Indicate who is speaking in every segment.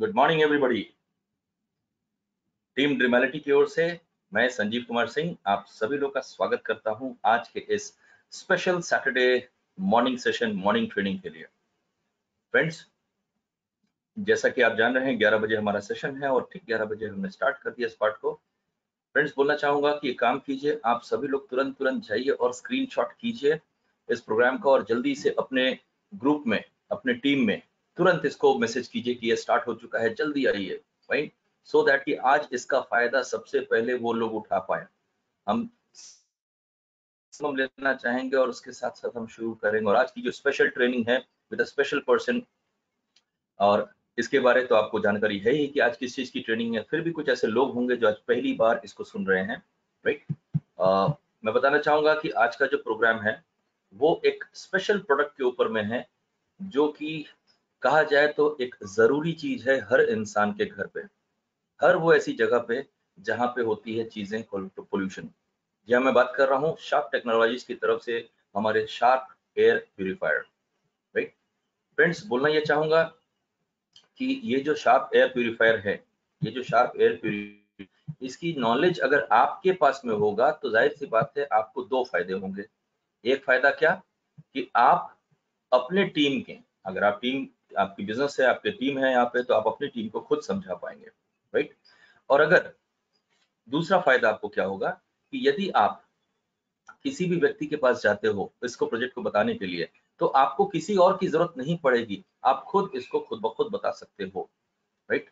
Speaker 1: Good morning everybody team Dreamality की ओर से मैं संजीव कुमार सिंह आप
Speaker 2: सभी लोग का स्वागत करता हूं आज के इस special Saturday morning session morning training के लिए फ्रेंड्स जैसा कि आप जान रहे हैं 11 बजे हमारा सेशन है और ठीक 11 बजे हमने स्टार्ट कर दिया इस पार्ट को फ्रेंड्स बोलना चाहूंगा कि काम कीजिए आप सभी लोग तुरंत तुरंत जाइए और स्क्रीनशॉट कीजिए इस प्रोग्राम का और जल्दी से अपने ग्रुप में अपने टीम में तुरंत इसको मैसेज कीजिए कि ये स्टार्ट हो चुका है जल्दी आइए राइट सो दैट कि आज इसका फायदा सबसे पहले वो लोग उठा पाए हम हम लेना चाहेंगे और उसके साथ साथ हम शुरू करेंगे और आज की जो स्पेशल ट्रेनिंग है विद स्पेशल पर्सन और इसके बारे तो आपको जानकारी है ही कि आज किस चीज की ट्रेनिंग है फिर भी कुछ ऐसे लोग होंगे जो आज पहली बार इसको सुन रहे हैं राइट right? मैं बताना चाहूंगा कि आज का जो प्रोग्राम है वो एक स्पेशल प्रोडक्ट के ऊपर में है जो कि कहा जाए तो एक जरूरी चीज है हर इंसान के घर पे हर वो ऐसी जगह पे जहां पे होती है चीजें पोल्यूशन यह मैं बात कर रहा हूँ शार्प टेक्नोलॉजीज की तरफ से हमारे Sharp air purifier right friends बोलना यह चाहूंगा कि ये जो शार्प एयर प्यूरिफायर है ये जो शार्प एयर प्यूरिफायर इसकी नॉलेज अगर आपके पास में होगा तो जाहिर सी बात है आपको दो फायदे होंगे एक फायदा क्या कि आप अपने टीम के अगर आप टीम आपकी बिजनेस है आपकी टीम है यहाँ पे तो आप अपनी टीम को खुद समझा पाएंगे राइट और अगर दूसरा फायदा आपको क्या होगा कि यदि आप किसी भी व्यक्ति के पास जाते हो इसको प्रोजेक्ट को बताने के लिए तो आपको किसी और की जरूरत नहीं पड़ेगी आप खुद इसको खुद ब खुद बता सकते हो राइट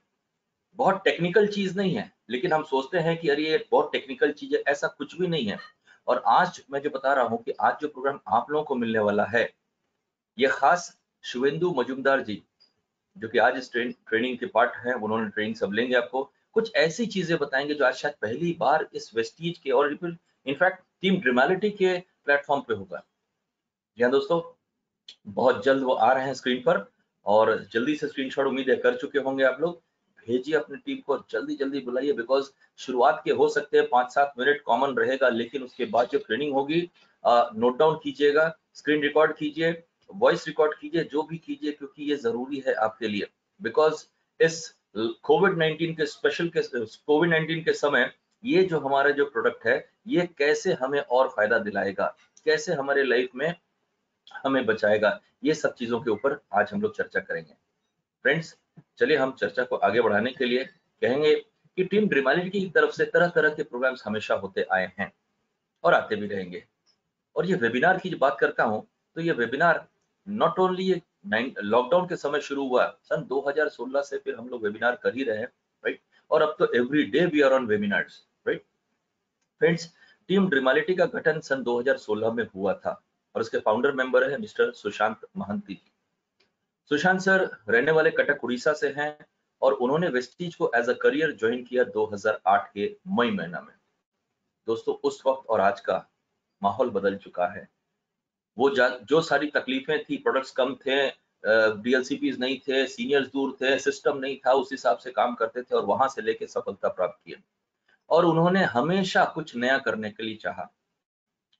Speaker 2: बहुत टेक्निकल चीज नहीं है लेकिन हम सोचते हैं कि अरे ये बहुत टेक्निकल चीज है ऐसा कुछ भी नहीं है और आज मैं जो बता रहा हूं कि आज जो प्रोग्राम आप लोगों को मिलने वाला है ये खास शुभेंदु मजुमदार जी जो कि आज इस ट्रेन ट्रेनिंग के पार्ट हैं उन्होंने ट्रेनिंग सब लेंगे आपको कुछ ऐसी चीजें बताएंगे जो आज शायद पहली बार इस वेस्टीज के और इनफैक्ट टीम ड्रीमैलिटी के प्लेटफॉर्म पे होगा जी हाँ दोस्तों बहुत जल्द वो आ रहे हैं स्क्रीन पर और जल्दी से शॉट उम्मीद है कर चुके होंगे आप लोग भेजिए अपनी टीम को जल्दी जल्दी बुलाइए बिकॉज शुरुआत के हो सकते हैं पांच सात मिनट कॉमन रहेगा लेकिन उसके बाद जो ट्रेनिंग होगी नोट डाउन कीजिएगा स्क्रीन रिकॉर्ड कीजिए वॉइस रिकॉर्ड कीजिए जो भी कीजिए क्योंकि ये जरूरी है आपके लिए बिकॉज इस कोविड 19 के स्पेशल के कोविड 19 के समय ये जो हमारा जो प्रोडक्ट है ये कैसे हमें और फायदा दिलाएगा कैसे हमारे लाइफ में हमें बचाएगा ये सब चीजों के ऊपर आज हम लोग चर्चा करेंगे फ्रेंड्स चलिए हम चर्चा को आगे बढ़ाने के लिए कहेंगे कि टीम ड्रीमालिटी की तरफ से तरह तरह के प्रोग्राम्स हमेशा होते आए हैं और आते भी रहेंगे और ये वेबिनार की जो बात करता हूँ तो ये वेबिनार नॉट ओनली लॉकडाउन के समय शुरू हुआ सन 2016 से फिर हम लोग वेबिनार कर ही रहे हैं राइट और अब तो every day we are on webinars right friends team Dreamality का गठन सन 2016 में हुआ था और उसके फाउंडर मेंबर है मिस्टर सुशांत महंती सुशांत सर रहने वाले कटक उड़ीसा से हैं और उन्होंने वेस्टीज को एज अ करियर ज्वाइन किया 2008 के मई महीना में दोस्तों उस वक्त और आज का माहौल बदल चुका है वो जो सारी तकलीफें थी प्रोडक्ट्स कम थे डीएलसीपी नहीं थे सीनियर्स दूर थे सिस्टम नहीं था उस हिसाब से काम करते थे और वहां से लेके सफलता प्राप्त किए और उन्होंने हमेशा कुछ नया करने के लिए चाहा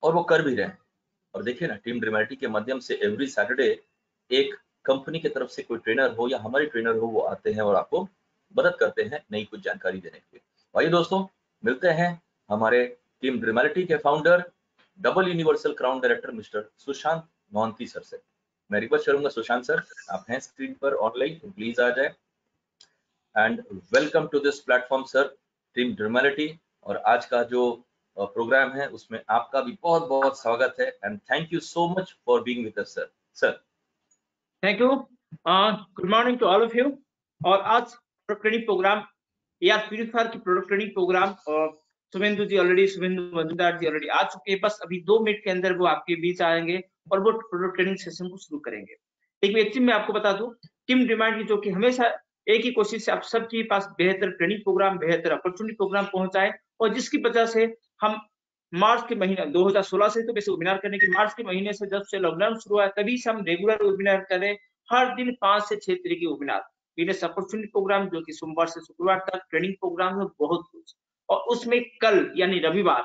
Speaker 2: और वो कर भी रहे और देखिए ना टीम ड्रीमेटी के माध्यम से एवरी सैटरडे एक कंपनी की तरफ से कोई ट्रेनर हो या हमारे ट्रेनर हो वो आते हैं और आपको मदद करते हैं नई कुछ जानकारी देने के लिए भाई दोस्तों मिलते हैं हमारे टीम ड्रीमेलिटी के founder double universal crown director mister Sushant Mohanty sir से मैं रिक्वेस्ट करूंगा सुशांत सर आप हैं स्क्रीन पर ऑनलाइन प्लीज आ जाए and welcome to this platform sir team Dreamality और आज का जो प्रोग्राम है उसमें आपका भी बहुत बहुत स्वागत है and thank you so much for being with us sir sir
Speaker 1: thank you good morning to all of you और आज प्रोडक्ट ट्रेनिंग प्रोग्राम या प्योरीफायर की प्रोडक्ट ट्रेनिंग प्रोग्राम और शुभेंदु जी ऑलरेडी शुभेंदु मजुमदार जी ऑलरेडी आ चुके हैं बस अभी दो मिनट के अंदर वो आपके बीच आएंगे और वो प्रोडक्ट ट्रेनिंग सेशन को शुरू करेंगे एक व्यक्ति मैं आपको बता दू टीम डिमांड की जो कि हमेशा एक ही कोशिश से आप सबके पास बेहतर ट्रेनिंग प्रोग्राम बेहतर अपॉर्चुनिटी प्रोग्राम पहुंचाए और जिसकी वजह से हम मार्च के महीने 2016 से तो वैसे वेबिनार करने की मार्च के महीने से जब से लॉकडाउन शुरू हुआ तभी से हम रेगुलर वेबिनार करें हर दिन पांच से छह तरीके वेबिनार बिजनेस अपॉर्चुनिटी प्रोग्राम जो कि सोमवार से शुक्रवार तक ट्रेनिंग प्रोग्राम है बहुत कुछ और उसमें कल यानी रविवार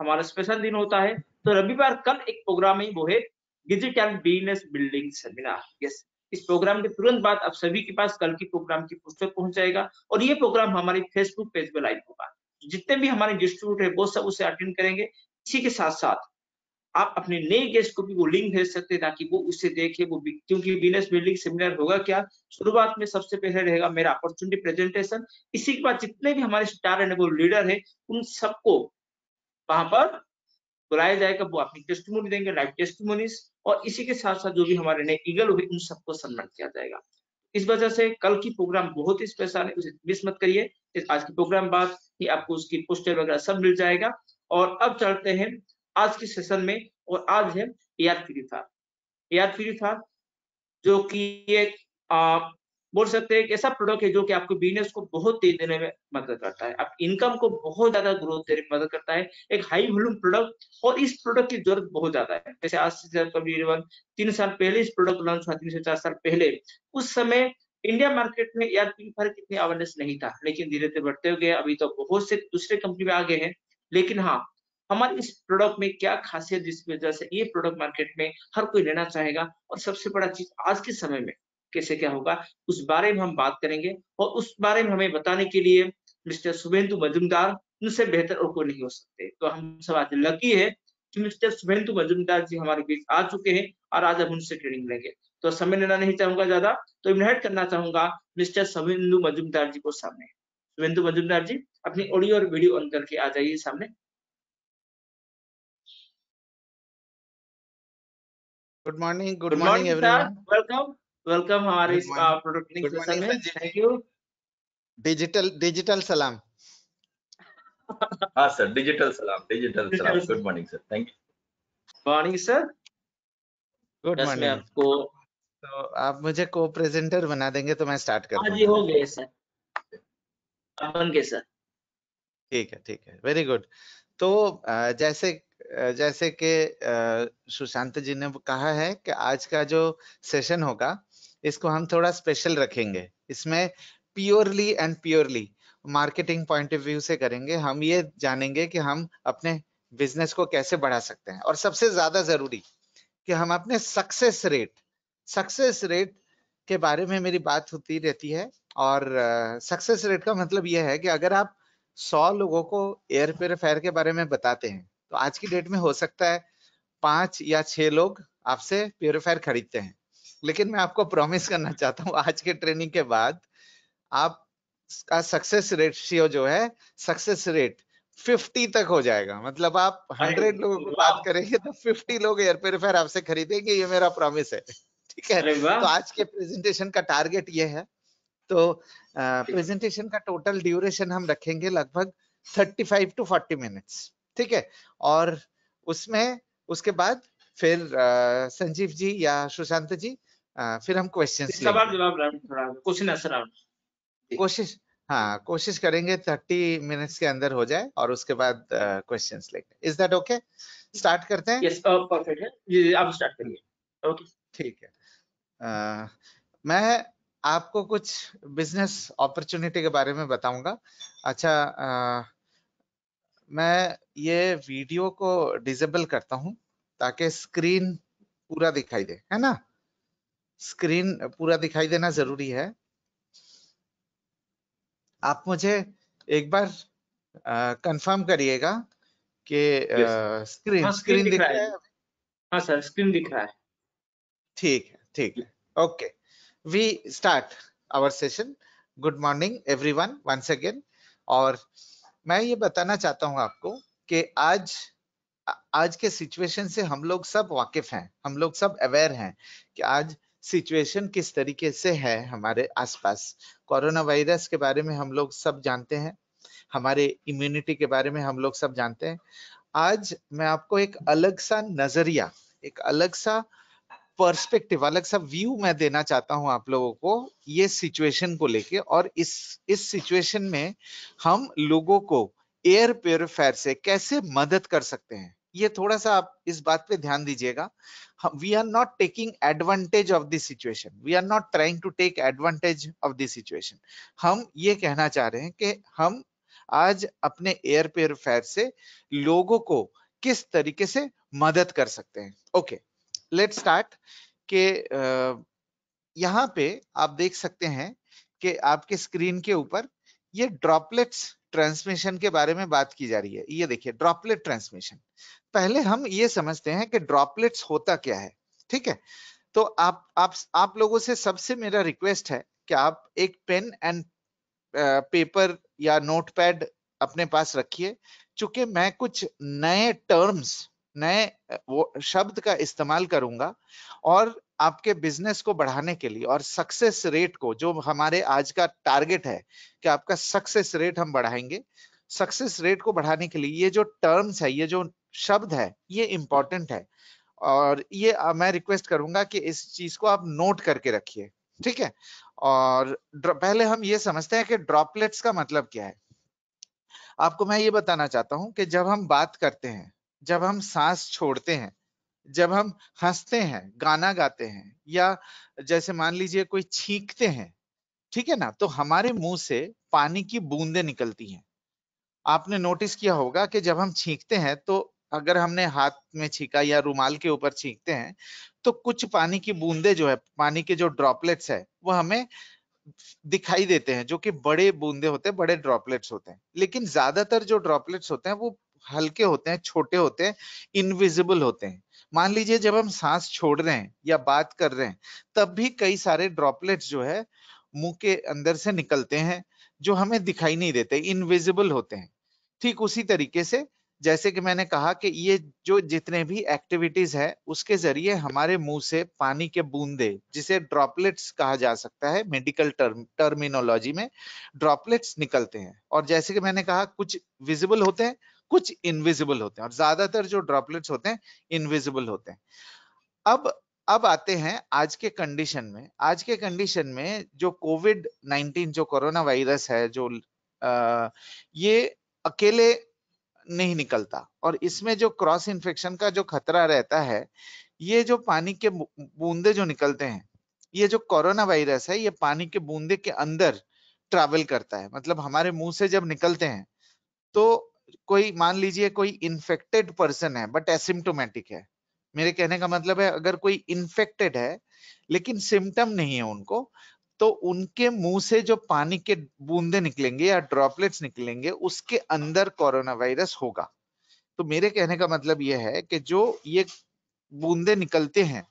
Speaker 1: हमारा स्पेशल दिन होता है तो रविवार कल एक प्रोग्राम है वो है digital business building seminar yes इस प्रोग्राम के तुरंत बाद आप सभी के पास कल की प्रोग्राम की पुस्तक पहुंच जाएगा और ये प्रोग्राम हमारे फेसबुक पेज पे लाइव होगा जितने भी हमारे डिस्ट्रीब्यूट है वो सब उसे अटेंड करेंगे इसी के साथ साथ आप अपने नए गेस्ट को भी वो लिंक भेज सकते हैं ताकि वो उसे देखे वो क्योंकि बिजनेस बिल्डिंग सेमिनार होगा क्या शुरुआत में सबसे पहले रहेगा मेरा अपॉर्चुनिटी प्रेजेंटेशन इसी के बाद जितने भी हमारे स्टार एनेबल लीडर है उन सबको वहां पर बुलाया जाएगा वो अपनी टेस्टमोनी देंगे लाइव टेस्टमोनीज और इसी के साथ साथ जो भी हमारे नए ईगल हुए उन सबको सम्मान किया जाएगा इस वजह से कल की प्रोग्राम बहुत ही स्पेशल है उसे मिस मत करिए आज की प्रोग्राम बाद ही आपको उसकी पोस्टर वगैरह सब मिल जाएगा और अब चलते हैं आज के सेशन में और आज है एयर प्यूरिफायर एयर प्यूरिफायर जो कि एक बोल सकते हैं ऐसा प्रोडक्ट है जो कि आपके बिजनेस को बहुत तेज देने में मदद करता है आप इनकम को बहुत ज्यादा ग्रोथ देने में मदद करता है एक हाई वॉल्यूम प्रोडक्ट और इस प्रोडक्ट की जरूरत बहुत ज्यादा है जैसे आज से तकरीबन तीन साल पहले इस प्रोडक्ट लॉन्च हुआ तीन से चार साल पहले उस समय इंडिया मार्केट में एयर प्यूरिफायर कितनी अवेयरनेस नहीं था लेकिन धीरे धीरे बढ़ते हुए अभी तो बहुत से दूसरे कंपनी में आ गए हैं लेकिन हाँ हमारे इस प्रोडक्ट में क्या खासियत जिसकी वजह से ये प्रोडक्ट मार्केट में हर कोई लेना चाहेगा और सबसे बड़ा चीज आज के समय में कैसे क्या होगा उस बारे में हम बात करेंगे और उस बारे में हमें बताने के लिए मिस्टर शुभेंदु मजुमदार उनसे बेहतर और कोई नहीं हो सकते तो हम सब आज लकी है कि मिस्टर शुभेंदु मजुमदार जी हमारे बीच आ चुके हैं और आज हम उनसे ट्रेनिंग लेंगे तो समय लेना नहीं चाहूंगा ज्यादा तो इन्वाइट करना चाहूंगा मिस्टर शुभेंदु मजुमदार जी को सामने शुभेंदु मजुमदार जी अपनी ऑडियो और वीडियो ऑन करके आ जाइए सामने
Speaker 3: good morning good morning everyone
Speaker 1: welcome welcome हमारे इस प्रोडक्टिंग सेशन
Speaker 3: में थैंक यू डिजिटल डिजिटल सलाम
Speaker 2: हाँ सर डिजिटल सलाम डिजिटल सलाम
Speaker 3: good morning sir thank
Speaker 1: you morning sir good morning आपको
Speaker 3: तो आप मुझे को प्रेजेंटर बना देंगे तो मैं स्टार्ट कर हाँ जी हो गए सर अपन के सर ठीक है ठीक है वेरी गुड तो जैसे जैसे कि सुशांत जी ने कहा है कि आज का जो सेशन होगा इसको हम थोड़ा स्पेशल रखेंगे इसमें purely and purely marketing point of view से करेंगे हम ये जानेंगे कि हम अपने बिजनेस को कैसे बढ़ा सकते हैं और सबसे ज्यादा जरूरी कि हम अपने सक्सेस रेट सक्सेस रेट के बारे में मेरी बात होती रहती है और सक्सेस रेट का मतलब यह है कि अगर आप सौ लोगों को एयर प्योरीफायर के बारे में बताते हैं तो आज की डेट में हो सकता है पांच या छह लोग आपसे प्योरीफायर खरीदते हैं लेकिन मैं आपको प्रॉमिस करना चाहता हूँ आज के ट्रेनिंग के बाद आप का सक्सेस रेशियो जो है सक्सेस रेट 50 तक हो जाएगा मतलब आप 100 लोगों को बात करेंगे तो 50 लोग एयर प्योरीफायर आपसे खरीदेंगे ये मेरा प्रॉमिस है ठीक है तो आज के प्रेजेंटेशन का टारगेट ये है तो प्रेजेंटेशन का टोटल ड्यूरेशन हम रखेंगे लगभग 35 टू 40 मिनट्स ठीक है और उसमें उसके बाद फिर आ, संजीव जी या सुशांत जी आ, फिर हम
Speaker 1: क्वेश्चन
Speaker 3: कोशिश हाँ कोशिश करेंगे थर्टी मिनट्स के अंदर हो जाए और उसके बाद क्वेश्चन लेंगे इज दैट ओके स्टार्ट करते हैं यस परफेक्ट है आप स्टार्ट करिए ओके ठीक है uh, मैं आपको कुछ बिजनेस अपॉर्चुनिटी के बारे में बताऊंगा अच्छा आ, मैं ये वीडियो को डिजेबल करता हूं ताकि स्क्रीन पूरा दिखाई दे है ना स्क्रीन पूरा दिखाई देना जरूरी है आप मुझे एक बार कंफर्म करिएगा कि स्क्रीन हाँ, स्क्रीन दिख रहा है हाँ सर स्क्रीन दिख रहा है ठीक है ठीक है okay we start our session good morning everyone once again or मैं ये बताना चाहता हूँ आपको कि आज आज के सिचुएशन से हम लोग सब वाकिफ हैं हम लोग सब अवेयर हैं कि आज सिचुएशन किस तरीके से है हमारे आसपास कोरोना वायरस के बारे में हम लोग सब जानते हैं हमारे इम्यूनिटी के बारे में हम लोग सब जानते हैं आज मैं आपको एक अलग सा नजरिया एक अलग सा पर्सपेक्टिव अलग सा व्यू मैं देना चाहता हूं आप लोगों को ये सिचुएशन को लेके और इस इस सिचुएशन में हम लोगों को एयर प्योरिफायर से कैसे मदद कर सकते हैं ये थोड़ा सा आप इस बात पे ध्यान दीजिएगा we are not taking advantage of this situation we are not trying to take advantage of this situation हम ये कहना चाह रहे हैं कि हम आज अपने एयर प्योरिफायर से लोगों को किस तरीके से मदद कर सकते हैं ओके okay. लेट स्टार्ट के यहाँ पे आप देख सकते हैं कि आपके स्क्रीन के ऊपर ये ड्रॉपलेट्स ट्रांसमिशन के बारे में बात की जा रही है ये देखिए ड्रॉपलेट ट्रांसमिशन पहले हम ये समझते हैं कि ड्रॉपलेट्स होता क्या है ठीक है तो आप आप आप लोगों से सबसे मेरा रिक्वेस्ट है कि आप एक पेन एंड पेपर या नोटपैड अपने पास रखिए चूंकि मैं कुछ नए टर्म्स नए वो शब्द का इस्तेमाल करूंगा और आपके बिजनेस को बढ़ाने के लिए और सक्सेस रेट को जो हमारे आज का टारगेट है कि आपका सक्सेस रेट हम बढ़ाएंगे सक्सेस रेट को बढ़ाने के लिए ये जो टर्म्स है ये जो शब्द है ये इम्पोर्टेंट है और ये मैं रिक्वेस्ट करूंगा कि इस चीज को आप नोट करके रखिए ठीक है और पहले हम ये समझते हैं कि ड्रॉपलेट्स का मतलब क्या है आपको मैं ये बताना चाहता हूं कि जब हम बात करते हैं जब हम सांस छोड़ते हैं जब हम हंसते हैं गाना गाते हैं या जैसे मान लीजिए कोई छींकते हैं ठीक है ना तो हमारे मुंह से पानी की बूंदें निकलती हैं आपने नोटिस किया होगा कि जब हम छींकते हैं तो अगर हमने हाथ में छींका या रुमाल के ऊपर छींकते हैं तो कुछ पानी की बूंदे जो है पानी के जो ड्रॉपलेट्स है वो हमें दिखाई देते हैं जो कि बड़े बूंदे होते हैं बड़े ड्रॉपलेट्स होते हैं लेकिन ज्यादातर जो ड्रॉपलेट्स होते हैं वो हल्के होते हैं छोटे होते हैं इनविजिबल होते हैं मान लीजिए जब हम सांस छोड़ रहे हैं या बात कर रहे हैं तब भी कई सारे ड्रॉपलेट्स जो है मुंह के अंदर से निकलते हैं जो हमें दिखाई नहीं देते इनविजिबल होते हैं ठीक उसी तरीके से जैसे कि मैंने कहा कि ये जो जितने भी एक्टिविटीज है उसके जरिए हमारे मुंह से पानी के बूंदे जिसे ड्रॉपलेट्स कहा जा सकता है मेडिकल टर्म टर्मिनोलॉजी में ड्रॉपलेट्स निकलते हैं और जैसे कि मैंने कहा कुछ विजिबल होते हैं कुछ इनविजिबल होते हैं और ज्यादातर जो ड्रॉपलेट्स होते हैं इनविजिबल होते हैं अब अब आते हैं आज के कंडीशन में आज के कंडीशन में जो कोविड 19 जो कोरोना वायरस है जो आ, ये अकेले नहीं निकलता और इसमें जो क्रॉस इन्फेक्शन का जो खतरा रहता है ये जो पानी के बूंदे जो निकलते हैं ये जो कोरोना वायरस है ये पानी के बूंदे के अंदर ट्रैवल करता है मतलब हमारे मुंह से जब निकलते हैं तो कोई मान लीजिए कोई इन्फेक्टेड पर्सन है बट एसिम्टोमेटिक है मेरे कहने का मतलब है अगर कोई इन्फेक्टेड है लेकिन सिम्टम नहीं है उनको तो उनके मुंह से जो पानी के बूंदे निकलेंगे या ड्रॉपलेट्स निकलेंगे उसके अंदर कोरोना वायरस होगा तो मेरे कहने का मतलब यह है कि जो ये बूंदे निकलते हैं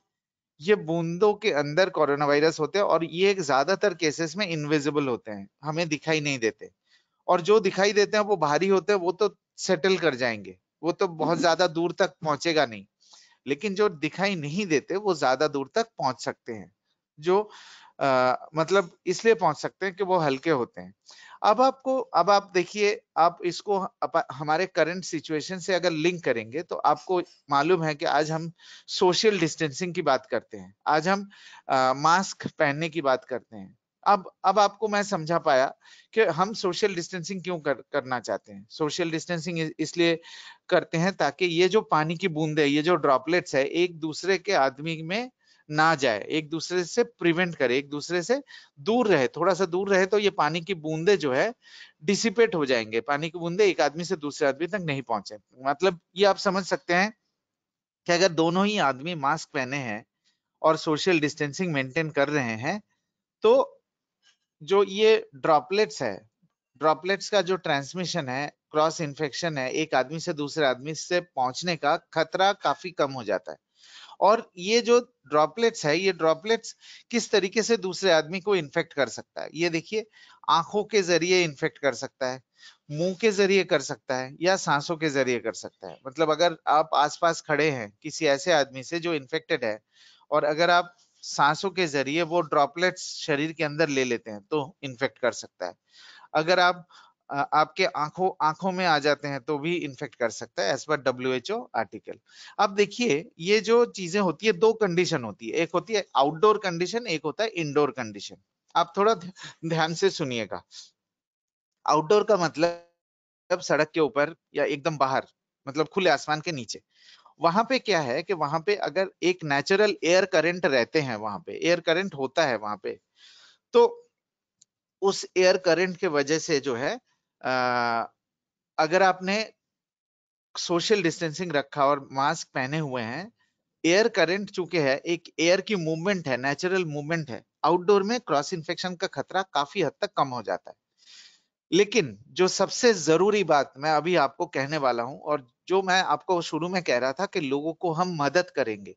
Speaker 3: ये बूंदों के अंदर कोरोना वायरस होते हैं और ये ज्यादातर केसेस में इनविजिबल होते हैं हमें दिखाई नहीं देते और जो दिखाई देते हैं वो भारी होते हैं वो तो सेटल कर जाएंगे वो तो बहुत हम्म। ज्यादा दूर तक पहुंचेगा नहीं लेकिन जो दिखाई नहीं देते वो ज्यादा दूर तक पहुंच सकते हैं जो आ, मतलब इसलिए पहुंच सकते हैं कि वो हल्के होते हैं अब आपको अब आप देखिए आप इसको हमारे करंट सिचुएशन से अगर लिंक करेंगे तो आपको मालूम है कि आज हम सोशल डिस्टेंसिंग की बात करते हैं आज हम आ, मास्क पहनने की बात करते हैं अब अब आपको मैं समझा पाया कि हम सोशल डिस्टेंसिंग क्यों कर, करना चाहते हैं सोशल डिस्टेंसिंग इसलिए करते हैं ताकि ये जो पानी की बूंद है ये जो ड्रॉपलेट्स है एक दूसरे के आदमी में ना जाए एक दूसरे से प्रिवेंट करे एक दूसरे से दूर रहे थोड़ा सा दूर रहे तो ये पानी की बूंदे जो है डिसिपेट हो जाएंगे पानी की बूंदे एक आदमी से दूसरे आदमी तक नहीं पहुंचे मतलब ये आप समझ सकते हैं कि अगर दोनों ही आदमी मास्क पहने हैं और सोशल डिस्टेंसिंग मेंटेन कर रहे हैं तो जो ये ड्रॉपलेट्स है ड्रॉपलेट्स का जो ट्रांसमिशन है क्रॉस इन्फेक्शन है एक आदमी से दूसरे आदमी से पहुंचने का खतरा काफी कम हो जाता है और ये जो ड्रॉपलेट्स है ये ड्रॉपलेट्स किस तरीके से दूसरे आदमी को इन्फेक्ट कर सकता है ये देखिए आंखों के जरिए इन्फेक्ट कर सकता है मुंह के जरिए कर सकता है या सांसों के जरिए कर सकता है मतलब अगर आप आसपास खड़े हैं किसी ऐसे आदमी से जो इन्फेक्टेड है और अगर आप सांसों के जरिए वो ड्रॉपलेट्स शरीर के अंदर ले लेते हैं तो इन्फेक्ट कर सकता है अगर आप आपके आंखों आंखों में आ जाते हैं तो भी इन्फेक्ट कर सकता है एज पर डब्ल्यू आर्टिकल अब देखिए ये जो चीजें होती है दो कंडीशन होती है एक होती है आउटडोर कंडीशन एक होता है इनडोर कंडीशन आप थोड़ा ध्यान से सुनिएगा आउटडोर का मतलब सड़क के ऊपर या एकदम बाहर मतलब खुले आसमान के नीचे वहां पे क्या है कि वहां पे अगर एक नेचुरल एयर करंट रहते हैं वहां पे एयर करंट होता है वहां पे तो उस एयर करंट के वजह से जो है आ, अगर आपने सोशल डिस्टेंसिंग रखा और मास्क पहने हुए हैं एयर करंट चूंकि है एक एयर की मूवमेंट है नेचुरल मूवमेंट है आउटडोर में क्रॉस इन्फेक्शन का खतरा काफी हद तक कम हो जाता है लेकिन जो सबसे जरूरी बात मैं अभी आपको कहने वाला हूं और जो मैं आपको शुरू में कह रहा था कि लोगों को हम मदद करेंगे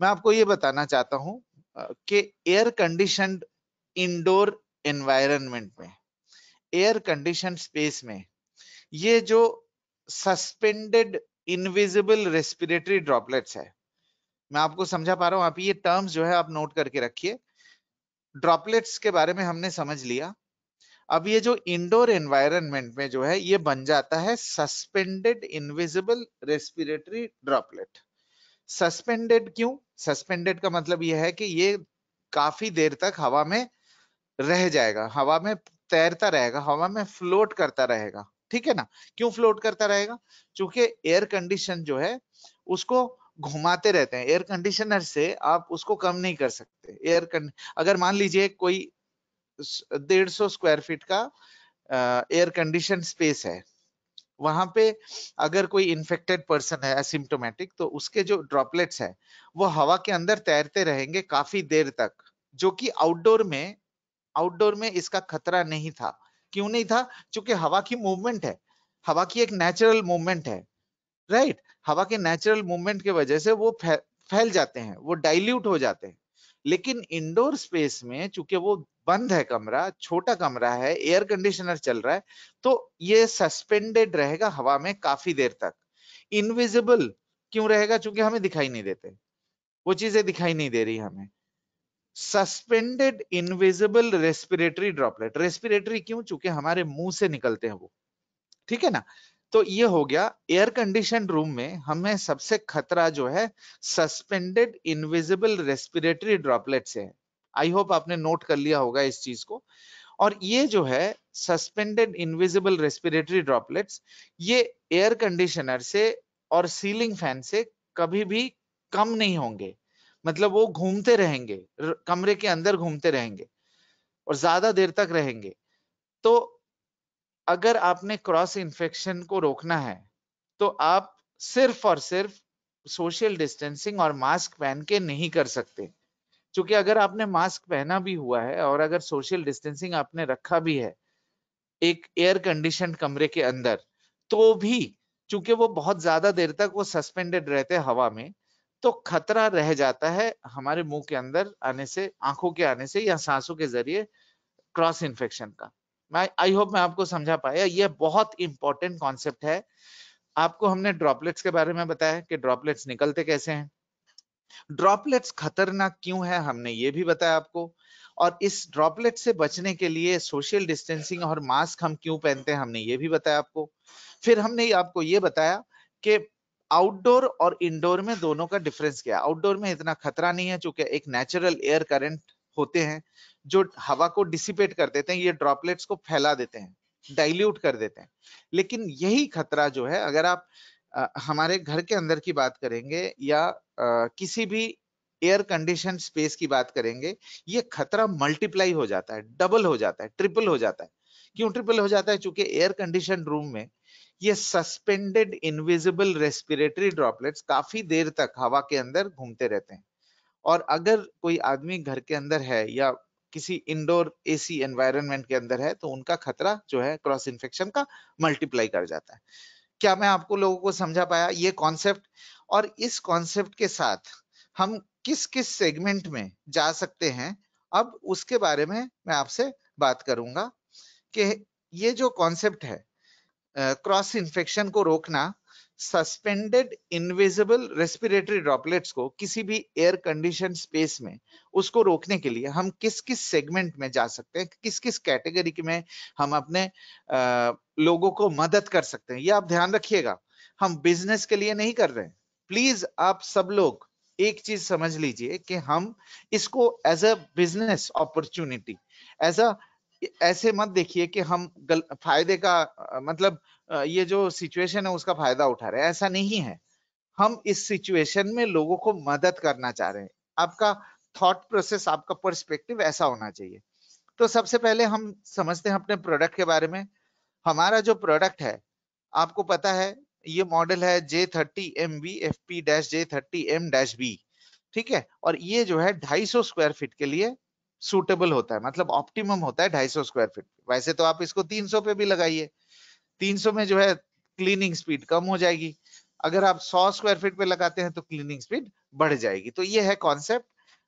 Speaker 3: मैं आपको ये बताना चाहता हूं कि एयर कंडीशन इंडोर एनवायरनमेंट में एयर कंडीशन स्पेस में ये जो सस्पेंडेड इनविजिबल रेस्पिरेटरी ड्रॉपलेट्स है मैं आपको समझा पा रहा हूं आप ये टर्म्स जो है आप नोट करके रखिए ड्रॉपलेट्स के बारे में हमने समझ लिया अब ये जो इंडोर एनवायरनमेंट में जो है ये बन जाता है suspended invisible respiratory droplet suspended क्यों सस्पेंडेड का मतलब ये है कि ये काफी देर तक हवा में रह जाएगा हवा में तैरता रहेगा हवा में फ्लोट करता रहेगा ठीक है ना क्यों फ्लोट करता रहेगा क्योंकि एयर कंडीशन जो है उसको घुमाते रहते हैं एयर कंडीशनर से आप उसको कम नहीं कर सकते एयर कंड अगर मान लीजिए कोई डेढ़ सौ स्क्वायर फीट का एयर कंडीशन स्पेस है वहां पे अगर कोई इन्फेक्टेड पर्सन है असिम्टोमेटिक तो उसके जो ड्रॉपलेट्स है वो हवा के अंदर तैरते रहेंगे काफी देर तक जो कि आउटडोर में आउटडोर में इसका खतरा नहीं था क्यों नहीं था क्योंकि हवा की मूवमेंट है हवा की एक नेचुरल मूवमेंट है राइट right? हवा के नेचुरल मूवमेंट के वजह से वो फैल जाते हैं वो डाइल्यूट हो जाते हैं लेकिन इंडोर स्पेस में चूंकि वो बंद है कमरा छोटा कमरा है एयर कंडीशनर चल रहा है तो ये सस्पेंडेड रहेगा हवा में काफी देर तक इनविजिबल क्यों रहेगा चूंकि हमें दिखाई नहीं देते वो चीजें दिखाई नहीं दे रही हमें suspended invisible respiratory droplet respiratory क्यों चूंकि हमारे मुंह से निकलते हैं वो ठीक है ना तो ये हो गया एयर कंडीशन रूम में हमें सबसे खतरा जो है सस्पेंडेड इनविजिबल रेस्पिरेटरी ड्रॉपलेट से है आई होप आपने नोट कर लिया होगा इस चीज को और ये जो है सस्पेंडेड इनविजिबल रेस्पिरेटरी ड्रॉपलेट्स ये एयर कंडीशनर से और सीलिंग फैन से कभी भी कम नहीं होंगे मतलब वो घूमते रहेंगे कमरे के अंदर घूमते रहेंगे और ज्यादा देर तक रहेंगे तो अगर आपने क्रॉस इन्फेक्शन को रोकना है तो आप सिर्फ और सिर्फ सोशल डिस्टेंसिंग और मास्क पहन के नहीं कर सकते क्योंकि अगर आपने मास्क पहना भी हुआ है और अगर सोशल डिस्टेंसिंग आपने रखा भी है एक एयर कंडीशन कमरे के अंदर तो भी चूंकि वो बहुत ज्यादा देर तक वो सस्पेंडेड रहते हैं हवा में तो खतरा रह जाता है हमारे मुंह के अंदर आने से आंखों के आने से या सांसों के जरिए क्रॉस इन्फेक्शन का मैं आई होप मैं आपको समझा पाया ये बहुत इंपॉर्टेंट कॉन्सेप्ट है आपको हमने ड्रॉपलेट्स के बारे में बताया कि ड्रॉपलेट्स निकलते कैसे हैं ड्रॉपलेट्स खतरनाक क्यों है हमने ये भी बताया आपको और इस ड्रॉपलेट से बचने के लिए सोशल डिस्टेंसिंग और मास्क हम क्यों पहनते हैं हमने ये भी बताया आपको फिर हमने आपको ये बताया कि आउटडोर और इंडोर में दोनों का डिफरेंस क्या है आउटडोर में इतना खतरा नहीं है चूंकि एक नेचुरल एयर करंट होते हैं जो हवा को डिसिपेट कर देते हैं ये ड्रॉपलेट्स को फैला देते हैं डाइल्यूट कर देते हैं लेकिन यही खतरा जो है अगर आप आ, हमारे घर के अंदर की बात करेंगे या आ, किसी भी एयर कंडीशन स्पेस की बात करेंगे ये खतरा मल्टीप्लाई हो जाता है डबल हो जाता है ट्रिपल हो जाता है क्यों ट्रिपल हो जाता है चूंकि एयर कंडीशन रूम में ये सस्पेंडेड इनविजिबल रेस्पिरेटरी ड्रॉपलेट्स काफी देर तक हवा के अंदर घूमते रहते हैं और अगर कोई आदमी घर के अंदर है या किसी इंडोर एसी एनवायरनमेंट के अंदर है तो उनका खतरा जो है क्रॉस इन्फेक्शन का मल्टीप्लाई कर जाता है क्या मैं आपको लोगों को समझा पाया ये कॉन्सेप्ट और इस कॉन्सेप्ट के साथ हम किस किस सेगमेंट में जा सकते हैं अब उसके बारे में मैं आपसे बात करूंगा कि ये जो कॉन्सेप्ट है क्रॉस uh, इन्फेक्शन को रोकना सस्पेंडेड इनविजिबल रेस्पिरेटरी ड्रॉपलेट्स को किसी भी एयर कंडीशन स्पेस में उसको रोकने के लिए हम किस किस सेगमेंट में जा सकते हैं किस किस कैटेगरी में हम अपने आ, लोगों को मदद कर सकते हैं ये आप ध्यान रखिएगा हम बिजनेस के लिए नहीं कर रहे हैं प्लीज आप सब लोग एक चीज समझ लीजिए कि हम इसको as a business opportunity as a ऐसे मत देखिए कि हम गल, फायदे का मतलब ये जो सिचुएशन है उसका फायदा उठा रहे हैं ऐसा नहीं है हम इस सिचुएशन में लोगों को मदद करना चाह रहे हैं आपका थॉट प्रोसेस आपका पर्सपेक्टिव ऐसा होना चाहिए तो सबसे पहले हम समझते हैं अपने प्रोडक्ट के बारे में हमारा जो प्रोडक्ट है आपको पता है ये मॉडल है J thirty M B F P dash J thirty M dash B ठीक है और ये जो है 250 स्क्वायर फीट के लिए सूटेबल होता है मतलब ऑप्टिमम होता है ढाई स्क्वायर फीट वैसे तो आप इसको 300 पे भी लगाइए 300 में जो है क्लीनिंग स्पीड कम हो जाएगी अगर आप 100 स्क्वायर फीट पे लगाते हैं तो क्लीनिंग स्पीड बढ़ जाएगी तो ये है कॉन्सेप्ट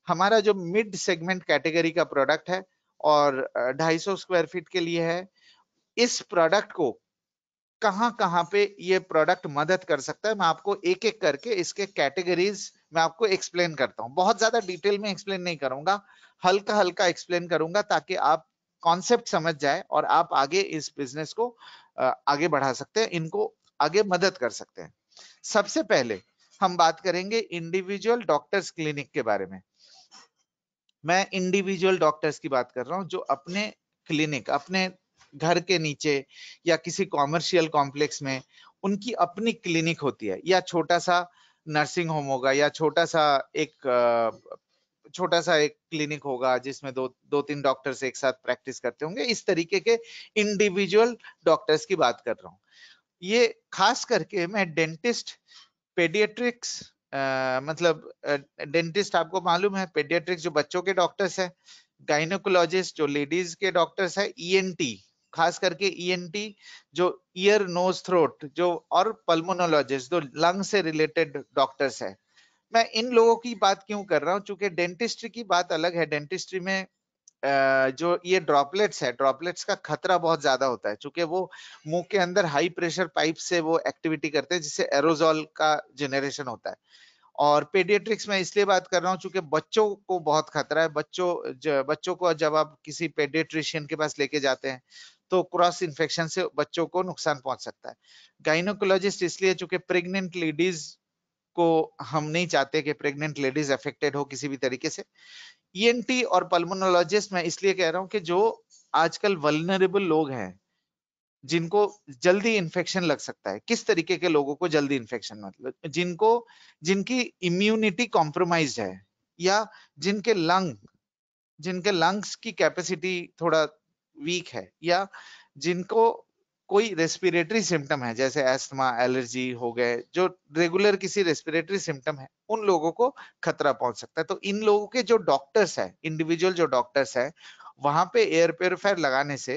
Speaker 3: हमारा जो मिड सेगमेंट कैटेगरी का प्रोडक्ट है और 250 स्क्वायर फीट के लिए है इस प्रोडक्ट को कहां कहां पे ये प्रोडक्ट मदद कर सकता है मैं आपको एक एक करके इसके कैटेगरीज मैं आपको एक्सप्लेन करता हूँ बहुत ज्यादा डिटेल में एक्सप्लेन नहीं करूंगा हल्का हल्का एक्सप्लेन करूंगा ताकि आप कॉन्सेप्ट समझ जाए और आप आगे इस बिजनेस को आगे बढ़ा सकते हैं इनको आगे मदद कर सकते हैं सबसे पहले हम बात करेंगे इंडिविजुअल डॉक्टर्स क्लिनिक के बारे में मैं इंडिविजुअल डॉक्टर्स की बात कर रहा हूँ जो अपने क्लिनिक अपने घर के नीचे या किसी कॉमर्शियल कॉम्प्लेक्स में उनकी अपनी क्लिनिक होती है या छोटा सा नर्सिंग होम होगा या छोटा सा एक छोटा सा एक क्लिनिक होगा जिसमें दो दो तीन डॉक्टर्स एक साथ प्रैक्टिस करते होंगे इस तरीके के इंडिविजुअल डॉक्टर्स की बात कर रहा हूँ ये खास करके मैं डेंटिस्ट पेडियट्रिक्स मतलब डेंटिस्ट आपको मालूम है पेडियट्रिक्स जो बच्चों के डॉक्टर्स है गाइनोकोलॉजिस्ट जो लेडीज के डॉक्टर्स है ईएनटी e खास करके ईएनटी e जो ईयर नोज थ्रोट जो और पल्मोनोलॉजिस्ट जो लंग से रिलेटेड डॉक्टर्स है मैं इन लोगों की बात क्यों कर रहा हूँ चूंकि डेंटिस्ट्री की बात अलग है डेंटिस्ट्री में जो ये ड्रॉपलेट्स है ड्रॉपलेट्स का खतरा बहुत ज्यादा होता है चूंकि वो मुंह के अंदर हाई प्रेशर पाइप से वो एक्टिविटी करते हैं जिससे एरोजॉल का जेनरेशन होता है और पेडियाट्रिक्स में इसलिए बात कर रहा हूँ चूंकि बच्चों को बहुत खतरा है बच्चों बच्चों को जब आप किसी पेडियट्रिशियन के पास लेके जाते हैं तो क्रॉस इन्फेक्शन से बच्चों को नुकसान पहुंच सकता है गाइनोकोलॉजिस्ट इसलिए चूंकि प्रेग्नेंट लेडीज को हम नहीं चाहते कि प्रेग्नेंट लेडीज अफेक्टेड हो किसी भी तरीके से ईएनटी e और पल्मोनोलॉजिस्ट मैं इसलिए कह रहा हूँ कि जो आजकल वलनरेबल लोग हैं जिनको जल्दी इन्फेक्शन लग सकता है किस तरीके के लोगों को जल्दी इन्फेक्शन मतलब जिनको जिनकी इम्यूनिटी कॉम्प्रोमाइज है या जिनके लंग जिनके लंग्स की कैपेसिटी थोड़ा वीक है या जिनको कोई रेस्पिरेटरी सिम्टम है जैसे एस्थमा एलर्जी हो गए जो रेगुलर किसी रेस्पिरेटरी सिम्टम है उन लोगों को खतरा पहुंच सकता है तो इन लोगों के जो डॉक्टर्स है इंडिविजुअल जो डॉक्टर्स है वहां पे एयर प्योरीफायर लगाने से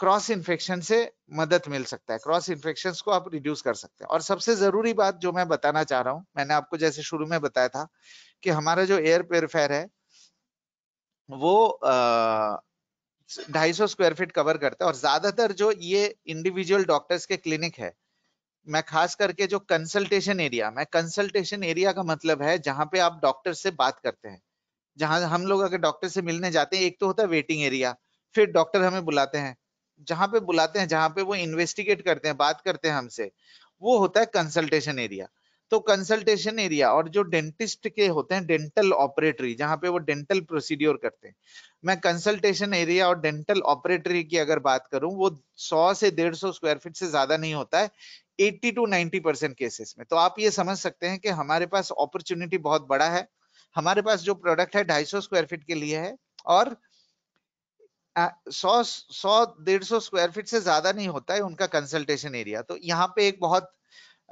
Speaker 3: क्रॉस इन्फेक्शन से मदद मिल सकता है क्रॉस इन्फेक्शन को आप रिड्यूस कर सकते हैं और सबसे जरूरी बात जो मैं बताना चाह रहा हूँ मैंने आपको जैसे शुरू में बताया था कि हमारा जो एयर प्योरीफायर है वो ढाई सौ स्क्वायर फीट कवर करता है और ज्यादातर जो ये इंडिविजुअल डॉक्टर्स के क्लिनिक है मैं खास करके जो कंसल्टेशन एरिया मैं कंसल्टेशन एरिया का मतलब है जहाँ पे आप डॉक्टर से बात करते हैं जहां हम लोग अगर डॉक्टर से मिलने जाते हैं एक तो होता है वेटिंग एरिया फिर डॉक्टर हमें बुलाते हैं जहाँ पे बुलाते हैं जहाँ पे वो इन्वेस्टिगेट करते हैं बात करते हैं हमसे वो होता है कंसल्टेशन एरिया तो कंसल्टेशन एरिया और जो डेंटिस्ट के होते हैं डेंटल ऑपरेटरी जहां पे वो डेंटल प्रोसीड्योर करते हैं मैं कंसल्टेशन एरिया और डेंटल ऑपरेटरी की अगर बात करूं वो 100 से 150 स्क्वायर फीट से ज्यादा नहीं होता है 80 टू 90 परसेंट केसेस में तो आप ये समझ सकते हैं कि हमारे पास अपॉर्चुनिटी बहुत बड़ा है हमारे पास जो प्रोडक्ट है ढाई स्क्वायर फीट के लिए है और सौ सौ डेढ़ सौ स्क्वायर फीट से ज्यादा नहीं होता है उनका कंसल्टेशन एरिया तो यहाँ पे एक बहुत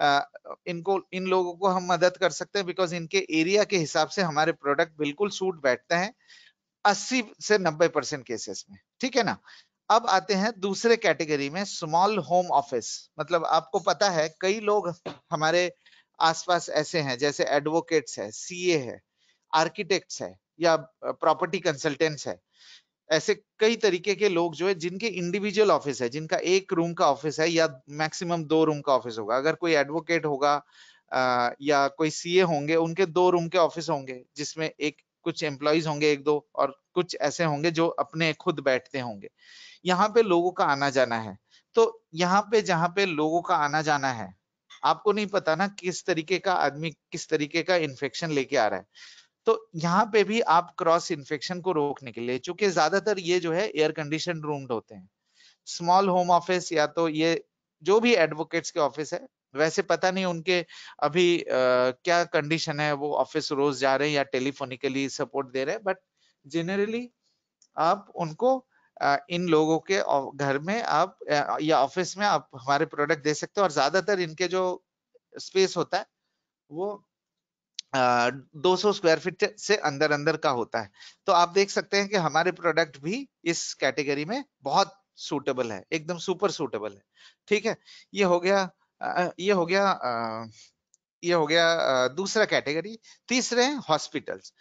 Speaker 3: इनको इन लोगों को हम मदद कर सकते हैं बिकॉज इनके एरिया के हिसाब से हमारे प्रोडक्ट बिल्कुल सूट बैठते हैं 80 से 90 परसेंट केसेस में ठीक है ना अब आते हैं दूसरे कैटेगरी में स्मॉल होम ऑफिस मतलब आपको पता है कई लोग हमारे आसपास ऐसे हैं जैसे एडवोकेट्स है सीए है आर्किटेक्ट्स है या प्रॉपर्टी कंसल्टेंट्स है ऐसे कई तरीके के लोग जो है जिनके इंडिविजुअल ऑफिस है जिनका एक रूम का ऑफिस है या मैक्सिमम दो रूम का ऑफिस होगा अगर कोई एडवोकेट होगा आ, या कोई सीए होंगे उनके दो रूम के ऑफिस होंगे जिसमें एक कुछ एम्प्लॉयज होंगे एक दो और कुछ ऐसे होंगे जो अपने खुद बैठते होंगे यहाँ पे लोगों का आना जाना है तो यहाँ पे जहाँ पे लोगों का आना जाना है आपको नहीं पता ना किस तरीके का आदमी किस तरीके का इन्फेक्शन लेके आ रहा है तो यहाँ पे भी आप क्रॉस इन्फेक्शन को रोकने के लिए चूंकि ज्यादातर ये जो है एयर कंडीशन रूम होते हैं स्मॉल होम ऑफिस या तो ये जो भी एडवोकेट्स के ऑफिस है वैसे पता नहीं उनके अभी आ, क्या कंडीशन है वो ऑफिस रोज जा रहे हैं या टेलीफोनिकली सपोर्ट दे रहे हैं बट जनरली आप उनको आ, इन लोगों के घर में आप या ऑफिस में आप हमारे प्रोडक्ट दे सकते हो और ज्यादातर इनके जो स्पेस होता है वो दो सौ स्क्वायर फीट से अंदर अंदर का होता है तो आप देख सकते हैं कि हमारे प्रोडक्ट भी इस कैटेगरी में बहुत सूटेबल है एकदम सुपर सूटेबल है ठीक है ये हो गया ये हो गया ये हो गया दूसरा कैटेगरी तीसरे हैं हॉस्पिटल्स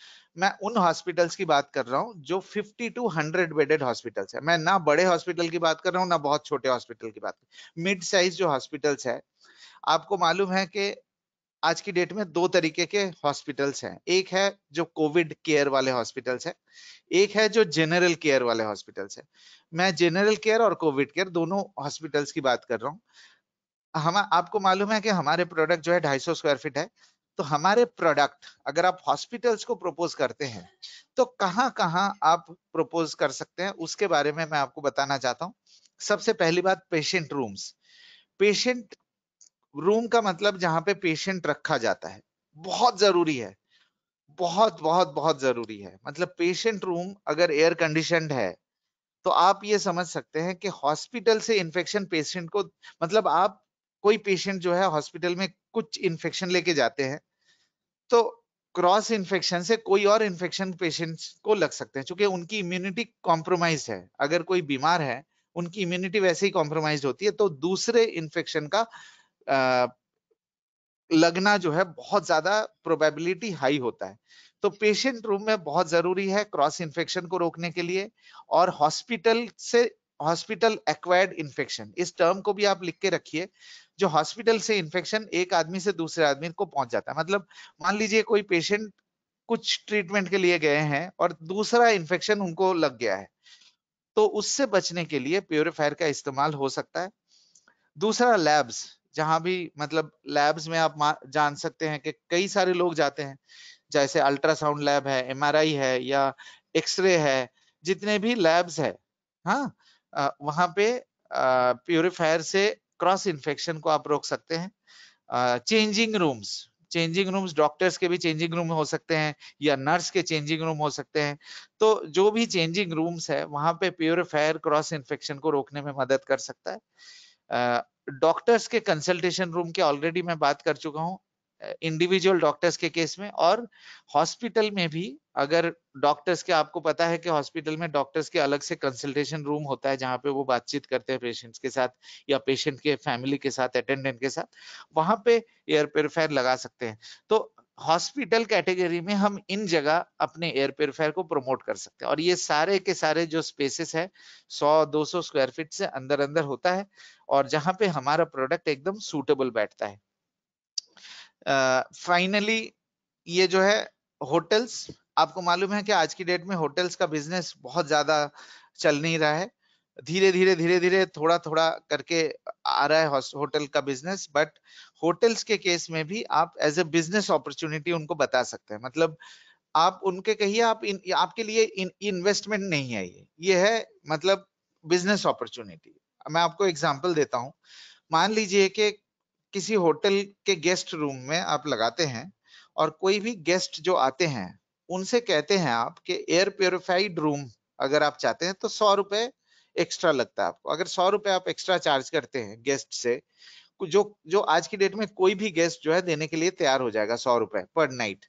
Speaker 3: मैं उन हॉस्पिटल्स की बात कर रहा हूँ जो 50 टू 100 बेडेड हॉस्पिटल्स है मैं ना बड़े हॉस्पिटल की बात कर रहा हूँ ना बहुत छोटे हॉस्पिटल की बात मिड साइज जो हॉस्पिटल्स है आपको मालूम है कि आज की डेट में दो तरीके के हॉस्पिटल्स हैं एक है जो कोविड केयर वाले हॉस्पिटल्स हैं एक है जो जनरल केयर वाले हॉस्पिटल्स हैं मैं जनरल केयर और कोविड केयर दोनों हॉस्पिटल्स की बात कर रहा हूँ हम आपको मालूम है कि हमारे प्रोडक्ट जो है ढाई स्क्वायर फीट है तो हमारे प्रोडक्ट अगर आप हॉस्पिटल्स को प्रपोज करते हैं तो कहाँ कहाँ आप प्रपोज कर सकते हैं उसके बारे में मैं आपको बताना चाहता हूँ सबसे पहली बात पेशेंट रूम्स पेशेंट रूम का मतलब जहां पे पेशेंट रखा जाता है बहुत जरूरी है बहुत बहुत बहुत जरूरी है मतलब पेशेंट रूम अगर एयर कंडीशन है तो आप ये समझ सकते हैं कि हॉस्पिटल से इन्फेक्शन पेशेंट को मतलब आप कोई पेशेंट जो है हॉस्पिटल में कुछ इन्फेक्शन लेके जाते हैं तो क्रॉस इन्फेक्शन से कोई और इन्फेक्शन पेशेंट को लग सकते हैं क्योंकि उनकी इम्यूनिटी कॉम्प्रोमाइज है अगर कोई बीमार है उनकी इम्यूनिटी वैसे ही कॉम्प्रोमाइज होती है तो दूसरे इन्फेक्शन का लगना जो है बहुत ज्यादा प्रोबेबिलिटी हाई होता है तो पेशेंट रूम में बहुत जरूरी है क्रॉस इन्फेक्शन को रोकने के लिए और हॉस्पिटल से हॉस्पिटल एक्वायर्ड इन्फेक्शन इस टर्म को भी आप लिख के रखिए जो हॉस्पिटल से इन्फेक्शन एक आदमी से दूसरे आदमी को पहुंच जाता है मतलब मान लीजिए कोई पेशेंट कुछ ट्रीटमेंट के लिए गए हैं और दूसरा इन्फेक्शन उनको लग गया है तो उससे बचने के लिए प्योरीफायर का इस्तेमाल हो सकता है दूसरा लैब्स जहां भी मतलब लैब्स में आप जान सकते हैं कि कई सारे लोग जाते हैं जैसे अल्ट्रासाउंड लैब है एमआरआई है या एक्सरे है जितने भी लैब्स है हाँ वहां पे प्योरीफायर से क्रॉस इन्फेक्शन को आप रोक सकते हैं changing rooms changing rooms doctors के भी चेंजिंग रूम हो सकते हैं या नर्स के चेंजिंग रूम हो सकते हैं तो जो भी चेंजिंग रूम्स है वहां पे प्योरीफायर क्रॉस इन्फेक्शन को रोकने में मदद कर सकता है डॉक्टर्स के कंसल्टेशन रूम के ऑलरेडी मैं बात कर चुका हूँ इंडिविजुअल डॉक्टर्स के केस में और हॉस्पिटल में भी अगर डॉक्टर्स के आपको पता है कि हॉस्पिटल में डॉक्टर्स के अलग से कंसल्टेशन रूम होता है जहां पे वो बातचीत करते हैं पेशेंट्स के साथ या पेशेंट के फैमिली के साथ अटेंडेंट के साथ वहां पे एयर प्योरीफायर लगा सकते हैं तो हॉस्पिटल कैटेगरी में हम इन जगह अपने एयर प्योरीफायर को प्रमोट कर सकते हैं और ये सारे के सारे जो स्पेसेस है 100-200 स्क्वायर फीट से अंदर अंदर होता है और जहां पे हमारा प्रोडक्ट एकदम सूटेबल बैठता है फाइनली uh, ये जो है होटल्स आपको मालूम है कि आज की डेट में होटल्स का बिजनेस बहुत ज्यादा चल नहीं रहा है धीरे धीरे धीरे धीरे थोड़ा थोड़ा करके आ रहा है होटल का बिजनेस बट होटल्स के केस में भी आप एज ए बिजनेस अपॉर्चुनिटी उनको बता सकते हैं मतलब आप उनके कहिए आप इन, आपके लिए इन्वेस्टमेंट नहीं है ये ये है मतलब बिजनेस अपॉर्चुनिटी मैं आपको एग्जांपल देता हूँ मान लीजिए कि किसी होटल के गेस्ट रूम में आप लगाते हैं और कोई भी गेस्ट जो आते हैं उनसे कहते हैं आप कि एयर प्योरिफाइड रूम अगर आप चाहते हैं तो सौ रुपए एक्स्ट्रा लगता है आपको अगर सौ रुपए आप एक्स्ट्रा चार्ज करते हैं गेस्ट से जो जो आज की डेट में कोई भी गेस्ट जो है देने के लिए तैयार हो जाएगा सौ रुपए पर नाइट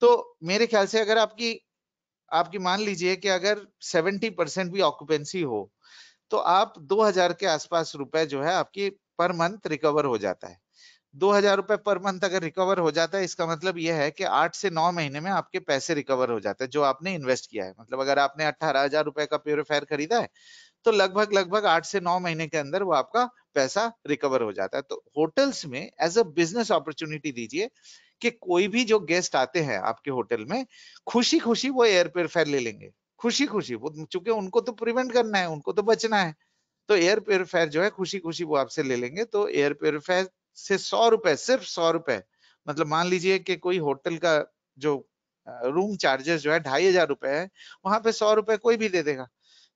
Speaker 3: तो मेरे ख्याल से अगर आपकी आपकी मान लीजिए कि अगर सेवेंटी परसेंट भी ऑक्यूपेंसी हो तो आप दो हजार के आसपास रुपए जो है आपकी पर मंथ रिकवर हो जाता है दो हजार रुपए पर मंथ अगर रिकवर हो जाता है इसका मतलब यह है कि आठ से नौ महीने में आपके पैसे रिकवर हो जाते हैं जो आपने इन्वेस्ट किया है मतलब अगर आपने अठारह हजार रुपए का प्योरीफायर खरीदा है तो लगभग लगभग आठ से नौ महीने के अंदर वो आपका पैसा रिकवर हो जाता है तो होटल्स में एज अ बिजनेस अपॉर्चुनिटी दीजिए कि कोई भी जो गेस्ट आते हैं आपके होटल में खुशी खुशी वो एयर फेयर ले लेंगे खुशी खुशी वो चूंकि उनको तो प्रिवेंट करना है उनको तो बचना है तो एयर प्योरीफायर जो है खुशी खुशी वो आपसे ले लेंगे तो एयर प्योरीफायर से सौ रुपए सिर्फ सौ रुपए मतलब मान लीजिए कि कोई होटल का जो रूम चार्जेस जो है ढाई हजार रुपए है वहां पे सौ रुपए कोई भी दे देगा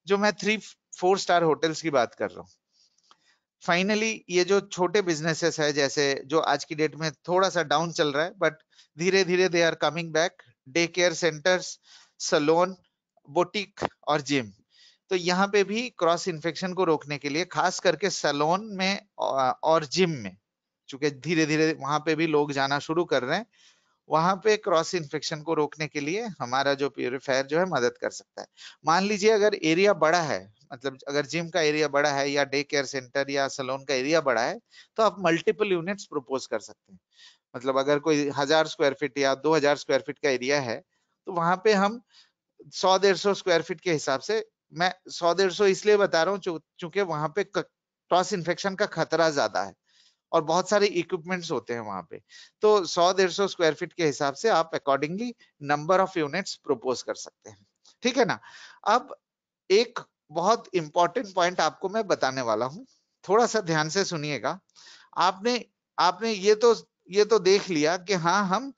Speaker 3: जो मैं थ्री फोर स्टार होटल्स की बात कर रहा हूँ फाइनली ये जो छोटे बिजनेसेस है जैसे जो आज की डेट में थोड़ा सा डाउन चल रहा है बट धीरे धीरे they are coming back day care centres salon boutique और जिम तो यहाँ पे भी क्रॉस इन्फेक्शन को रोकने के लिए खास करके सलोन में और जिम में चूंकि धीरे धीरे वहां पे भी लोग जाना शुरू कर रहे हैं वहां पे क्रॉस इन्फेक्शन को रोकने के लिए हमारा जो प्योरीफायर जो है मदद कर सकता है मान लीजिए अगर एरिया बड़ा है मतलब अगर जिम का एरिया बड़ा है या डे केयर सेंटर या सलोन का एरिया बड़ा है तो आप मल्टीपल यूनिट्स प्रपोज कर सकते हैं मतलब अगर कोई हजार स्क्वायर फीट या दो हजार स्क्वायर फीट का एरिया है तो वहां पे हम सौ डेढ़ सौ स्क्वायर फीट के हिसाब से मैं सौ डेढ़ सौ इसलिए बता रहा हूँ चूंकि वहां पे क्रॉस इन्फेक्शन का खतरा ज्यादा है और बहुत सारे इक्विपमेंट्स होते हैं वहां पे तो 100 डेढ़ सौ स्क्वायर फीट के हिसाब से आप accordingly number of units propose कर सकते हैं ठीक है ना अब एक बहुत इंपॉर्टेंट पॉइंट आपको मैं बताने वाला हूँ थोड़ा सा ध्यान से सुनिएगा आपने आपने ये तो ये तो देख लिया कि हाँ हम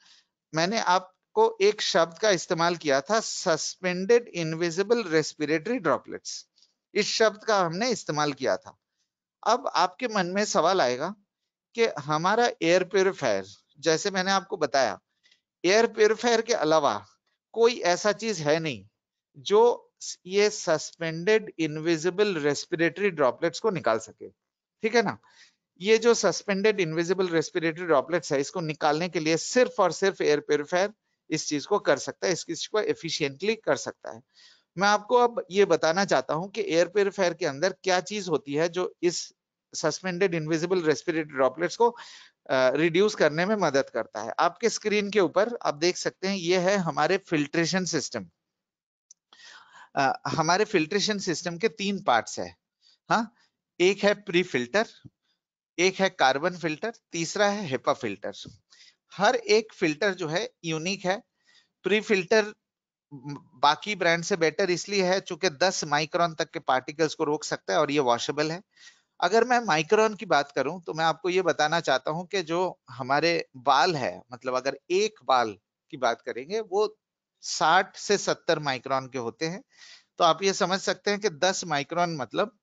Speaker 3: मैंने आपको एक शब्द का इस्तेमाल किया था सस्पेंडेड इनविजिबल रेस्पिरेटरी ड्रॉपलेट्स इस शब्द का हमने इस्तेमाल किया था अब आपके मन में सवाल आएगा कि हमारा एयर प्योरीफायर जैसे मैंने आपको बताया एयर प्योरीफायर के अलावा कोई ऐसा चीज है नहीं जो ये सस्पेंडेड इनविजिबल रेस्पिरेटरी ड्रॉपलेट्स को निकाल सके ठीक है ना ये जो सस्पेंडेड इनविजिबल रेस्पिरेटरी ड्रॉपलेट्स है इसको निकालने के लिए सिर्फ और सिर्फ एयर प्योरीफायर इस चीज को कर सकता है इस चीज को एफिशियंटली कर सकता है मैं आपको अब ये बताना चाहता हूं कि एयर प्योरीफायर के अंदर क्या चीज होती है जो इस सस्पेंडेड इनविजिबल रेस्पिरेटरी ड्रॉपलेट्स को रिड्यूस uh, करने में मदद करता है आपके स्क्रीन के ऊपर आप देख सकते हैं ये है हमारे फिल्ट्रेशन सिस्टम uh, हमारे फिल्ट्रेशन सिस्टम के तीन पार्ट्स है हा? एक है प्री फिल्टर एक है कार्बन फिल्टर तीसरा है हेपा फिल्टर हर एक फिल्टर जो है यूनिक है प्री फिल्टर बाकी ब्रांड से बेटर इसलिए है चूंकि 10 माइक्रोन तक के पार्टिकल्स को रोक सकता है और ये वॉशेबल है अगर मैं माइक्रोन की बात करूं तो मैं आपको ये बताना चाहता हूं कि जो हमारे बाल है मतलब अगर एक बाल की बात करेंगे वो 60 से 70 माइक्रोन के होते हैं तो आप ये समझ सकते हैं कि 10 माइक्रोन मतलब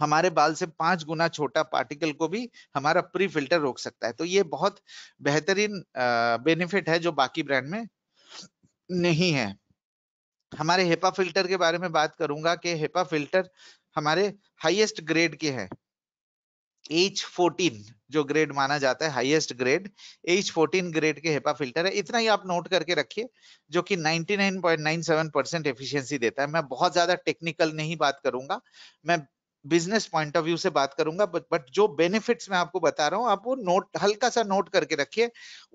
Speaker 3: हमारे बाल से पांच गुना छोटा पार्टिकल को भी हमारा प्री फिल्टर रोक सकता है तो ये बहुत बेहतरीन बेनिफिट है जो बाकी ब्रांड में नहीं है हमारे हेपा फिल्टर के बारे में बात करूंगा कि हेपा फिल्टर हमारे हाईएस्ट ग्रेड के हैं एच फोर्टीन जो ग्रेड माना जाता है highest grade H fourteen grade के हेपा फिल्टर है इतना ही आप नोट करके रखिए जो कि 99.97 परसेंट एफिशिएंसी देता है मैं बहुत ज्यादा टेक्निकल नहीं बात करूंगा मैं बिजनेस पॉइंट ऑफ व्यू से बात करूंगा बट बट जो बेनिफिट्स मैं आपको बता रहा हूँ आप वो नोट हल्का सा नोट करके रखिए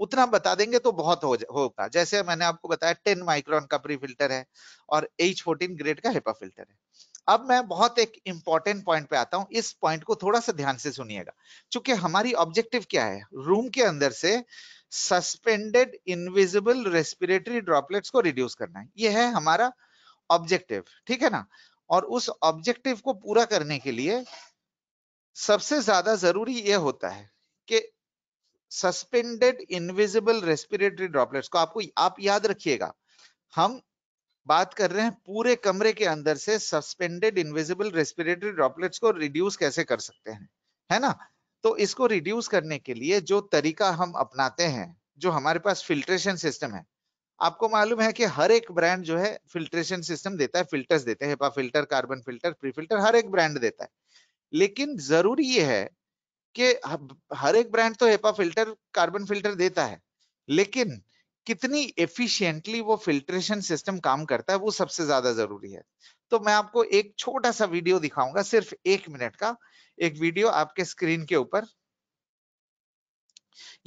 Speaker 3: उतना बता देंगे तो बहुत हो होगा जैसे मैंने आपको बताया टेन माइक्रोन का प्री फिल्टर है और एच फोर्टीन ग्रेड का हेपा फिल्टर है अब मैं बहुत एक इंपॉर्टेंट पॉइंट पे आता हूं इस पॉइंट को थोड़ा सा ध्यान से सुनिएगा क्योंकि हमारी ऑब्जेक्टिव क्या है रूम के अंदर से सस्पेंडेड इनविजिबल रेस्पिरेटरी ड्रॉपलेट्स को रिड्यूस करना है ये है हमारा ऑब्जेक्टिव ठीक है ना और उस ऑब्जेक्टिव को पूरा करने के लिए सबसे ज्यादा जरूरी यह होता है कि सस्पेंडेड इनविजिबल रेस्पिरेटरी ड्रॉपलेट्स को आपको आप याद रखिएगा हम बात कर रहे हैं पूरे कमरे के अंदर से सस्पेंडेड इनविजिबल रेस्पिरेटरी ड्रॉपलेट्स को रिड्यूस कैसे कर सकते हैं है ना तो इसको रिड्यूस करने के लिए जो तरीका हम अपनाते हैं जो हमारे पास फिल्ट्रेशन सिस्टम है आपको मालूम है कि हर एक ब्रांड जो है फिल्ट्रेशन सिस्टम देता है फिल्टर्स देते हैं HEPA filter carbon filter pre filter हर एक ब्रांड देता है लेकिन जरूरी ये है कि हर एक ब्रांड तो हेपा फिल्टर कार्बन फिल्टर देता है लेकिन कितनी एफिशिएंटली वो फिल्ट्रेशन सिस्टम काम करता है वो सबसे ज्यादा जरूरी है तो मैं आपको एक छोटा सा वीडियो दिखाऊंगा सिर्फ एक मिनट का एक वीडियो आपके स्क्रीन के ऊपर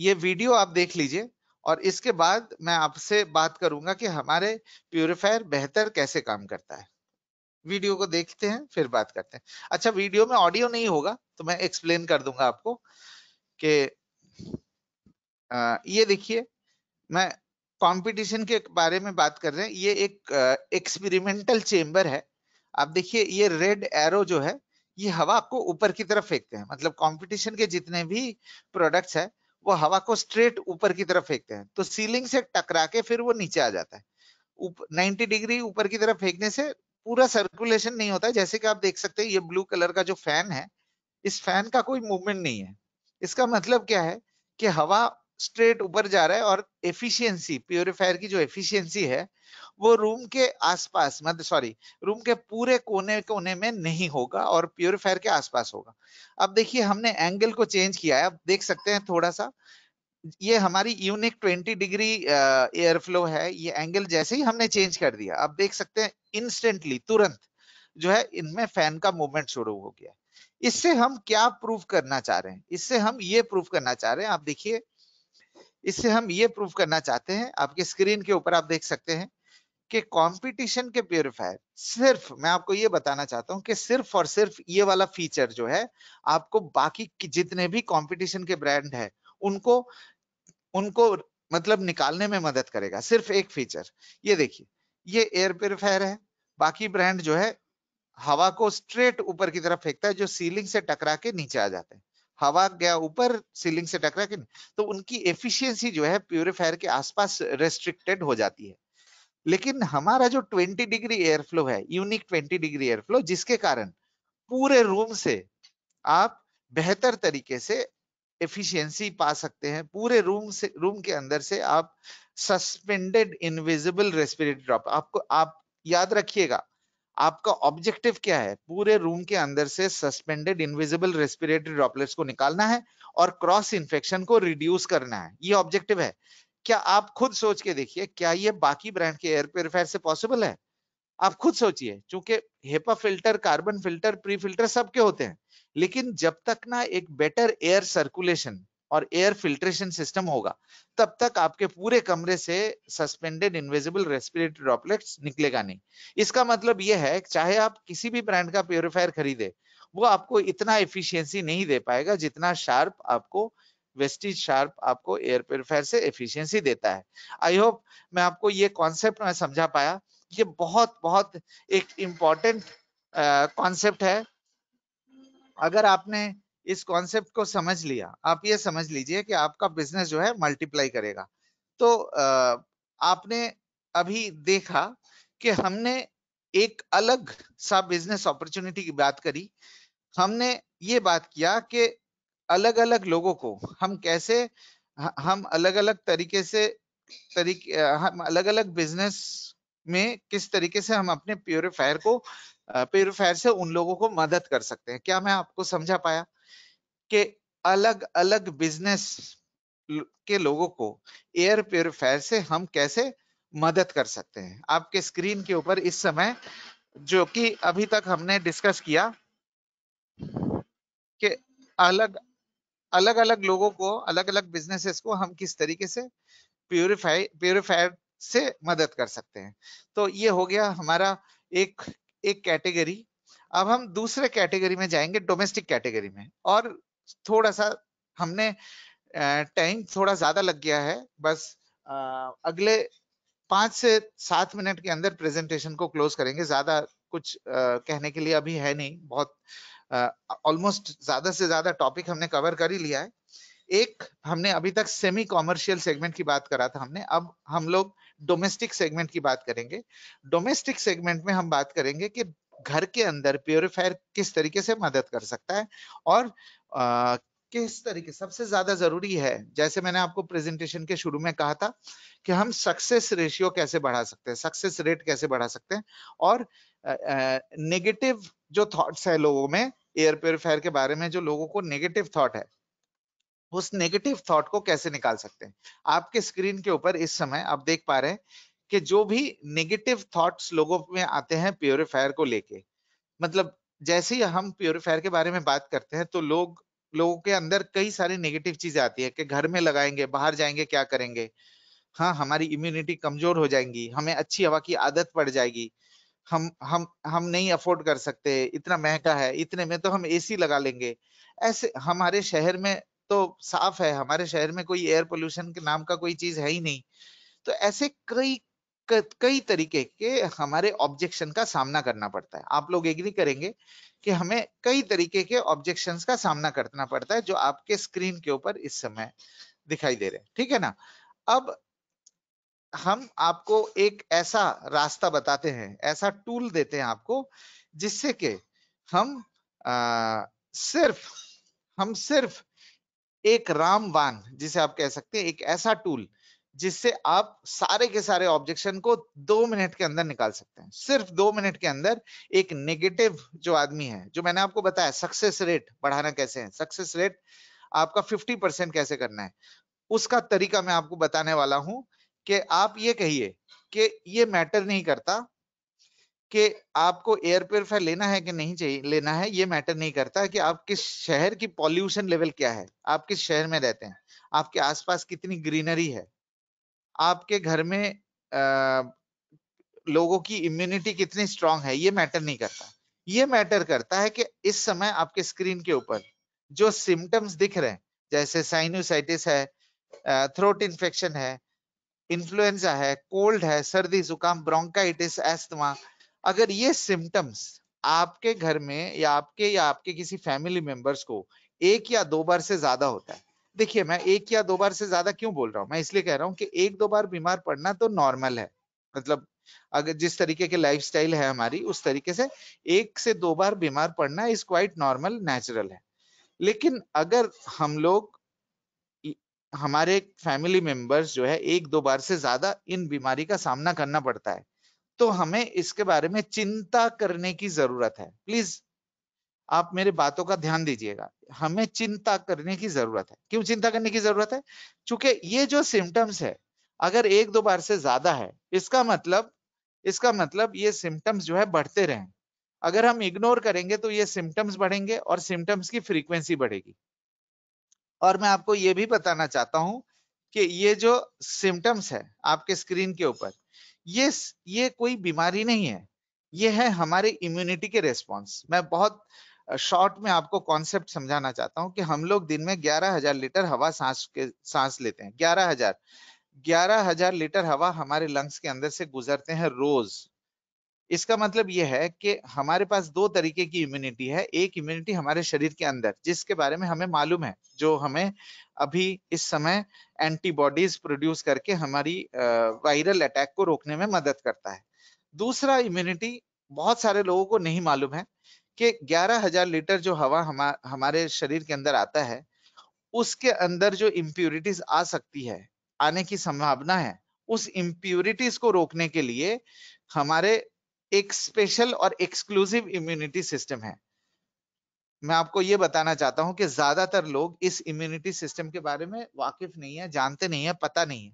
Speaker 3: ये वीडियो आप देख लीजिए और इसके बाद मैं आपसे बात करूंगा कि हमारे प्यूरिफायर बेहतर कैसे काम करता है वीडियो को देखते हैं फिर बात करते हैं अच्छा वीडियो में ऑडियो नहीं होगा तो मैं एक्सप्लेन कर दूंगा आपको कि ये देखिए मैं कंपटीशन के बारे में बात कर रहे हैं ये एक एक्सपेरिमेंटल चेम्बर है आप देखिए ये रेड एरो जो है ये हवा को ऊपर की तरफ फेंकते हैं मतलब कंपटीशन के जितने भी प्रोडक्ट्स है वो हवा को स्ट्रेट ऊपर की तरफ फेंकते हैं तो सीलिंग से टकरा के फिर वो नीचे आ जाता है नाइन्टी डिग्री ऊपर की तरफ फेंकने से पूरा सर्कुलेशन नहीं होता है जैसे कि आप देख सकते हैं ये ब्लू कलर का जो फैन है इस फैन का कोई मूवमेंट नहीं है इसका मतलब क्या है कि हवा स्ट्रेट ऊपर जा रहा है और एफिशिएंसी प्योरीफायर की जो एफिशिएंसी है वो रूम के आसपास मतलब सॉरी रूम के पूरे कोने कोने में नहीं होगा और प्योरीफायर के आसपास होगा अब देखिए हमने एंगल को चेंज किया है अब देख सकते हैं थोड़ा सा ये हमारी यूनिक 20 डिग्री एयर फ्लो है ये एंगल जैसे ही हमने चेंज कर दिया अब देख सकते हैं इंस्टेंटली तुरंत जो है इनमें फैन का मूवमेंट शुरू हो गया इससे हम क्या प्रूफ करना चाह रहे हैं इससे हम ये प्रूफ करना चाह रहे हैं आप देखिए इससे हम ये प्रूव करना चाहते हैं आपके स्क्रीन के ऊपर आप देख सकते हैं कि कंपटीशन के प्योरिफायर सिर्फ मैं आपको ये बताना चाहता हूँ कि सिर्फ और सिर्फ ये वाला फीचर जो है आपको बाकी जितने भी कंपटीशन के ब्रांड है उनको उनको मतलब निकालने में मदद करेगा सिर्फ एक फीचर ये देखिए ये एयर प्योरीफायर है बाकी ब्रांड जो है हवा को स्ट्रेट ऊपर की तरफ फेंकता है जो सीलिंग से टकरा के नीचे आ जाते हैं हवा गया ऊपर सीलिंग से टकरा के तो उनकी एफिशिएंसी जो है प्यूरिफायर के आसपास रेस्ट्रिक्टेड हो जाती है लेकिन हमारा जो 20 डिग्री एयर फ्लो है यूनिक 20 डिग्री एयर फ्लो जिसके कारण पूरे रूम से आप बेहतर तरीके से एफिशिएंसी पा सकते हैं पूरे रूम से रूम के अंदर से आप सस्पेंडेड इनविजिबल रेस्पिरेटरी ड्रॉप आपको आप याद रखिएगा आपका ऑब्जेक्टिव क्या है पूरे रूम के अंदर से सस्पेंडेड इनविजिबल रेस्पिरेटरी ड्रॉपलेट्स को निकालना है और क्रॉस इन्फेक्शन को रिड्यूस करना है ये ऑब्जेक्टिव है क्या आप खुद सोच के देखिए क्या ये बाकी ब्रांड के एयर प्योरिफायर से पॉसिबल है आप खुद सोचिए क्योंकि HEPA filter carbon filter pre filter सबके होते हैं लेकिन जब तक ना एक बेटर एयर सर्कुलेशन और एयर फिल्ट्रेशन सिस्टम होगा तब तक आपके पूरे कमरे से सस्पेंडेड इनविजिबल रेस्पिरेटरी ड्रॉपलेट्स निकलेगा नहीं इसका मतलब यह है चाहे आप किसी भी ब्रांड का प्योरीफायर खरीदे वो आपको इतना एफिशिएंसी नहीं दे पाएगा जितना शार्प आपको वेस्टिज शार्प आपको एयर प्योरीफायर से एफिशिएंसी देता है आई होप मैं आपको ये कॉन्सेप्ट में समझा पाया ये बहुत बहुत एक इम्पॉर्टेंट कॉन्सेप्ट uh, है अगर आपने इस कॉन्सेप्ट को समझ लिया आप ये समझ लीजिए कि आपका बिजनेस जो है मल्टीप्लाई करेगा तो आपने अभी देखा कि हमने एक अलग सा बिजनेस अपॉर्चुनिटी की बात करी हमने ये बात किया कि अलग अलग लोगों को हम कैसे हम अलग अलग तरीके से तरीके हम अलग अलग बिजनेस में किस तरीके से हम अपने प्योरीफायर को प्योरीफायर से उन लोगों को मदद कर सकते हैं क्या मैं आपको समझा पाया के अलग अलग बिजनेस के लोगों को एयर प्योरीफायर से हम कैसे मदद कर सकते हैं आपके स्क्रीन के ऊपर इस समय जो कि अभी तक हमने डिस्कस किया कि अलग अलग अलग लोगों को अलग अलग बिजनेसेस को हम किस तरीके से प्योरीफाई प्योरीफायर से मदद कर सकते हैं तो ये हो गया हमारा एक एक कैटेगरी अब हम दूसरे कैटेगरी में जाएंगे डोमेस्टिक कैटेगरी में और थोड़ा सा हमने टाइम थोड़ा ज्यादा लग गया है बस अगले पांच से सात मिनट के अंदर प्रेजेंटेशन को क्लोज करेंगे ज्यादा कुछ कहने के लिए अभी है नहीं बहुत ऑलमोस्ट ज्यादा से ज्यादा टॉपिक हमने कवर कर ही लिया है एक हमने अभी तक सेमी कॉमर्शियल सेगमेंट की बात करा था हमने अब हम लोग डोमेस्टिक सेगमेंट की बात करेंगे डोमेस्टिक सेगमेंट में हम बात करेंगे कि घर के अंदर प्योरीफायर किस तरीके से मदद कर सकता है और किस तरीके सबसे ज्यादा जरूरी है जैसे मैंने आपको प्रेजेंटेशन के शुरू में कहा था कि हम सक्सेस रेशियो कैसे बढ़ा सकते हैं सक्सेस रेट कैसे बढ़ा सकते हैं और नेगेटिव जो थॉट्स है लोगों में एयर प्योरीफायर के बारे में जो लोगों को नेगेटिव थॉट है उस नेगेटिव थॉट को कैसे निकाल सकते हैं आपके स्क्रीन के ऊपर इस समय आप देख पा रहे हैं कि जो भी नेगेटिव थॉट्स लोगों में आते हैं प्योरीफायर को लेके मतलब जैसे ही हम प्योरीफायर के बारे में बात करते हैं तो लोग लोगों के अंदर कई सारी नेगेटिव चीजें आती है कि घर में लगाएंगे बाहर जाएंगे क्या करेंगे हाँ हमारी इम्यूनिटी कमजोर हो जाएंगी हमें अच्छी हवा की आदत पड़ जाएगी हम हम हम नहीं अफोर्ड कर सकते इतना महंगा है इतने में तो हम एसी लगा लेंगे ऐसे हमारे शहर में तो साफ है हमारे शहर में कोई एयर पोल्यूशन के नाम का कोई चीज है ही नहीं तो ऐसे कई कई तरीके के हमारे ऑब्जेक्शन का सामना करना पड़ता है आप लोग एग्री करेंगे कि हमें कई तरीके के ऑब्जेक्शंस का सामना करना पड़ता है जो आपके स्क्रीन के ऊपर इस समय दिखाई दे रहे हैं ठीक है ना अब हम आपको एक ऐसा रास्ता बताते हैं ऐसा टूल देते हैं आपको जिससे कि हम आ, सिर्फ हम सिर्फ एक रामबान जिसे आप कह सकते हैं एक ऐसा टूल जिससे आप सारे के सारे ऑब्जेक्शन को दो मिनट के अंदर निकाल सकते हैं सिर्फ दो मिनट के अंदर एक नेगेटिव जो आदमी है जो मैंने आपको बताया सक्सेस रेट बढ़ाना कैसे है सक्सेस रेट आपका 50 परसेंट कैसे करना है उसका तरीका मैं आपको बताने वाला हूं कि आप ये कहिए कि ये मैटर नहीं करता कि आपको एयर प्योरिफायर लेना है कि नहीं चाहिए लेना है ये मैटर नहीं करता कि आप किस शहर की पॉल्यूशन लेवल क्या है आप किस शहर में रहते हैं आपके आसपास कितनी ग्रीनरी है आपके घर में आ, लोगों की इम्यूनिटी कितनी स्ट्रांग है ये मैटर नहीं करता ये मैटर करता है कि इस समय आपके स्क्रीन के ऊपर जो सिम्टम्स दिख रहे हैं जैसे साइनोसाइटिस है थ्रोट इन्फेक्शन है इन्फ्लुएंजा है कोल्ड है सर्दी जुकाम ब्रोंकाइटिस एस्थमा अगर ये सिम्टम्स आपके घर में या आपके या आपके किसी फैमिली मेंबर्स को एक या दो बार से ज्यादा होता है देखिए मैं एक या दो बार से ज्यादा क्यों बोल रहा हूँ मैं इसलिए कह रहा हूँ कि एक दो बार बीमार पड़ना तो नॉर्मल है मतलब अगर जिस तरीके के लाइफ है हमारी उस तरीके से एक से दो बार बीमार पड़ना इज क्वाइट नॉर्मल नेचुरल है लेकिन अगर हम लोग हमारे फैमिली मेंबर्स जो है एक दो बार से ज्यादा इन बीमारी का सामना करना पड़ता है तो हमें इसके बारे में चिंता करने की जरूरत है प्लीज आप मेरे बातों का ध्यान दीजिएगा हमें चिंता करने की जरूरत है क्यों चिंता करने की जरूरत है क्योंकि ये जो सिम्टम्स है अगर एक दो बार से ज्यादा है इसका मतलब इसका मतलब ये सिम्टम्स जो है बढ़ते रहे अगर हम इग्नोर करेंगे तो ये सिम्टम्स बढ़ेंगे और सिम्टम्स की फ्रीक्वेंसी बढ़ेगी और मैं आपको ये भी बताना चाहता हूं कि ये जो सिम्टम्स है आपके स्क्रीन के ऊपर ये ये कोई बीमारी नहीं है ये है हमारे इम्यूनिटी के रेस्पॉन्स मैं बहुत शॉर्ट में आपको कॉन्सेप्ट समझाना चाहता हूं कि हम लोग दिन में ग्यारह हजार लीटर हवा सांस के सांस लेते हैं ग्यारह हजार ग्यारह हजार लीटर हवा हमारे लंग्स के अंदर से गुजरते हैं रोज इसका मतलब यह है कि हमारे पास दो तरीके की इम्यूनिटी है एक इम्यूनिटी हमारे शरीर के अंदर जिसके बारे में हमें मालूम है जो हमें अभी इस समय एंटीबॉडीज प्रोड्यूस करके हमारी वायरल अटैक को रोकने में मदद करता है दूसरा इम्यूनिटी बहुत सारे लोगों को नहीं मालूम है कि 11000 लीटर जो हवा हमा, हमारे शरीर के अंदर आता है उसके अंदर जो इम्प्योरिटीज आ सकती है आने की संभावना है उस इम्प्यूरिटीज को रोकने के लिए हमारे एक स्पेशल और एक्सक्लूसिव इम्यूनिटी सिस्टम है मैं आपको ये बताना चाहता हूं कि ज्यादातर लोग इस इम्यूनिटी सिस्टम के बारे में वाकिफ नहीं है जानते नहीं है पता नहीं है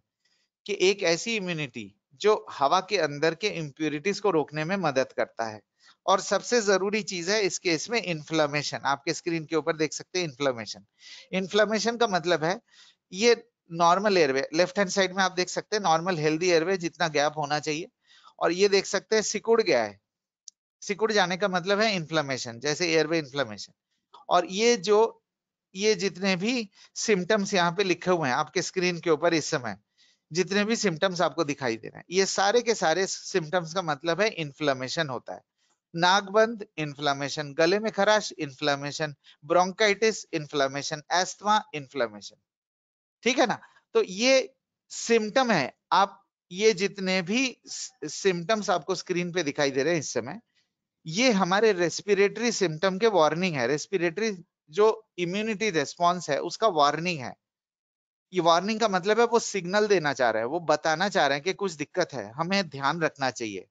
Speaker 3: कि एक ऐसी इम्यूनिटी जो हवा के अंदर के इम्प्यूरिटीज को रोकने में मदद करता है और सबसे जरूरी चीज है इस केस में इन्फ्लामेशन आपके स्क्रीन के ऊपर देख सकते हैं इन्फ्लामेशन इन्फ्लामेशन का मतलब है ये normal airway left hand side में आप देख सकते हैं नॉर्मल हेल्दी एयरवे जितना गैप होना चाहिए और ये देख सकते हैं सिकुड़ गया है सिकुड़ जाने का मतलब है इन्फ्लामेशन जैसे एयरवे इन्फ्लामेशन और ये जो ये जितने भी सिम्टम्स यहाँ पे लिखे हुए हैं आपके स्क्रीन के ऊपर इस समय जितने भी सिम्टम्स आपको दिखाई दे रहे हैं ये सारे के सारे सिम्टम्स का मतलब है इन्फ्लामेशन होता है नागबंद इन्फ्लामेशन गले में खराश inflammation bronchitis inflammation asthma inflammation ठीक है ना तो ये सिम्टम है आप ये जितने भी सिम्टम्स आपको स्क्रीन पे दिखाई दे रहे हैं इस समय ये हमारे रेस्पिरेटरी सिम्टम के वार्निंग है रेस्पिरेटरी जो इम्यूनिटी रेस्पॉन्स है उसका वार्निंग है ये वार्निंग का मतलब है वो सिग्नल देना चाह रहे हैं वो बताना चाह रहे हैं कि कुछ दिक्कत है हमें ध्यान रखना चाहिए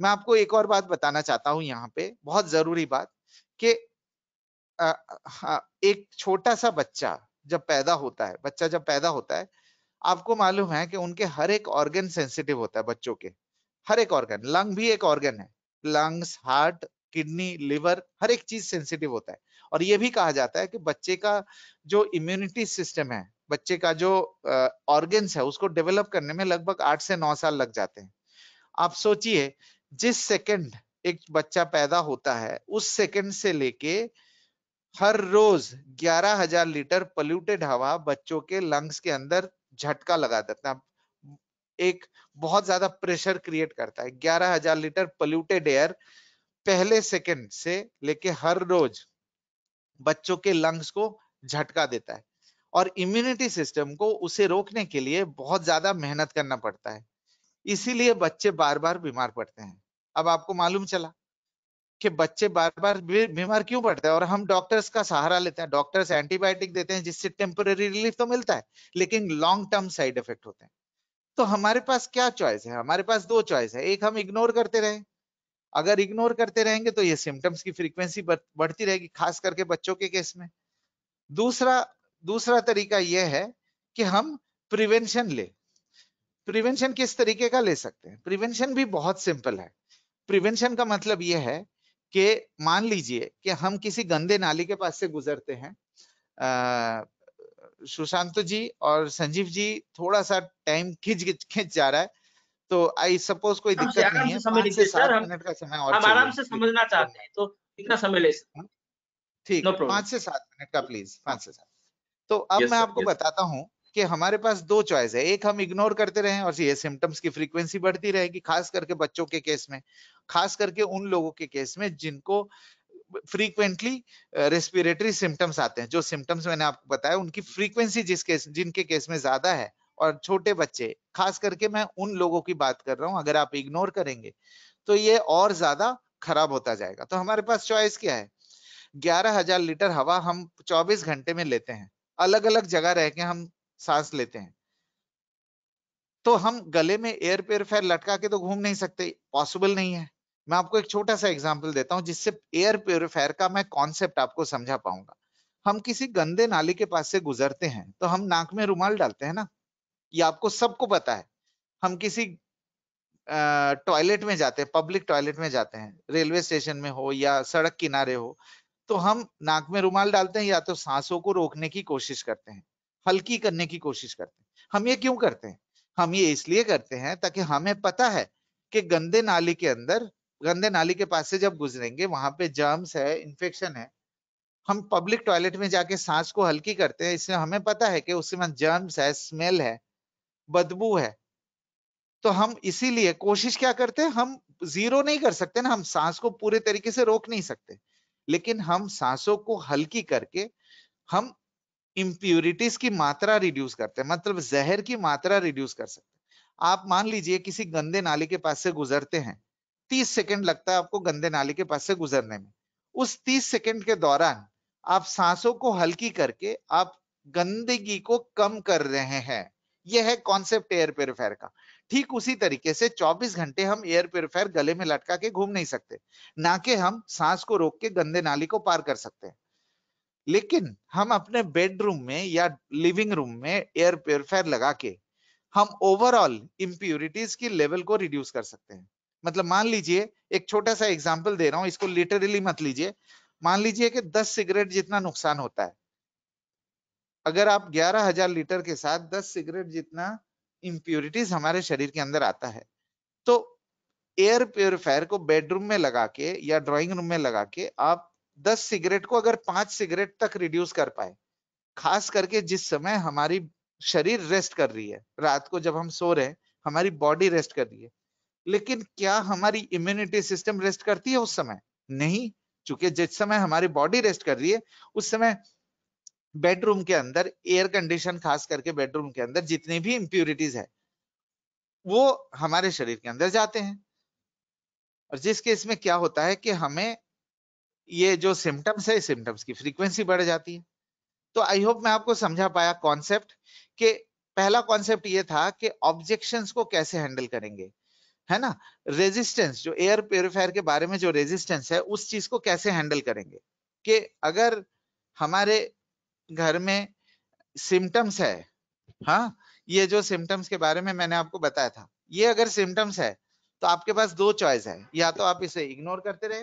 Speaker 3: मैं आपको एक और बात बताना चाहता हूँ यहाँ पे बहुत जरूरी बात कि हाँ, एक छोटा सा बच्चा जब पैदा होता है बच्चा जब पैदा होता है आपको मालूम है कि उनके हर एक ऑर्गन सेंसिटिव होता है बच्चों के हर एक ऑर्गन लंग भी एक ऑर्गन है लंग्स हार्ट किडनी लिवर हर एक चीज सेंसिटिव होता है और ये भी कहा जाता है कि बच्चे का जो इम्यूनिटी सिस्टम है बच्चे का जो ऑर्गेन्स है उसको डेवलप करने में लगभग आठ से नौ साल लग जाते हैं आप सोचिए जिस सेकंड एक बच्चा पैदा होता है उस सेकंड से लेके हर रोज 11,000 लीटर पल्यूटेड हवा बच्चों के लंग्स के अंदर झटका लगा देता है एक बहुत ज्यादा प्रेशर क्रिएट करता है 11,000 लीटर पल्यूटेड एयर पहले सेकंड से लेके हर रोज बच्चों के लंग्स को झटका देता है और इम्यूनिटी सिस्टम को उसे रोकने के लिए बहुत ज्यादा मेहनत करना पड़ता है इसीलिए बच्चे बार बार बीमार पड़ते हैं अब आपको मालूम चला कि बच्चे बार बार बीमार क्यों पड़ते हैं और हम डॉक्टर्स का सहारा लेते हैं डॉक्टर्स एंटीबायोटिक देते हैं जिससे टेम्पररी रिलीफ तो मिलता है लेकिन लॉन्ग टर्म साइड इफेक्ट होते हैं तो हमारे पास क्या चॉइस है हमारे पास दो चॉइस है एक हम इग्नोर करते रहे अगर इग्नोर करते रहेंगे तो ये सिम्टम्स की फ्रीक्वेंसी बढ़ती रहेगी खास करके बच्चों के केस में दूसरा दूसरा तरीका यह है कि हम प्रिवेंशन ले प्रिवेंशन किस तरीके का ले सकते हैं प्रिवेंशन भी बहुत सिंपल है प्रिवेंशन का मतलब यह है कि मान लीजिए कि हम किसी गंदे नाली के पास से गुजरते हैं सुशांत जी और संजीव जी थोड़ा सा टाइम खिंच खिंच जा रहा है तो आई सपोज कोई दिक्कत नहीं है पांच से सात मिनट का समय और आराम से समझना चाहते
Speaker 1: हैं तो कितना समय
Speaker 3: ले ठीक पांच से सात मिनट का प्लीज पांच से सात तो अब मैं आपको बताता हूँ कि हमारे पास दो चॉइस है एक हम इग्नोर करते रहें और ये सिम्टम्स की फ्रीक्वेंसी बढ़ती रहेगी खास करके बच्चों के केस में खास करके उन लोगों के केस में जिनको फ्रीक्वेंटली रेस्पिरेटरी सिम्टम्स आते हैं जो सिम्टम्स मैंने आपको बताया उनकी फ्रीक्वेंसी जिस केस जिनके केस में ज्यादा है और छोटे बच्चे खास करके मैं उन लोगों की बात कर रहा हूँ अगर आप इग्नोर करेंगे तो ये और ज्यादा खराब होता जाएगा तो हमारे पास चॉइस क्या है ग्यारह हजार लीटर हवा हम 24 घंटे में लेते हैं अलग अलग जगह रह के हम सांस लेते हैं तो हम गले में एयर प्योरिफायर लटका के तो घूम नहीं सकते पॉसिबल नहीं है मैं आपको एक छोटा सा एग्जाम्पल देता हूँ जिससे एयर प्योरिफायर का मैं कॉन्सेप्ट आपको समझा पाऊंगा हम किसी गंदे नाले के पास से गुजरते हैं तो हम नाक में रुमाल डालते हैं ना ये आपको सबको पता है हम किसी टॉयलेट में जाते हैं पब्लिक टॉयलेट में जाते हैं रेलवे स्टेशन में हो या सड़क किनारे हो तो हम नाक में रुमाल डालते हैं या तो सांसों को रोकने की कोशिश करते हैं हल्की करने की कोशिश करते हैं हम ये क्यों करते हैं हम ये इसलिए करते हैं ताकि हमें पता है कि गंदे नाली के अंदर गंदे नाली के पास से जब गुजरेंगे वहां पे जर्म्स है इन्फेक्शन है हम पब्लिक टॉयलेट में जाके सांस को हल्की करते हैं इसमें हमें पता है कि उसमें जर्म्स है स्मेल है बदबू है तो हम इसीलिए कोशिश क्या करते हैं हम जीरो नहीं कर सकते ना हम सांस को पूरे तरीके से रोक नहीं सकते लेकिन हम सांसों को हल्की करके हम इम्प्योरिटीज की मात्रा रिड्यूस करते हैं मतलब जहर की मात्रा रिड्यूस कर सकते हैं आप मान लीजिए किसी गंदे नाले के पास से गुजरते हैं तीस सेकेंड लगता है आपको गंदे नाले के पास से गुजरने में उस तीस सेकेंड के दौरान आप सांसों को हल्की करके आप गंदगी को कम कर रहे हैं यह है कॉन्सेप्ट एयर प्योरिफायर का ठीक उसी तरीके से 24 घंटे हम एयर प्योरिफायर गले में लटका के घूम नहीं सकते ना कि हम सांस को रोक के गंदे नाली को पार कर सकते हैं लेकिन हम अपने बेडरूम में या लिविंग रूम में एयर प्योरिफायर लगा के हम ओवरऑल इम्प्योरिटीज की लेवल को रिड्यूस कर सकते हैं मतलब मान लीजिए एक छोटा सा एग्जाम्पल दे रहा हूँ इसको लिटरली मत लीजिए मान लीजिए कि 10 सिगरेट जितना नुकसान होता है अगर आप 11,000 लीटर के साथ 10 सिगरेट जितना इम्प्योरिटीज हमारे शरीर के अंदर आता है तो एयर प्योरिफायर को बेडरूम में लगा के या ड्राइंग रूम में लगा के आप दस सिगरेट को अगर पांच सिगरेट तक रिड्यूस कर पाए खास करके जिस समय हमारी शरीर रेस्ट कर रही है रात को जब हम सो रहे हैं हमारी बॉडी रेस्ट कर रही है लेकिन क्या हमारी इम्यूनिटी सिस्टम रेस्ट करती है उस समय नहीं चूंकि जिस समय हमारी बॉडी रेस्ट कर रही है उस समय बेडरूम के अंदर एयर कंडीशन खास करके बेडरूम के अंदर जितनी भी इम्प्यूरिटीज है वो हमारे शरीर के अंदर जाते हैं और जिस केस में क्या होता है कि हमें ये जो सिम्टम्स है सिम्टम्स की फ्रीक्वेंसी बढ़ जाती है तो आई होप मैं आपको समझा पाया कॉन्सेप्ट कि पहला कॉन्सेप्ट ये था कि ऑब्जेक्शन को कैसे हैंडल करेंगे है ना रेजिस्टेंस जो एयर प्योरिफायर के बारे में जो रेजिस्टेंस है उस चीज को कैसे हैंडल करेंगे कि अगर हमारे घर में सिम्टम्स है हाँ ये जो सिम्टम्स के बारे में मैंने आपको बताया था ये अगर सिम्टम्स है तो आपके पास दो चॉइस है या तो आप इसे इग्नोर करते रहे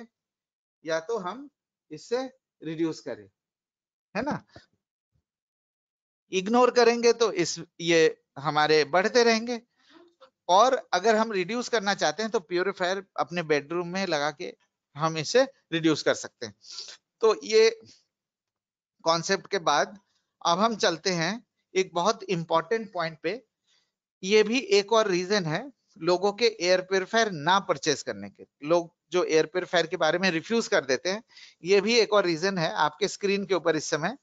Speaker 3: या तो हम इससे रिड्यूस करें है ना इग्नोर करेंगे तो इस ये हमारे बढ़ते रहेंगे और अगर हम रिड्यूस करना चाहते हैं तो प्योरीफायर अपने बेडरूम में लगा के हम इसे रिड्यूस कर सकते हैं तो ये कॉन्सेप्ट के बाद अब हम चलते हैं एक बहुत इंपॉर्टेंट पॉइंट पे ये भी एक और रीजन है लोगों के एयर प्योरीफायर ना परचेस करने के लोग जो एयर प्योरीफायर के बारे में रिफ्यूज कर देते हैं ये भी एक और रीजन है आपके स्क्रीन के ऊपर इस समय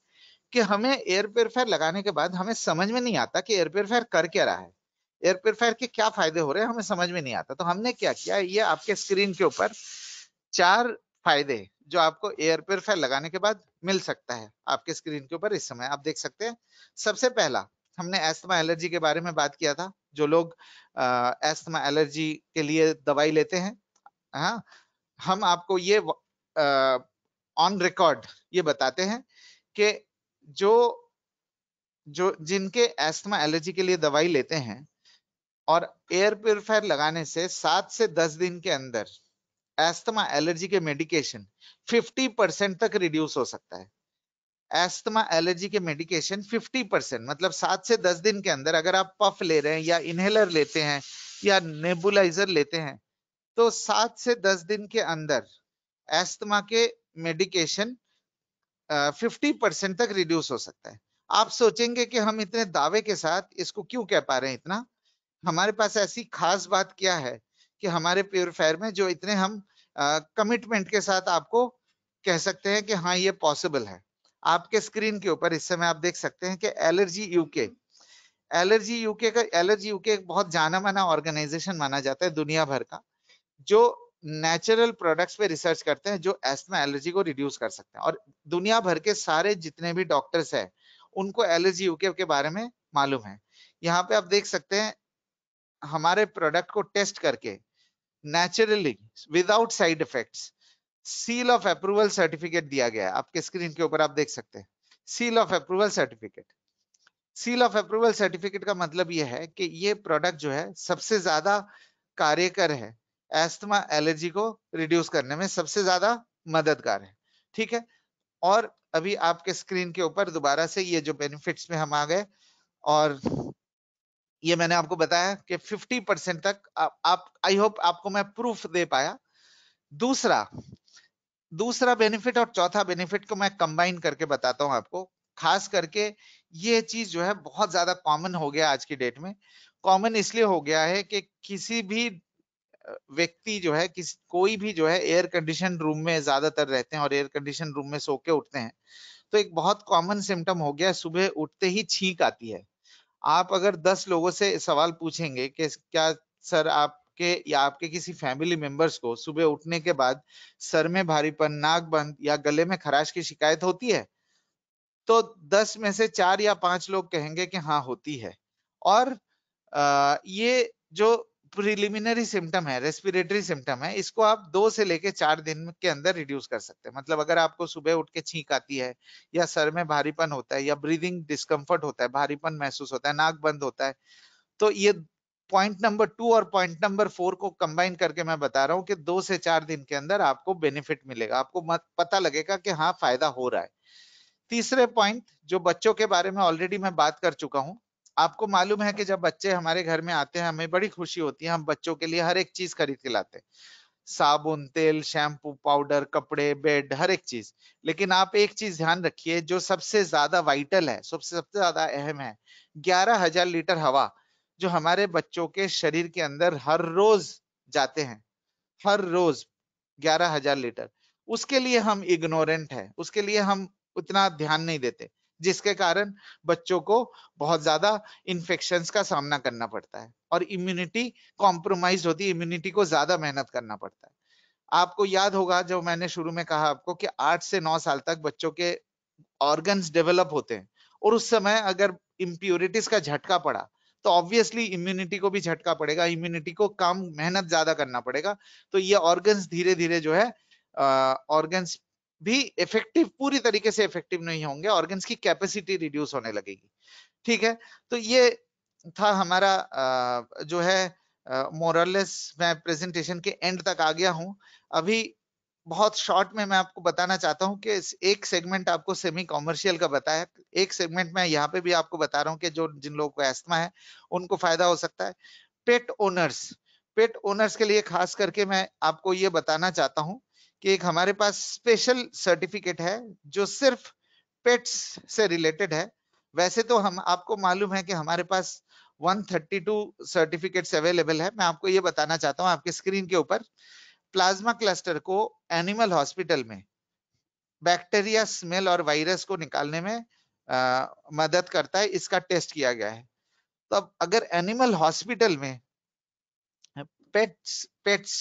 Speaker 3: कि हमें एयर प्योरीफायर लगाने के बाद हमें समझ में नहीं आता कि एयर प्योरीफायर कर क्या रहा है एयर प्योरीफायर के क्या फायदे हो रहे हैं हमें समझ में नहीं आता तो हमने क्या किया ये आपके स्क्रीन के ऊपर चार फायदे जो आपको एयर प्योरीफायर लगाने के बाद मिल सकता है आपके स्क्रीन के ऊपर इस समय आप देख सकते हैं सबसे पहला हमने एस्थमा एलर्जी के बारे में बात किया था जो लोग एस्थमा एलर्जी के लिए दवाई लेते हैं हाँ हम आपको ये ऑन रिकॉर्ड ये बताते हैं कि जो जो जिनके एस्थमा एलर्जी के लिए दवाई लेते हैं और एयर प्योरीफायर लगाने से सात से दस दिन के अंदर एस्थमा एलर्जी के मेडिकेशन 50 परसेंट तक रिड्यूस हो सकता है एस्थमा एलर्जी के मेडिकेशन 50 परसेंट मतलब सात से दस दिन के अंदर अगर आप पफ ले रहे हैं या इनहेलर लेते हैं या नेबुलाइजर लेते हैं तो सात से दस दिन के अंदर एस्थमा के मेडिकेशन फिफ्टी परसेंट तक रिड्यूस हो सकता है आप सोचेंगे कि हम इतने दावे के साथ इसको क्यों कह पा रहे हैं इतना हमारे पास ऐसी खास बात क्या है कि हमारे प्योरीफायर में जो इतने हम कमिटमेंट के साथ आपको कह सकते हैं कि हाँ ये पॉसिबल है आपके स्क्रीन के ऊपर इस समय आप देख सकते हैं कि एलर्जी यूके एलर्जी यूके का एलर्जी यूके एक बहुत जाना माना ऑर्गेनाइजेशन माना जाता है दुनिया भर का जो नेचुरल प्रोडक्ट्स पे रिसर्च करते हैं जो एस्मा एलर्जी को रिड्यूस कर सकते हैं और दुनिया भर के सारे जितने भी डॉक्टर्स हैं उनको एलर्जी यूके के बारे में मालूम है यहाँ पे आप देख सकते हैं हमारे प्रोडक्ट को टेस्ट करके naturally without side effects seal of approval certificate दिया गया है आपके स्क्रीन के ऊपर आप देख सकते हैं seal of approval certificate seal of approval certificate का मतलब यह है कि ये प्रोडक्ट जो है सबसे ज्यादा कार्यकर है एस्थमा एलर्जी को रिड्यूस करने में सबसे ज्यादा मददगार है ठीक है और अभी आपके स्क्रीन के ऊपर दोबारा से ये जो बेनिफिट्स में हम आ गए और ये मैंने आपको बताया कि 50 परसेंट तक आप आई होप आपको मैं प्रूफ दे पाया दूसरा दूसरा बेनिफिट और चौथा बेनिफिट को मैं कंबाइन करके बताता हूँ आपको खास करके ये चीज जो है बहुत ज्यादा कॉमन हो गया आज की डेट में कॉमन इसलिए हो गया है कि किसी भी व्यक्ति जो है किस कोई भी जो है एयर कंडीशन रूम में ज्यादातर रहते हैं और एयर कंडीशन रूम में सो के उठते हैं तो एक बहुत कॉमन सिम्टम हो गया सुबह उठते ही छींक आती है आप अगर 10 लोगों से सवाल पूछेंगे कि क्या सर आपके या आपके किसी फैमिली मेंबर्स को सुबह उठने के बाद सर में भारीपन नाक बंद या गले में खराश की शिकायत होती है तो दस में से चार या पांच लोग कहेंगे कि हाँ होती है और ये जो प्रिलिमिनरी सिम्टम है रेस्पिरेटरी सिम्टम है इसको आप दो से लेके चार दिन के अंदर रिड्यूस कर सकते हैं मतलब अगर आपको सुबह उठ के छींक आती है या सर में भारीपन होता है या ब्रीदिंग डिस्कम्फर्ट होता है भारीपन महसूस होता है नाक बंद होता है तो ये पॉइंट नंबर टू और पॉइंट नंबर फोर को कंबाइन करके मैं बता रहा हूँ कि दो से चार दिन के अंदर आपको बेनिफिट मिलेगा आपको पता लगेगा कि हाँ फायदा हो रहा है तीसरे पॉइंट जो बच्चों के बारे में ऑलरेडी मैं बात कर चुका हूँ आपको मालूम है कि जब बच्चे हमारे घर में आते हैं हमें बड़ी खुशी होती है हम बच्चों के लिए हर एक चीज खरीद के लाते हैं साबुन तेल शैम्पू पाउडर कपड़े बेड हर एक चीज लेकिन आप एक चीज ध्यान रखिए जो सबसे ज्यादा वाइटल है सबसे सबसे ज्यादा अहम है ग्यारह हजार लीटर हवा जो हमारे बच्चों के शरीर के अंदर हर रोज जाते हैं हर रोज ग्यारह हजार लीटर उसके लिए हम इग्नोरेंट है उसके लिए हम उतना ध्यान नहीं देते जिसके कारण बच्चों को बहुत ज्यादा इन्फेक्शन का सामना करना पड़ता है और इम्यूनिटी कॉम्प्रोमाइज होती है इम्यूनिटी को ज्यादा मेहनत करना पड़ता है आपको याद होगा जो मैंने शुरू में कहा आपको कि आठ से नौ साल तक बच्चों के ऑर्गन्स डेवलप होते हैं और उस समय अगर इम्प्योरिटीज का झटका पड़ा तो ऑब्वियसली इम्यूनिटी को भी झटका पड़ेगा इम्यूनिटी को काम मेहनत ज्यादा करना पड़ेगा तो ये ऑर्गन्स धीरे धीरे जो है ऑर्गन्स भी इफेक्टिव पूरी तरीके से इफेक्टिव नहीं होंगे ऑर्गन की कैपेसिटी रिड्यूस होने लगेगी ठीक है तो ये था हमारा जो है मोरलेस मैं प्रेजेंटेशन के एंड तक आ गया हूं अभी बहुत शॉर्ट में मैं आपको बताना चाहता हूं कि एक सेगमेंट आपको सेमी कॉमर्शियल का बताया एक सेगमेंट मैं यहाँ पे भी आपको बता रहा हूँ कि जो जिन लोगों को एस्थमा है उनको फायदा हो सकता है पेट ओनर्स पेट ओनर्स के लिए खास करके मैं आपको ये बताना चाहता हूँ कि एक हमारे पास स्पेशल सर्टिफिकेट है जो सिर्फ पेट्स से रिलेटेड है वैसे तो हम आपको मालूम है कि हमारे पास 132 सर्टिफिकेट्स अवेलेबल है मैं आपको ये बताना चाहता हूँ आपके स्क्रीन के ऊपर प्लाज्मा क्लस्टर को एनिमल हॉस्पिटल में बैक्टीरिया स्मेल और वायरस को निकालने में आ, मदद करता है इसका टेस्ट किया गया है तो अब अगर एनिमल हॉस्पिटल में पेट्स पेट्स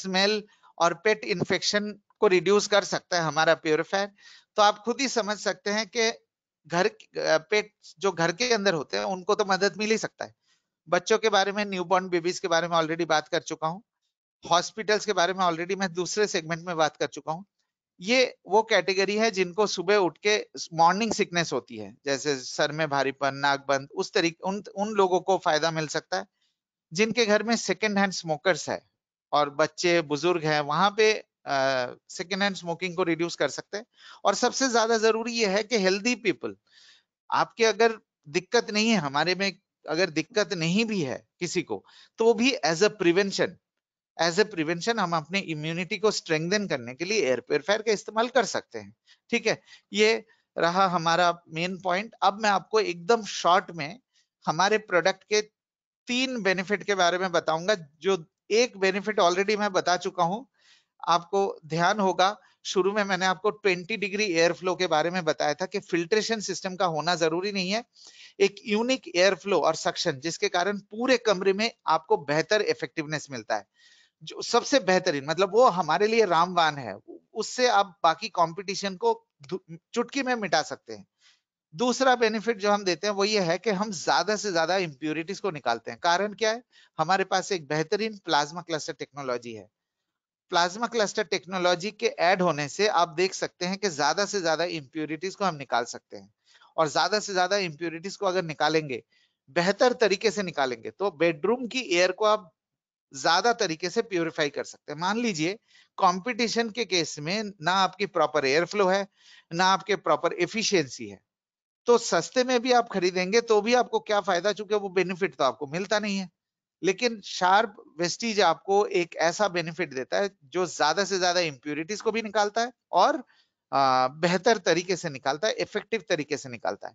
Speaker 3: स्मेल और पेट इन्फेक्शन को रिड्यूस कर सकता है हमारा प्योरीफायर तो आप खुद ही समझ सकते हैं कि घर पेट जो घर के अंदर होते हैं उनको तो मदद मिल ही सकता है बच्चों के बारे में न्यू बॉर्न बेबीज के बारे में ऑलरेडी बात कर चुका हूँ हॉस्पिटल्स के बारे में ऑलरेडी मैं दूसरे सेगमेंट में बात कर चुका हूँ ये वो कैटेगरी है जिनको सुबह उठ के मॉर्निंग सिकनेस होती है जैसे सर में भारीपन नाक बंद उस तरीके उन उन लोगों को फायदा मिल सकता है जिनके घर में सेकेंड हैंड स्मोकर्स है और बच्चे बुजुर्ग हैं वहां पे सेकेंड हैंड स्मोकिंग को रिड्यूस कर सकते हैं और सबसे ज्यादा जरूरी यह है कि हेल्दी पीपल आपके अगर दिक्कत नहीं है हमारे में अगर दिक्कत नहीं भी है किसी को तो वो भी as a prevention as a prevention हम अपने इम्यूनिटी को स्ट्रेंथन करने के लिए एयर प्योरीफायर का इस्तेमाल कर सकते हैं ठीक है ये रहा हमारा मेन पॉइंट अब मैं आपको एकदम शॉर्ट में हमारे प्रोडक्ट के तीन बेनिफिट के बारे में बताऊंगा जो एक बेनिफिट ऑलरेडी मैं बता चुका हूं आपको ध्यान होगा शुरू में मैंने आपको 20 डिग्री एयर फ्लो के बारे में बताया था कि फिल्ट्रेशन सिस्टम का होना जरूरी नहीं है एक यूनिक एयर फ्लो और सक्शन जिसके कारण पूरे कमरे में आपको बेहतर इफेक्टिवनेस मिलता है जो सबसे बेहतरीन मतलब वो हमारे लिए रामवान है उससे आप बाकी कंपटीशन को चुटकी में मिटा सकते हैं दूसरा बेनिफिट जो हम देते हैं वो ये है कि हम ज्यादा से ज्यादा इंप्योरिटीज को निकालते हैं कारण क्या है हमारे पास एक बेहतरीन प्लाज्मा क्लस्टर टेक्नोलॉजी है प्लाज्मा क्लस्टर टेक्नोलॉजी के ऐड होने से आप देख सकते हैं कि ज्यादा से ज्यादा इंप्योरिटीज को हम निकाल सकते हैं और ज्यादा से ज्यादा इंप्योरिटीज को अगर निकालेंगे बेहतर तरीके से निकालेंगे तो बेडरूम की एयर को आप ज्यादा तरीके से प्योरिफाई कर सकते हैं मान लीजिए कंपटीशन के केस में ना आपकी प्रॉपर एयर फ्लो है ना आपके प्रॉपर एफिशिएंसी है तो सस्ते में भी आप खरीदेंगे तो भी आपको क्या फायदा चूंकि वो बेनिफिट तो आपको मिलता नहीं है लेकिन शार्प वेस्टीज आपको एक ऐसा बेनिफिट देता है जो ज्यादा से ज्यादा इम्प्योरिटीज को भी निकालता है और बेहतर तरीके से निकालता है इफेक्टिव तरीके से निकालता है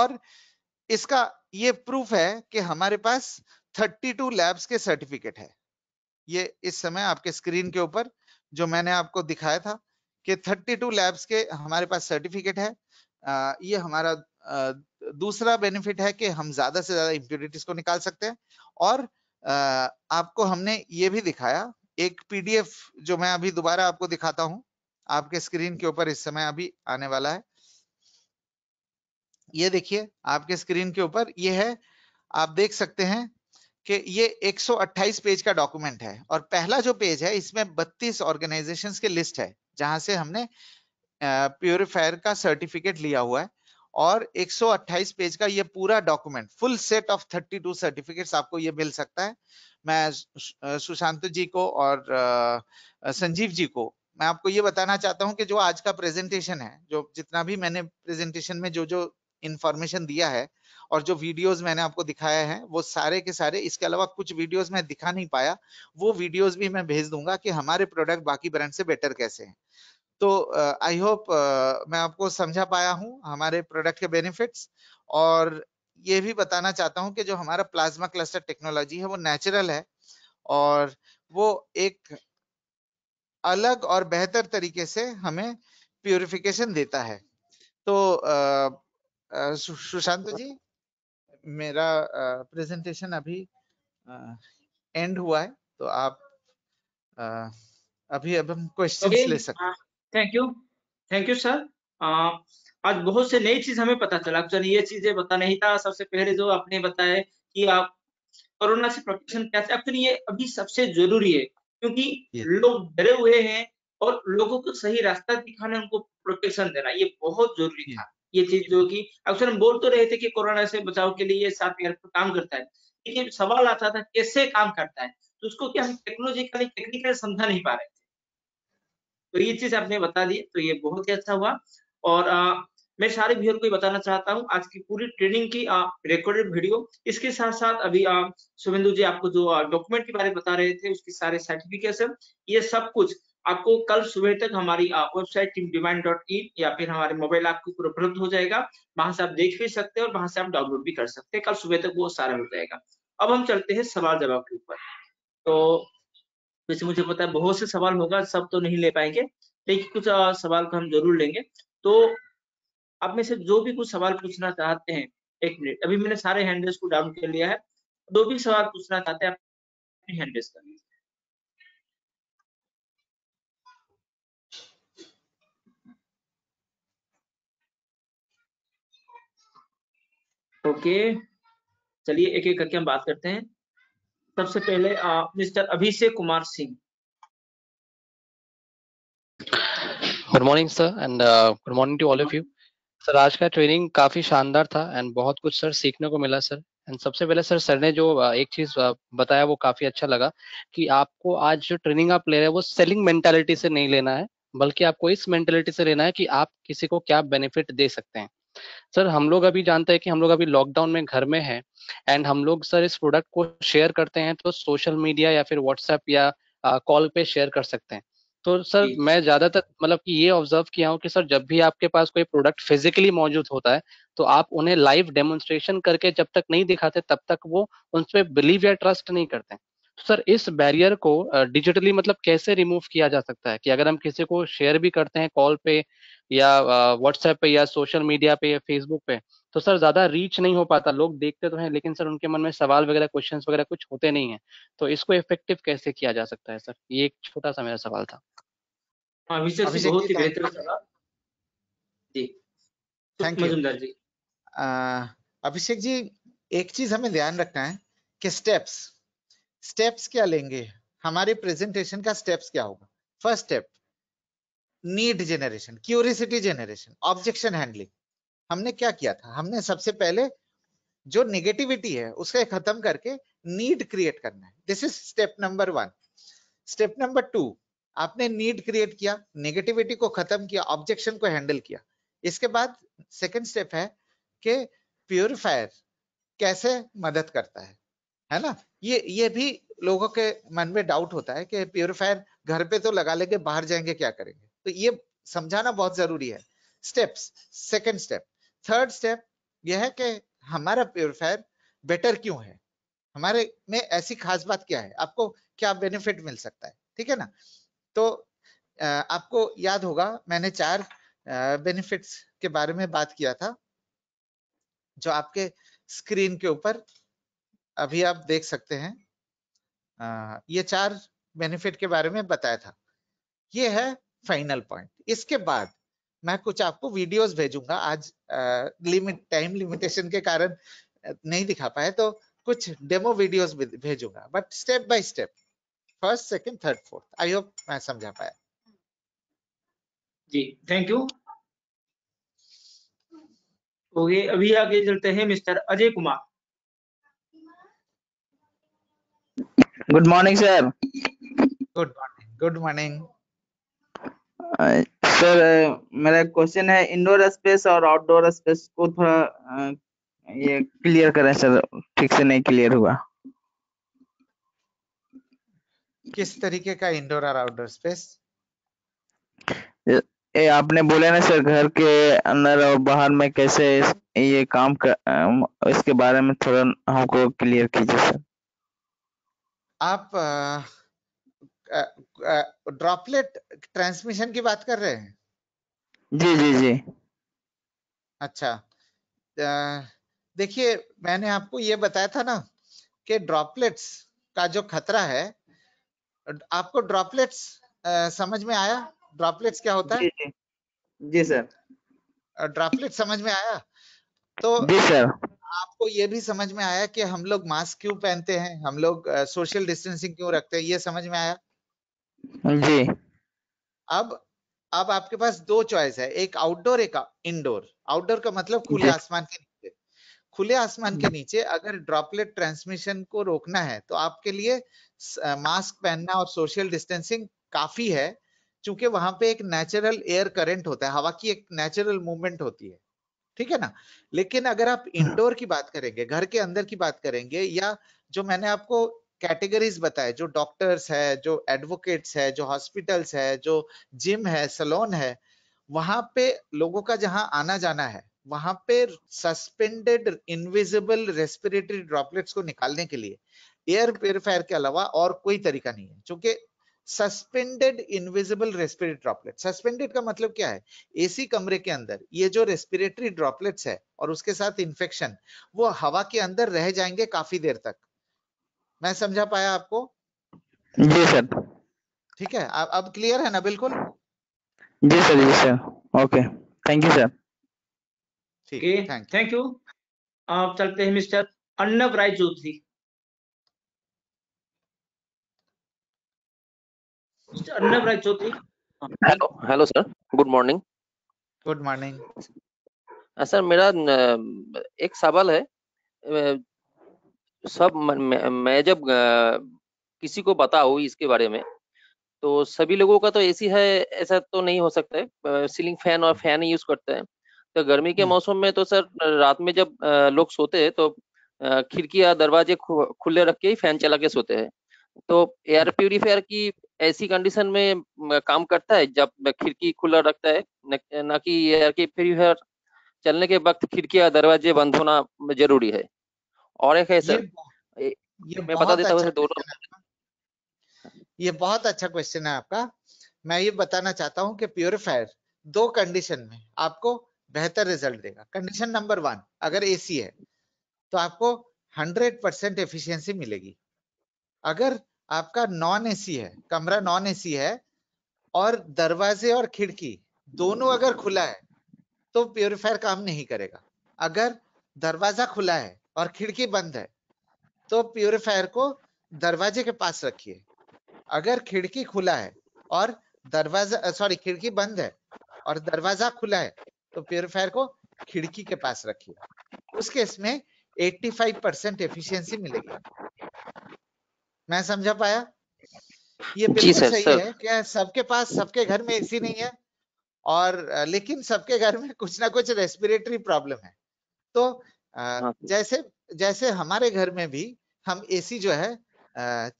Speaker 3: और इसका ये प्रूफ है कि हमारे पास 32 लैब्स के सर्टिफिकेट है ये इस समय आपके स्क्रीन के ऊपर जो मैंने आपको दिखाया था कि 32 लैब्स के हमारे पास सर्टिफिकेट है ये हमारा दूसरा बेनिफिट है कि हम ज्यादा से ज्यादा इम्प्यूरिटीज को निकाल सकते हैं और आपको हमने ये भी दिखाया एक पीडीएफ जो मैं अभी दोबारा आपको दिखाता हूं आपके स्क्रीन के ऊपर इस समय अभी आने वाला है ये देखिए आपके स्क्रीन के ऊपर ये है आप देख सकते हैं कि ये 128 पेज का डॉक्यूमेंट है और पहला जो पेज है इसमें 32 ऑर्गेनाइजेशंस के लिस्ट है जहां से हमने प्योरीफायर का सर्टिफिकेट लिया हुआ है और 128 पेज का ये पूरा document full set of 32 certificates आपको ये मिल सकता है मैं सुशांत जी को और संजीव जी को मैं आपको ये बताना चाहता हूँ कि जो आज का प्रेजेंटेशन है जो जितना भी मैंने प्रेजेंटेशन में जो जो इंफॉर्मेशन दिया है और जो वीडियोस मैंने आपको दिखाया है वो सारे के सारे इसके अलावा कुछ वीडियोस मैं दिखा नहीं पाया वो वीडियोस भी मैं भेज दूंगा कि हमारे प्रोडक्ट बाकी ब्रांड से बेटर कैसे हैं तो आई होप मैं आपको समझा पाया हूँ हमारे प्रोडक्ट के बेनिफिट्स और ये भी बताना चाहता हूँ कि जो हमारा प्लाज्मा क्लस्टर टेक्नोलॉजी है वो नेचुरल है और वो एक अलग और बेहतर तरीके से हमें प्योरिफिकेशन देता है तो सुशांत जी मेरा प्रेजेंटेशन अभी एंड हुआ है तो आप अभी अब हम क्वेश्चन ले सकते हाँ। हैं thank you thank you sir आज बहुत
Speaker 1: से नई चीज हमें पता चला सर ये चीजें पता नहीं था सबसे पहले जो आपने बताया कि आप कोरोना से प्रोटेक्शन कैसे एक्चुअली तो ये अभी सबसे जरूरी है क्योंकि लोग डरे हुए हैं और लोगों को सही रास्ता दिखाने उनको प्रोटेक्शन देना ये बहुत जरूरी था ये चीज जो कि अक्सर हम बोल तो रहे थे कि कोरोना से बचाव के लिए ये सात एयर पर काम करता है लेकिन सवाल आता था कैसे काम करता है तो उसको क्या हम टेक्नोलॉजिकली टेक्निकली समझा नहीं पा रहे थे तो ये चीज आपने बता दी तो ये बहुत ही अच्छा हुआ और आ, मैं सारे व्यूअर को बताना चाहता हूँ आज की पूरी ट्रेनिंग की रिकॉर्डेड वीडियो इसके साथ साथ अभी शुभेंदु जी आपको जो डॉक्यूमेंट के बारे में बता रहे थे उसके सारे सर्टिफिकेशन ये सब कुछ आपको कल सुबह तक हमारी website team demand dot in या फिर हमारे मोबाइल ऐप के ऊपर उपलब्ध हो जाएगा वहां से आप देख भी सकते हैं और वहां से आप डाउनलोड भी कर सकते हैं कल सुबह तक वो सारा हो जाएगा अब हम चलते हैं सवाल जवाब के ऊपर तो वैसे मुझे पता है बहुत से सवाल होगा सब तो नहीं ले पाएंगे लेकिन कुछ सवाल को हम जरूर लेंगे तो आप में से जो भी कुछ सवाल पूछना चाहते हैं एक मिनट अभी मैंने सारे हैंडल्स को डाउन कर लिया है जो भी सवाल पूछना चाहते हैं आप हैंडल्स कर लीजिए ओके चलिए एक एक करके हम बात करते हैं सबसे पहले mister Abhishek Kumar Singh
Speaker 4: good morning sir and good morning to all of you sir आज का ट्रेनिंग काफी शानदार था एंड बहुत कुछ सर सीखने को मिला सर एंड सबसे पहले सर सर ने जो एक चीज बताया वो काफी अच्छा लगा कि आपको आज जो ट्रेनिंग आप ले रहे हैं वो सेलिंग मेंटालिटी से नहीं लेना है बल्कि आपको इस मेंटालिटी से लेना है कि आप किसी को क्या बेनिफिट दे सकते हैं सर हम लोग अभी जानते हैं कि हम लोग अभी लॉकडाउन में घर में हैं एंड हम लोग सर इस प्रोडक्ट को शेयर करते हैं तो सोशल मीडिया या फिर व्हाट्सएप या कॉल पे शेयर कर सकते हैं तो सर मैं ज्यादातर मतलब कि ये ऑब्जर्व किया हूँ कि सर जब भी आपके पास कोई प्रोडक्ट फिजिकली मौजूद होता है तो आप उन्हें लाइव डेमोन्स्ट्रेशन करके जब तक नहीं दिखाते तब तक वो उन पर बिलीव या ट्रस्ट नहीं करते तो सर इस बैरियर को डिजिटली मतलब कैसे रिमूव किया जा सकता है कि अगर हम किसी को शेयर भी करते हैं कॉल पे या व्हाट्सएप पे या सोशल मीडिया पे या फेसबुक पे तो सर ज्यादा रीच नहीं हो पाता लोग देखते तो हैं लेकिन सर उनके मन में सवाल वगैरह क्वेश्चंस वगैरह कुछ होते नहीं है तो इसको इफेक्टिव कैसे किया जा सकता है सर ये एक छोटा सा मेरा सवाल था
Speaker 1: हाँ, अभिषेक बहुत ही
Speaker 3: अभिषेक जी एक चीज हमें ध्यान रखना है कि स्टेप्स स्टेप्स क्या लेंगे हमारे प्रेजेंटेशन का स्टेप्स क्या होगा first step need generation curiosity generation objection handling हमने क्या किया था हमने सबसे पहले जो नेगेटिविटी है उसके खत्म करके नीड क्रिएट करना है this is step number one step number two आपने नीड क्रिएट किया नेगेटिविटी को खत्म किया ऑब्जेक्शन को हैंडल किया इसके बाद सेकेंड स्टेप है कि प्योरीफायर कैसे मदद करता है है ना ये ये भी लोगों के मन में डाउट होता है कि प्योरीफायर घर पे तो लगा लेंगे बाहर जाएंगे क्या करेंगे तो ये समझाना बहुत जरूरी है steps second step third step यह है कि हमारा प्योरीफायर बेटर क्यों है हमारे में ऐसी खास बात क्या है आपको क्या बेनिफिट मिल सकता है ठीक है ना तो आपको याद होगा मैंने चार बेनिफिट्स के बारे में बात किया था जो आपके स्क्रीन के ऊपर अभी आप देख सकते हैं आ, ये चार बेनिफिट के बारे में बताया था ये है फाइनल पॉइंट इसके बाद मैं कुछ आपको वीडियोस भेजूंगा आज लिमिट टाइम लिमिटेशन के कारण नहीं दिखा पाए तो कुछ डेमो वीडियोस भेजूंगा but step by step first second third fourth I hope मैं समझा पाया जी थैंक यू
Speaker 1: ओके अभी आगे चलते हैं mister Ajay Kumar good
Speaker 5: morning
Speaker 3: sir good morning good morning sir मेरा क्वेश्चन है इंडोर स्पेस और आउटडोर स्पेस को थोड़ा uh, ये
Speaker 6: क्लियर करें सर ठीक से नहीं क्लियर हुआ
Speaker 3: किस तरीके का इंडोर और आउटडोर स्पेस
Speaker 6: ये आपने बोले ना सर घर के अंदर और बाहर में कैसे ये काम कर um, इसके बारे में थोड़ा हमको क्लियर कीजिए सर
Speaker 3: आप ड्रॉपलेट ट्रांसमिशन की बात कर रहे हैं जी जी जी अच्छा देखिए मैंने आपको ये बताया था ना कि ड्रॉपलेट्स का जो खतरा है आपको ड्रॉपलेट्स समझ में आया ड्रॉपलेट्स क्या होता है जी, जी सर ड्रॉपलेट समझ में आया तो
Speaker 1: आपको
Speaker 3: ये भी समझ में आया कि हम लोग मास्क क्यों पहनते हैं हम लोग सोशल डिस्टेंसिंग क्यों रखते हैं ये समझ में आया जी अब अब आपके पास दो चॉइस है एक आउटडोर एक इंडोर आउटडोर का मतलब खुले आसमान के नीचे खुले आसमान के नीचे अगर ड्रॉपलेट ट्रांसमिशन को रोकना है तो आपके लिए मास्क पहनना और सोशल डिस्टेंसिंग काफी है क्योंकि वहां पे एक नेचुरल एयर करंट होता है हवा की एक नेचुरल मूवमेंट होती है ठीक है ना लेकिन अगर आप इंडोर हाँ। की बात करेंगे घर के अंदर की बात करेंगे या जो मैंने आपको कैटेगरीज बताए जो डॉक्टर्स है जो एडवोकेट्स है जो हॉस्पिटल्स है जो जिम है सलोन है वहां पे लोगों का जहां आना जाना है वहां पे सस्पेंडेड इनविजिबल रेस्पिरेटरी ड्रॉपलेट्स को निकालने के लिए एयर प्योरीफायर के अलावा और कोई तरीका नहीं है क्योंकि suspended invisible respiratory droplet suspended का मतलब क्या है एसी कमरे के अंदर ये जो रेस्पिरेटरी ड्रॉपलेट्स है और उसके साथ इन्फेक्शन वो हवा के अंदर रह जाएंगे काफी देर तक मैं समझा पाया आपको जी सर ठीक है अब अब क्लियर है ना बिल्कुल
Speaker 4: जी sir ji sir okay thank you sir
Speaker 1: ठीक थैंक यू आप चलते हैं mister Arnab Rai Chaudhary
Speaker 3: hello Arnab Rai
Speaker 4: Chaudhary. Hello, hello sir uh, मेरा एक सवाल है सब मैं जब किसी को बताऊ इसके बारे में तो सभी लोगों का तो ऐसी है ऐसा तो नहीं हो सकता है सीलिंग फैन और फैन ही यूज करते हैं तो गर्मी के हम्म। मौसम में तो सर रात में जब लोग सोते हैं तो खिड़की या दरवाजे खुले रख के ही फैन चला के सोते हैं तो एयर प्यूरिफायर की ऐसी कंडीशन में काम करता है जब खिड़की खुला रखता है ना कि एयर के प्योरीफायर चलने के वक्त खिड़की या दरवाजे बंद होना जरूरी है और एक है सर
Speaker 3: मैं बता देता हूँ अच्छा दोनों ये बहुत अच्छा क्वेश्चन है आपका मैं ये बताना चाहता हूँ कि प्योरीफायर दो कंडीशन में आपको बेहतर रिजल्ट देगा कंडीशन नंबर वन अगर एसी है तो आपको हंड्रेड परसेंट एफिशियंसी मिलेगी अगर आपका नॉन एसी है कमरा नॉन एसी है और दरवाजे और खिड़की दोनों अगर खुला है तो प्योरीफायर काम नहीं करेगा अगर दरवाजा खुला है और खिड़की बंद है तो प्योरीफायर को दरवाजे के पास रखिए अगर खिड़की खुला है और दरवाजा सॉरी खिड़की बंद है और दरवाजा खुला है तो प्योरीफायर को खिड़की के पास रखिए उस केस में 85 परसेंट एफिशिएंसी मिलेगी मैं समझा पाया ये बिल्कुल सही सर. है क्या सबके पास सबके घर में एसी नहीं है और लेकिन सबके घर में कुछ ना कुछ रेस्पिरेटरी प्रॉब्लम है तो हाँ जैसे जैसे हमारे घर में भी हम एसी जो है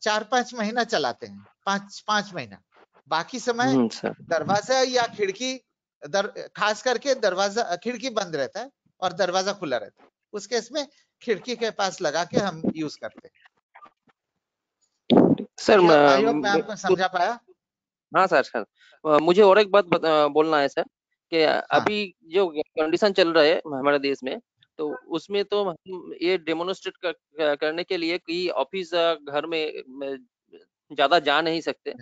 Speaker 3: चार पांच महीना चलाते हैं पांच पांच महीना बाकी समय हम्म, दरवाजा या खिड़की दर, खास करके दरवाजा खिड़की बंद रहता है और दरवाजा खुला रहता है उसके इसमें खिड़की के पास लगा के हम यूज करते हैं
Speaker 4: सर मैं आपको समझा तो पाया हाँ सर सर मुझे और एक बात बोलना है सर कि हाँ। अभी जो कंडीशन चल रहा है हमारे देश में तो हाँ। उसमें तो हम ये डेमोनस्ट्रेट कर, करने के लिए कि ऑफिस घर में ज्यादा जा नहीं सकते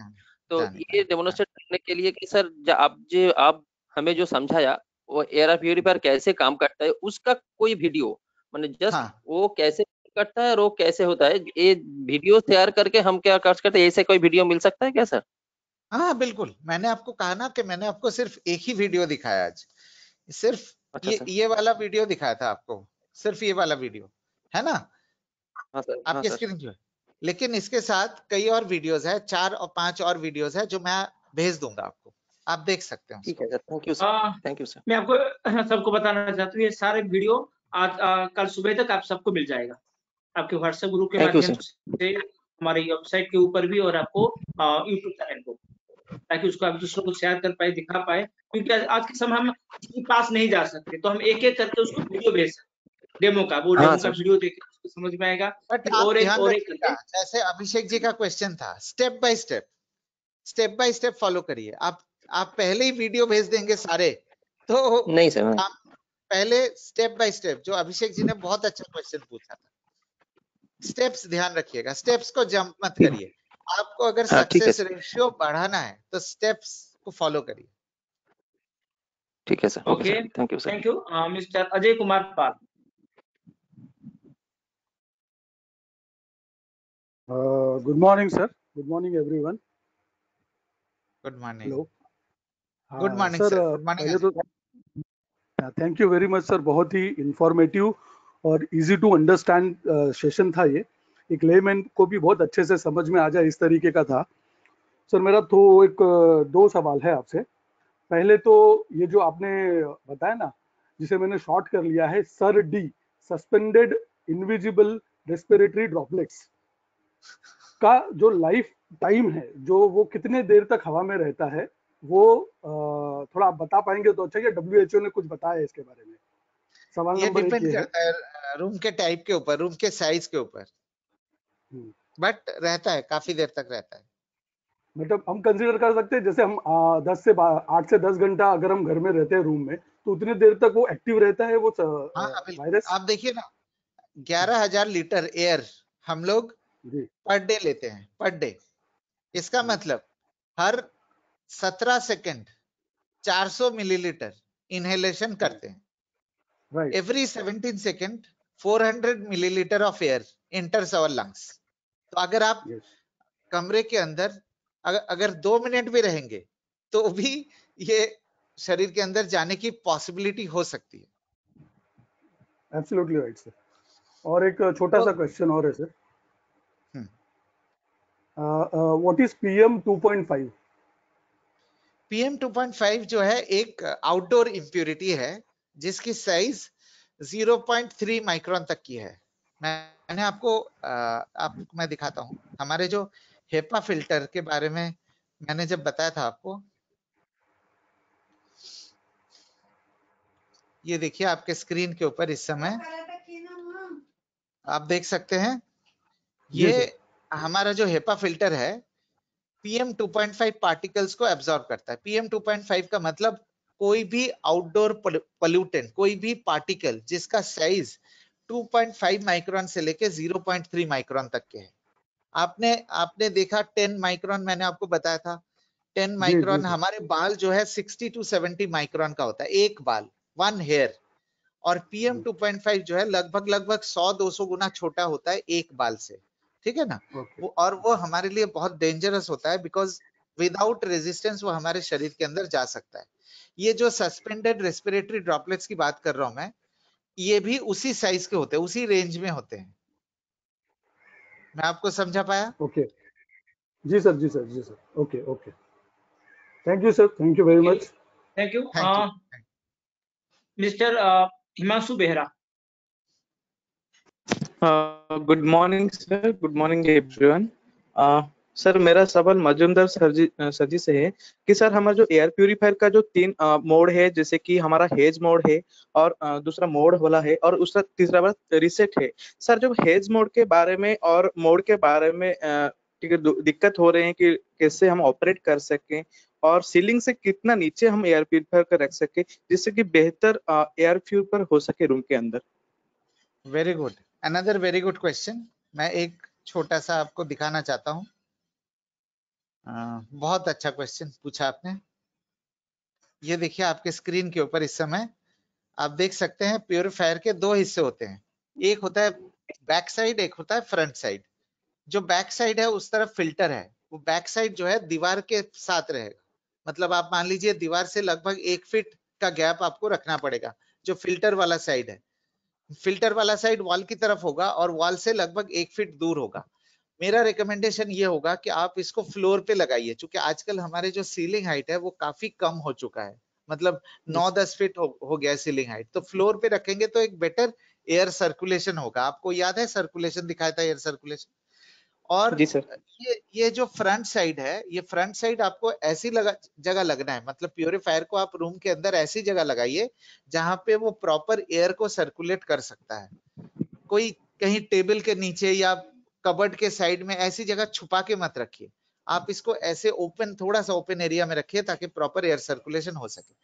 Speaker 4: तो ये डेमोनस्ट्रेट हाँ। करने के लिए कि सर आप जो आप हमें जो समझाया वो एयर प्योरीफायर कैसे काम करता है उसका कोई वीडियो मैंने जस्ट वो कैसे कटता है रोग कैसे होता है ये वीडियो तैयार करके हम क्या कर करते हैं ऐसे कोई वीडियो मिल सकता है क्या सर
Speaker 3: हाँ बिल्कुल मैंने आपको कहा ना कि मैंने आपको सिर्फ एक ही वीडियो दिखाया आज सिर्फ अच्छा ये, ये वाला वीडियो दिखाया था आपको सिर्फ ये वाला वीडियो है ना हाँ आपके हाँ स्क्रीन लेकिन इसके साथ कई और वीडियोस है चार और पांच और वीडियोस है जो मैं भेज दूंगा आपको आप देख सकते हैं ठीक है thank you sir thank you sir
Speaker 1: मैं आपको सबको बताना चाहता हूँ ये सारे वीडियो आज कल सुबह तक आप सबको मिल जाएगा आपके व्हाट्सएप ग्रुप के माध्यम से हमारी वेबसाइट के ऊपर भी और आपको यूट्यूब चैनल को ताकि उसको आप दूसरों को शेयर कर पाए दिखा पाए क्योंकि आज के समय हम किसी पास नहीं जा सकते तो हम एक एक
Speaker 3: करके उसको वीडियो भेज
Speaker 1: सकते
Speaker 3: डेमो का वो डेमो हाँ, का वीडियो देख समझ में आएगा और एक और एक जैसे अभिषेक जी का क्वेश्चन था step by step step by step follow करिए आप आप पहले ही वीडियो भेज देंगे सारे तो नहीं सर आप पहले स्टेप बाय स्टेप जो अभिषेक जी ने बहुत अच्छा क्वेश्चन पूछा था स्टेप्स ध्यान रखिएगा स्टेप्स को जंप मत करिए आपको अगर हाँ, सक्सेस रेशियो बढ़ाना है तो स्टेप्स को फॉलो करिए
Speaker 4: ठीक है sir okay thank you thank
Speaker 3: you mister
Speaker 1: Ajay Kumar Pal
Speaker 7: good morning sir good morning everyone good morning good morning sir good morning thank you very much sir बहुत ही इंफॉर्मेटिव और इजी टू अंडरस्टैंड सेशन था ये एक layman को भी बहुत अच्छे से समझ में आ जाए इस तरीके का था सर मेरा तो एक दो सवाल है आपसे पहले तो ये जो आपने बताया ना जिसे मैंने शॉर्ट कर लिया है sir the suspended invisible respiratory droplets का जो लाइफ टाइम है जो वो कितने देर तक हवा में रहता है वो थोड़ा आप बता पाएंगे तो अच्छा या डब्ल्यू ने कुछ बताया इसके बारे में सवाल ये डिपेंड करता
Speaker 3: है रूम के टाइप के ऊपर रूम के साइज के ऊपर बट हम्म। रहता है काफी देर तक रहता है
Speaker 7: मतलब हम कंसीडर कर सकते हैं जैसे हम आ, दस से आठ से दस घंटा अगर हम घर में रहते हैं रूम में तो उतने देर तक वो एक्टिव रहता है वो
Speaker 3: वायरस हाँ, आप देखिए ना
Speaker 7: ग्यारह हजार लीटर एयर हम लोग
Speaker 3: पर डे लेते हैं पर डे इसका हम्म। मतलब हर सत्रह सेकेंड 400 मिलीलीटर इनहेलेशन करते हैं Right. Every 17 second 400 millilitre of air enters our lungs तो अगर आप yes. कमरे के अंदर अगर, अगर दो मिनट भी रहेंगे तो भी ये शरीर के अंदर जाने की पॉसिबिलिटी हो सकती
Speaker 7: है एब्सोल्युटली राइट सर और एक छोटा तो, सा क्वेश्चन और है sir what is PM 2.5
Speaker 3: PM 2.5 जो है एक आउटडोर इंप्योरिटी है जिसकी साइज 0.3 माइक्रोन तक की है मैंने आपको आपको मैं दिखाता हूँ हमारे जो हेपा फिल्टर के बारे में मैंने जब बताया था आपको ये देखिए आपके स्क्रीन के ऊपर इस समय आप देख सकते हैं ये हमारा जो हेपा फिल्टर है पीएम 2.5 पार्टिकल्स को एब्सॉर्ब करता है पीएम 2.5 का मतलब कोई भी आउटडोर पल्यूटेंट कोई भी पार्टिकल जिसका साइज 2.5 माइक्रोन से लेके 0.3 माइक्रोन तक के है आपने आपने देखा 10 माइक्रोन मैंने आपको बताया था 10 माइक्रोन हमारे बाल जो है 60 टू 70 माइक्रोन का होता है एक बाल वन हेयर और पीएम 2.5 जो है लगभग लगभग 100-200 गुना छोटा होता है एक बाल से ठीक है ना okay. और वो हमारे लिए बहुत डेंजरस होता है बिकॉज विदाउट रेजिस्टेंस वो हमारे शरीर के अंदर जा सकता है ये जो सस्पेंडेड रेस्पिरेटरी ड्रॉपलेट्स की बात कर रहा हूं मैं ये भी उसी साइज के होते हैं उसी रेंज में होते हैं मैं
Speaker 7: आपको समझा पाया ओके okay. जी sir ji sir ji sir okay okay thank you sir thank you very much
Speaker 1: thank you mister Himanshu Behera
Speaker 7: good morning sir good
Speaker 1: morning everyone sir मेरा सवाल मजुमदार सर जी सर जी से है कि सर
Speaker 3: हमारा जो एयर प्यूरिफायर का जो तीन मोड है जैसे कि हमारा हेज मोड है और आ, दूसरा मोड वाला है और उसका तीसरा वाला रिसेट है सर जो हेज मोड के बारे में और मोड के बारे में ठीक है दिक्कत हो रहे हैं कि कैसे हम ऑपरेट कर सकें और सीलिंग से कितना नीचे हम एयर प्यूरिफायर कर रख सके जिससे कि बेहतर एयर प्यूरिफायर हो सके रूम के अंदर very good another very good question मैं एक छोटा सा आपको दिखाना चाहता हूँ बहुत अच्छा क्वेश्चन पूछा आपने ये देखिए आपके स्क्रीन के ऊपर इस समय आप देख सकते हैं प्योरीफायर के दो हिस्से होते हैं एक होता है बैक साइड एक होता है फ्रंट साइड जो बैक साइड है उस तरफ फिल्टर है वो बैक साइड जो है दीवार के साथ रहेगा मतलब आप मान लीजिए दीवार से लगभग एक फिट का गैप आपको रखना पड़ेगा जो फिल्टर वाला साइड है फिल्टर वाला साइड वॉल की तरफ होगा और वॉल से लगभग एक फिट दूर होगा मेरा रिकमेंडेशन ये होगा कि आप इसको फ्लोर पे लगाइए क्योंकि आजकल हमारे जो सीलिंग हाइट है वो काफी कम हो चुका है मतलब नौ दस फीट हो, हो गया सीलिंग हाइट तो फ्लोर पे रखेंगे तो एक बेटर एयर सर्कुलेशन होगा आपको याद है सर्कुलेशन दिखाया था एयर सर्कुलेशन और जी सर ये ये जो फ्रंट साइड है ये फ्रंट साइड आपको ऐसी लगा जगह लगना है मतलब प्योरीफायर को आप रूम के अंदर ऐसी जगह लगाइए जहां पे वो प्रॉपर एयर को सर्कुलेट कर सकता है कोई कहीं टेबल के नीचे या कबर्ड के साइड में ऐसी जगह छुपा के मत रखिए आप इसको ऐसे ओपन थोड़ा सा ओपन एरिया में रखिए ताकि प्रॉपर एयर सर्कुलेशन हो सके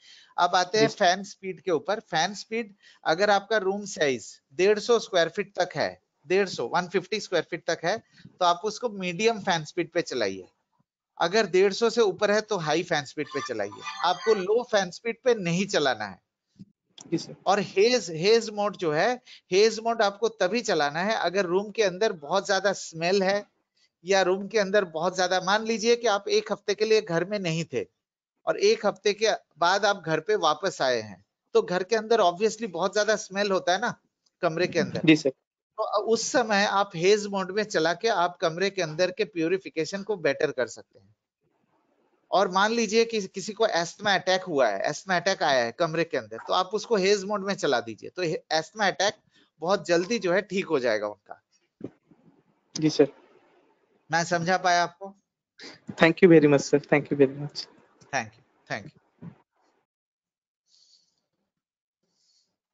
Speaker 3: अब आते हैं फैन स्पीड के ऊपर फैन स्पीड अगर आपका रूम साइज 150 स्क्वायर फीट तक है 150 150 स्क्वायर फीट तक है तो आप उसको मीडियम फैन स्पीड पे चलाइए अगर 150 से ऊपर है तो हाई फैन स्पीड पे चलाइए आपको लो फैन स्पीड पे नहीं चलाना है और हेज हेज मोड जो है हेज मोड आपको तभी चलाना है अगर रूम के अंदर बहुत ज्यादा स्मेल है या रूम के अंदर बहुत ज्यादा मान लीजिए कि आप एक हफ्ते के लिए घर में नहीं थे और एक हफ्ते के बाद आप घर पे वापस आए हैं तो घर के अंदर ऑब्वियसली बहुत ज्यादा स्मेल होता है ना कमरे के अंदर जी सर तो उस समय आप हेज मोड में चला के आप कमरे के अंदर के प्यूरिफिकेशन को बेटर कर सकते हैं और मान लीजिए कि किसी को एस्थमा अटैक हुआ है एस्थमा अटैक आया है कमरे के अंदर तो आप उसको हेज मोड में चला दीजिए तो एस्थमा अटैक बहुत जल्दी जो है ठीक हो जाएगा उनका जी सर मैं समझा पाया आपको thank you very much sir thank you very much thank you thank you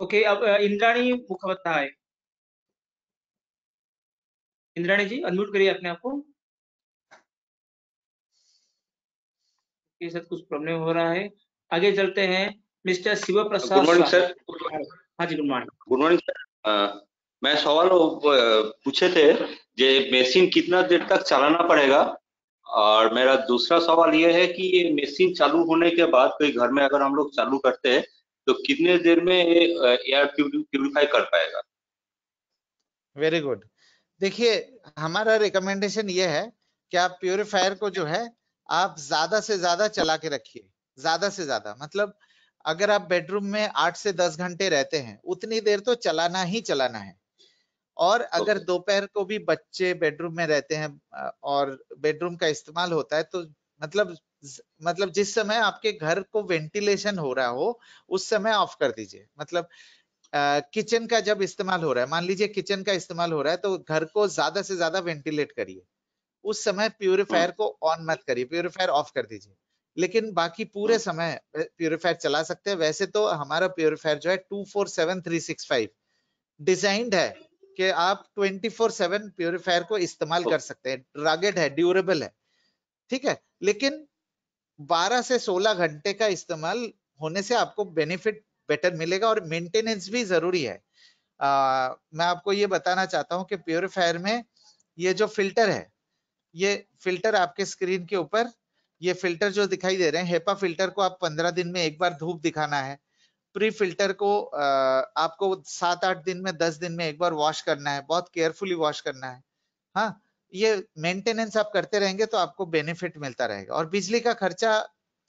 Speaker 3: okay अब
Speaker 1: इंद्राणी मुखोपाध्याय इंद्राणी जी अनम्यूट करिए अपने आपको के साथ कुछ प्रॉब्लम हो रहा है आगे चलते हैं mister Shiv Prasad good morning sir हाँ जी good morning
Speaker 2: good morning sir मैं सवाल पूछे थे जे मशीन कितना देर तक चलाना पड़ेगा और मेरा दूसरा सवाल यह है कि ये मशीन चालू होने के बाद कोई घर में अगर हम लोग चालू करते हैं तो कितने देर में एयर प्यूरिफाई कर पाएगा
Speaker 3: वेरी गुड देखिए हमारा रिकमेंडेशन ये है कि आप प्योरीफायर को जो है आप ज्यादा से ज्यादा चला के रखिए ज्यादा से ज्यादा मतलब अगर आप बेडरूम में आठ से दस घंटे रहते हैं उतनी देर तो चलाना ही चलाना है और तो अगर okay. दोपहर को भी बच्चे बेडरूम में रहते हैं और बेडरूम का इस्तेमाल होता है तो मतलब मतलब जिस समय आपके घर को वेंटिलेशन हो रहा हो उस समय ऑफ कर दीजिए मतलब किचन का जब इस्तेमाल हो रहा है मान लीजिए किचन का इस्तेमाल हो रहा है तो घर को ज्यादा से ज्यादा वेंटिलेट करिए उस समय प्योरीफायर हाँ। को ऑन मत करिए प्यूरिफायर ऑफ कर दीजिए लेकिन बाकी पूरे हाँ। समय प्यूरिफायर चला सकते हैं वैसे तो हमारा प्यूरिफायर जो है two four seven three six five designed है कि आप ट्वेंटी फोर सेवन प्योरीफायर को इस्तेमाल तो कर सकते हैं ड्रागेड है ड्यूरेबल है ठीक है लेकिन 12 से 16 घंटे का इस्तेमाल होने से आपको बेनिफिट बेटर मिलेगा और मेंटेनेंस भी जरूरी है आ, मैं आपको ये बताना चाहता हूँ कि प्योरीफायर में ये जो फिल्टर है ये फिल्टर आपके स्क्रीन के ऊपर ये फिल्टर जो दिखाई दे रहे हैं हेपा फिल्टर को आप पंद्रह दिन में एक बार धूप दिखाना है प्री फिल्टर को आपको सात आठ दिन में दस दिन में एक बार वॉश करना है बहुत केयरफुली वॉश करना है हाँ ये मेंटेनेंस आप करते रहेंगे तो आपको बेनिफिट मिलता रहेगा और बिजली का खर्चा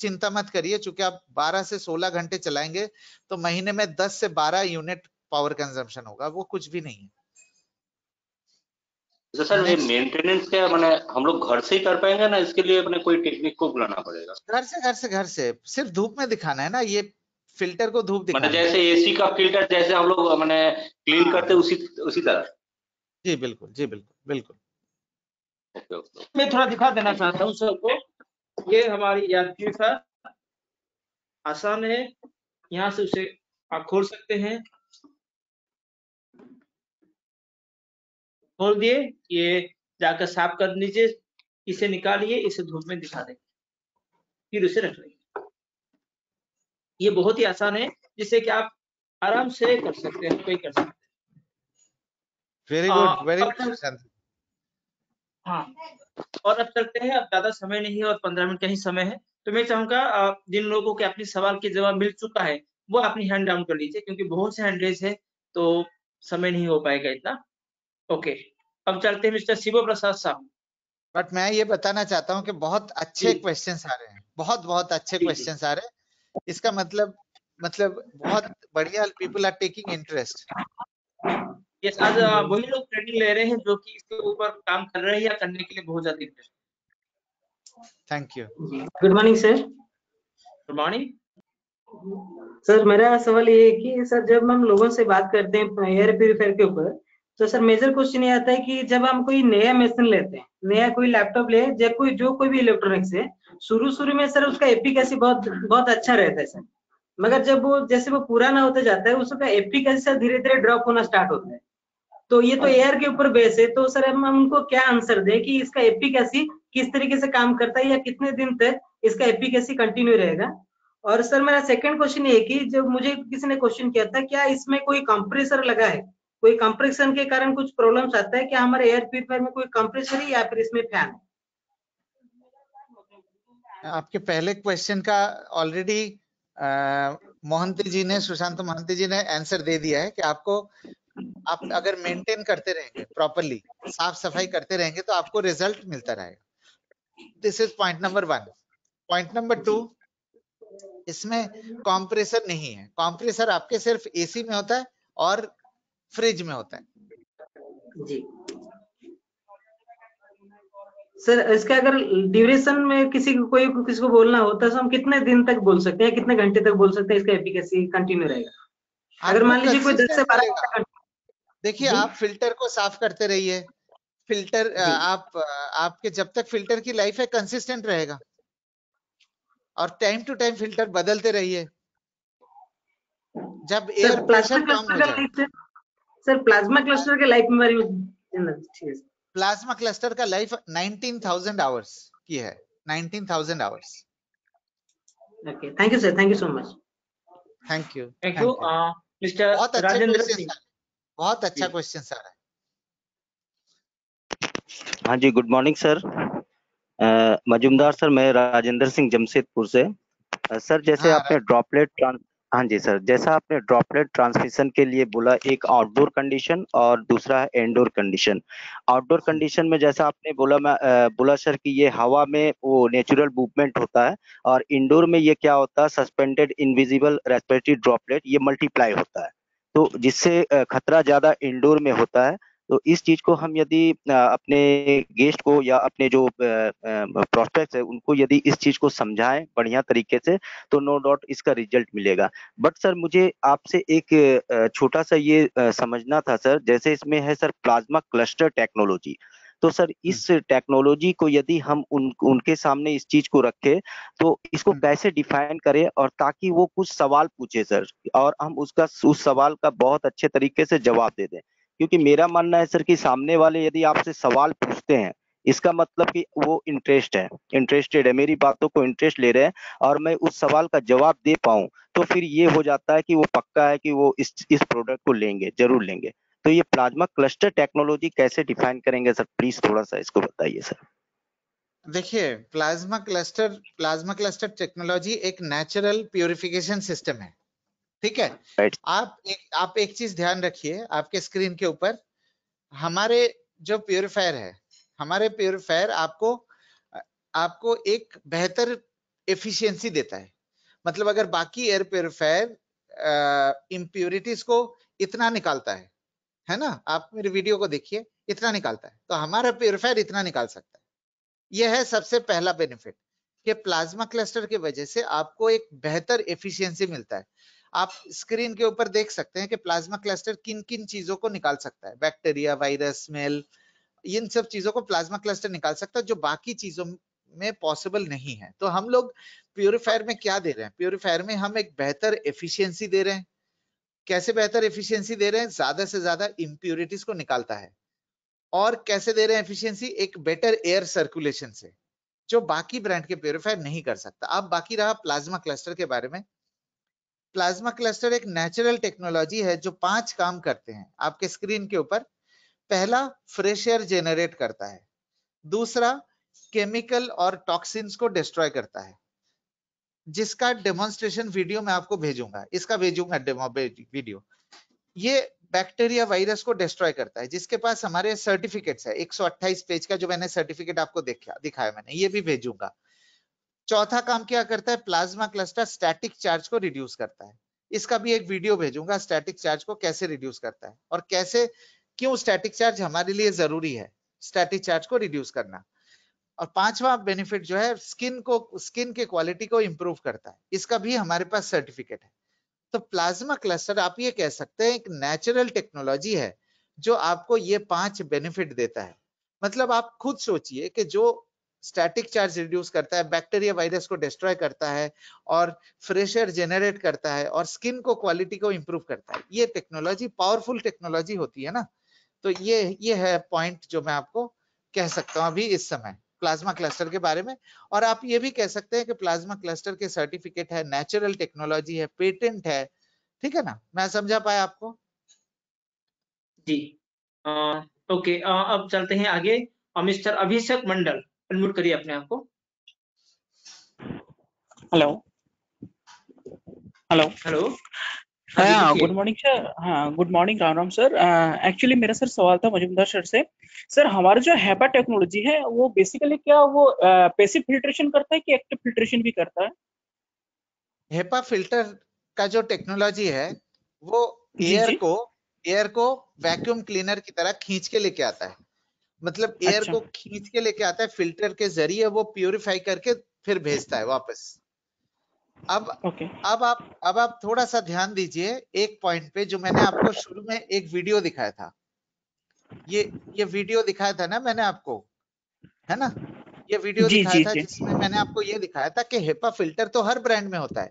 Speaker 3: चिंता मत करिए चूंकि आप 12 से 16 घंटे चलाएंगे तो महीने में 10 से 12 यूनिट पावर कंजम्पशन होगा वो कुछ भी नहीं है
Speaker 2: तो सर ये मेंटेनेंस क्या मैंने हम लोग घर से ही कर पाएंगे ना इसके लिए अपने कोई टेक्निक को बुलाना पड़ेगा
Speaker 3: घर से घर से घर से सिर्फ धूप में दिखाना है ना ये फिल्टर को धूप मतलब दिखाना मतलब जैसे एसी का फिल्टर जैसे हम लोग मैंने
Speaker 1: क्लीन हाँ। करते उसी उसी तरह
Speaker 3: जी बिल्कुल जी बिल्कुल बिल्कुल
Speaker 1: मैं थोड़ा दिखा देना चाहता हूँ सबको ये हमारी यात्री था आसान है यहाँ से उसे आप खोल सकते हैं खोल दिए ये जाकर साफ कर लीजिए इसे निकालिए इसे धूप में दिखा देंगे फिर उसे रख लेंगे ये बहुत ही आसान है जिससे कि आप आराम से कर सकते हैं कोई कर सकते हैं
Speaker 3: वेरी गुड वेरी
Speaker 1: हाँ और अब चलते हैं अब ज्यादा समय नहीं है और पंद्रह मिनट का ही समय है तो मैं चाहूंगा जिन लोगों के अपने सवाल के जवाब मिल चुका है वो अपनी हैंड डाउन कर लीजिए क्योंकि बहुत से हैंड रेज है तो समय नहीं हो पाएगा इतना ओके अब चलते हैं मिस्टर शिव प्रसाद
Speaker 3: साहू बट मैं ये बताना चाहता हूँ कि बहुत अच्छे क्वेश्चन आ रहे हैं बहुत बहुत अच्छे क्वेश्चन आ रहे हैं इसका मतलब मतलब बहुत बढ़िया people are taking interest
Speaker 1: yes आज वही लोग ट्रेनिंग ले रहे हैं जो कि इसके ऊपर काम कर रहे हैं या करने के लिए बहुत ज्यादा interest thank you good morning sir good morning
Speaker 5: sir मेरा सवाल ये है कि सर जब हम लोगों से बात करते हैं एयर प्योरीफायर के ऊपर तो सर मेजर क्वेश्चन ये आता है कि जब हम कोई नया मशीन लेते हैं नया कोई लैपटॉप ले या कोई जो कोई भी इलेक्ट्रॉनिक्स है शुरू शुरू में सर उसका एफिकेसी बहुत बहुत अच्छा रहता है सर मगर जब वो जैसे वो पुराना होता जाता है उसका एफिकेसी सर धीरे धीरे ड्रॉप होना स्टार्ट होता है तो ये तो एयर अच्छा। के ऊपर बेस है तो सर हम उनको क्या आंसर दें कि इसका एफिकेसी किस तरीके से काम करता है या कितने दिन तक इसका एफिकेसी कंटिन्यू रहेगा और सर मेरा सेकंड क्वेश्चन ये कि जब मुझे किसी ने क्वेश्चन किया था क्या इसमें कोई कंप्रेसर लगा है कोई कंप्रेशन के कारण कुछ प्रॉब्लम आता है क्या हमारे एयर प्यूरिफायर में कोई कंप्रेसर है या फिर इसमें फैन
Speaker 3: आपके पहले क्वेश्चन का ऑलरेडी मोहंती जी ने सुशांत मोहंती जी ने आंसर दे दिया है कि आपको आप अगर मेंटेन करते रहेंगे प्रॉपरली साफ सफाई करते रहेंगे तो आपको रिजल्ट मिलता रहेगा this is point number one point number two इसमें कॉम्प्रेसर नहीं है कॉम्प्रेसर आपके सिर्फ एसी में होता है और फ्रिज में होता है जी
Speaker 5: सर इसका अगर ड्यूरेशन में किसी को कोई किसी को बोलना होता है तो हम कितने दिन तक बोल सकते हैं कितने घंटे तक बोल सकते हैं इसका एफिकेसी कंटिन्यू रहेगा हाँ, अगर तो मान लीजिए कोई दस से
Speaker 3: बारह देखिए आप फिल्टर को साफ करते रहिए फिल्टर आप आपके जब तक फिल्टर की लाइफ है कंसिस्टेंट रहेगा और टाइम टू टाइम फिल्टर बदलते रहिए जब एयर प्रेशर कम हो जाए सर प्लाज्मा क्लस्टर के लाइफ में ठीक है प्लाज्मा क्लस्टर का लाइफ 19000 आवर्स की है 19000 hours okay thank you sir thank you so much thank you thank you mister बहुत राजेंद्र सिंह बहुत अच्छा क्वेश्चन सर है
Speaker 6: हाँ जी good morning sir Majumdar sir मैं राजेंद्र सिंह जमशेदपुर से सर uh, जैसे हाँ, आपने ड्रॉपलेट ट्रांस हाँ जी सर जैसा आपने ड्रॉपलेट ट्रांसमिशन के लिए बोला एक आउटडोर कंडीशन और दूसरा है इंडोर कंडीशन आउटडोर कंडीशन में जैसा आपने बोला मैं बोला सर कि ये हवा में वो नेचुरल मूवमेंट होता है और इंडोर में ये क्या होता है सस्पेंडेड इनविजिबल रेस्पिरेटरी ड्रॉपलेट ये मल्टीप्लाई होता है तो जिससे खतरा ज्यादा इंडोर में होता है तो इस चीज को हम यदि अपने गेस्ट को या अपने जो प्रोस्पेक्ट है उनको यदि इस चीज को समझाएं बढ़िया तरीके से तो नो डाउट इसका रिजल्ट मिलेगा बट सर मुझे आपसे एक छोटा सा ये समझना था सर जैसे इसमें है सर प्लाज्मा क्लस्टर टेक्नोलॉजी तो सर इस टेक्नोलॉजी हम्म। को यदि हम उन उनके सामने इस चीज को रखें तो इसको हम्म। कैसे डिफाइन करें और ताकि वो कुछ सवाल पूछे सर और हम उसका उस सवाल का बहुत अच्छे तरीके से जवाब दे दें क्योंकि मेरा मानना है सर कि सामने वाले यदि आपसे सवाल पूछते हैं इसका मतलब कि वो इंटरेस्ट है इंटरेस्टेड है मेरी बातों को इंटरेस्ट ले रहे हैं और मैं उस सवाल का जवाब दे पाऊँ तो फिर ये हो जाता है कि वो पक्का है कि वो इस इस प्रोडक्ट को लेंगे जरूर लेंगे तो ये प्लाज्मा क्लस्टर टेक्नोलॉजी कैसे डिफाइन करेंगे सर प्लीज थोड़ा सा इसको बताइए सर
Speaker 3: देखिए plasma cluster plasma cluster technology एक नेचुरल प्योरिफिकेशन सिस्टम है ठीक है right. आप एक आप एक चीज ध्यान रखिए आपके स्क्रीन के ऊपर हमारे जो प्योरीफायर है हमारे प्योरीफायर आपको आपको एक बेहतर एफिशिएंसी देता है मतलब अगर बाकी एयर प्योरीफायर इम्प्योरिटीज को इतना निकालता है है ना आप मेरे वीडियो को देखिए इतना निकालता है तो हमारा प्योरीफायर इतना निकाल सकता है यह है सबसे पहला बेनिफिट कि प्लाज्मा क्लस्टर की वजह से आपको एक बेहतर एफिशिएंसी मिलता है आप स्क्रीन के ऊपर देख सकते हैं कि प्लाज्मा क्लस्टर किन किन चीजों को निकाल सकता है बैक्टीरिया वायरस स्मेल इन सब चीजों को प्लाज्मा क्लस्टर निकाल सकता है जो बाकी चीजों में पॉसिबल नहीं है तो हम लोग प्योरीफायर में क्या दे रहे हैं प्योरीफायर में हम एक बेहतर एफिशियंसी दे रहे हैं कैसे बेहतर एफिशियंसी दे रहे हैं ज्यादा से ज्यादा इम्प्योरिटीज को निकालता है और कैसे दे रहे हैं एफिशियंसी एक बेटर एयर सर्कुलेशन से जो बाकी ब्रांड के प्योरीफायर नहीं कर सकता अब बाकी रहा प्लाज्मा क्लस्टर के बारे में प्लाज्मा क्लस्टर एक नेचुरल टेक्नोलॉजी है जो पांच काम करते हैं आपके स्क्रीन के ऊपर पहला फ्रेश एयर जेनरेट करता है दूसरा केमिकल और टॉक्सिन्स को डिस्ट्रॉय करता है जिसका डेमोन्स्ट्रेशन वीडियो मैं आपको भेजूंगा इसका भेजूंगा डेमो वीडियो ये बैक्टीरिया वायरस को डिस्ट्रॉय करता है जिसके पास हमारे सर्टिफिकेट्स है 128 पेज का जो मैंने सर्टिफिकेट आपको दिखाया मैंने ये भी भेजूंगा चौथा काम क्या करता है प्लाज्मा क्लस्टर स्टैटिक चार्ज को रिड्यूस करता है इसका भी एक वीडियो भेजूंगा स्टैटिक चार्ज को कैसे रिड्यूस करता है और कैसे क्यों स्टैटिक चार्ज हमारे लिए जरूरी है स्टैटिक चार्ज को रिड्यूस करना और पांचवा बेनिफिट जो है स्किन को स्किन के क्वालिटी को इम्प्रूव करता है इसका भी हमारे पास सर्टिफिकेट है तो प्लाज्मा क्लस्टर आप ये कह सकते हैं एक नेचुरल टेक्नोलॉजी है जो आपको ये पांच बेनिफिट देता है मतलब आप खुद सोचिए कि जो स्टैटिक चार्ज रिड्यूस करता है बैक्टीरिया वायरस को डिस्ट्रॉय करता है और फ्रेशर जेनरेट करता है और स्किन को क्वालिटी को इम्प्रूव करता है ये टेक्नोलॉजी पावरफुल टेक्नोलॉजी होती है ना तो ये ये है पॉइंट जो मैं आपको कह सकता हूँ अभी इस समय प्लाज्मा क्लस्टर के बारे में और आप ये भी कह सकते हैं कि प्लाज्मा क्लस्टर के सर्टिफिकेट है नेचुरल टेक्नोलॉजी है पेटेंट है ठीक है ना मैं समझा पाया आपको
Speaker 1: जी ओके अब चलते हैं आगे मिस्टर अभिषेक मंडल अनम्यूट करिए अपने आप को हेलो हेलो हेलो हाँ गुड मॉर्निंग सर हाँ good morning Ram Ram sir actually मेरा सर सवाल था मजुमदार सर से सर हमारा जो हैपा टेक्नोलॉजी
Speaker 3: है वो बेसिकली क्या वो पैसिव uh, फिल्ट्रेशन करता है कि एक्टिव फिल्ट्रेशन भी करता है हेपा फिल्टर का जो टेक्नोलॉजी है वो एयर को एयर को वैक्यूम क्लीनर की तरह खींच के लेके आता है मतलब एयर अच्छा। को खींच के लेके आता है फिल्टर के जरिए वो प्योरीफाई करके फिर भेजता है वापस अब okay. अब आप अब आप थोड़ा सा ध्यान दीजिए एक पॉइंट पे जो मैंने आपको शुरू में एक वीडियो दिखाया था ये ये वीडियो दिखाया था ना मैंने आपको है ना ये वीडियो जी, दिखाया जी, था जिसमें मैंने आपको ये दिखाया था कि हेपा फिल्टर तो हर ब्रांड में होता है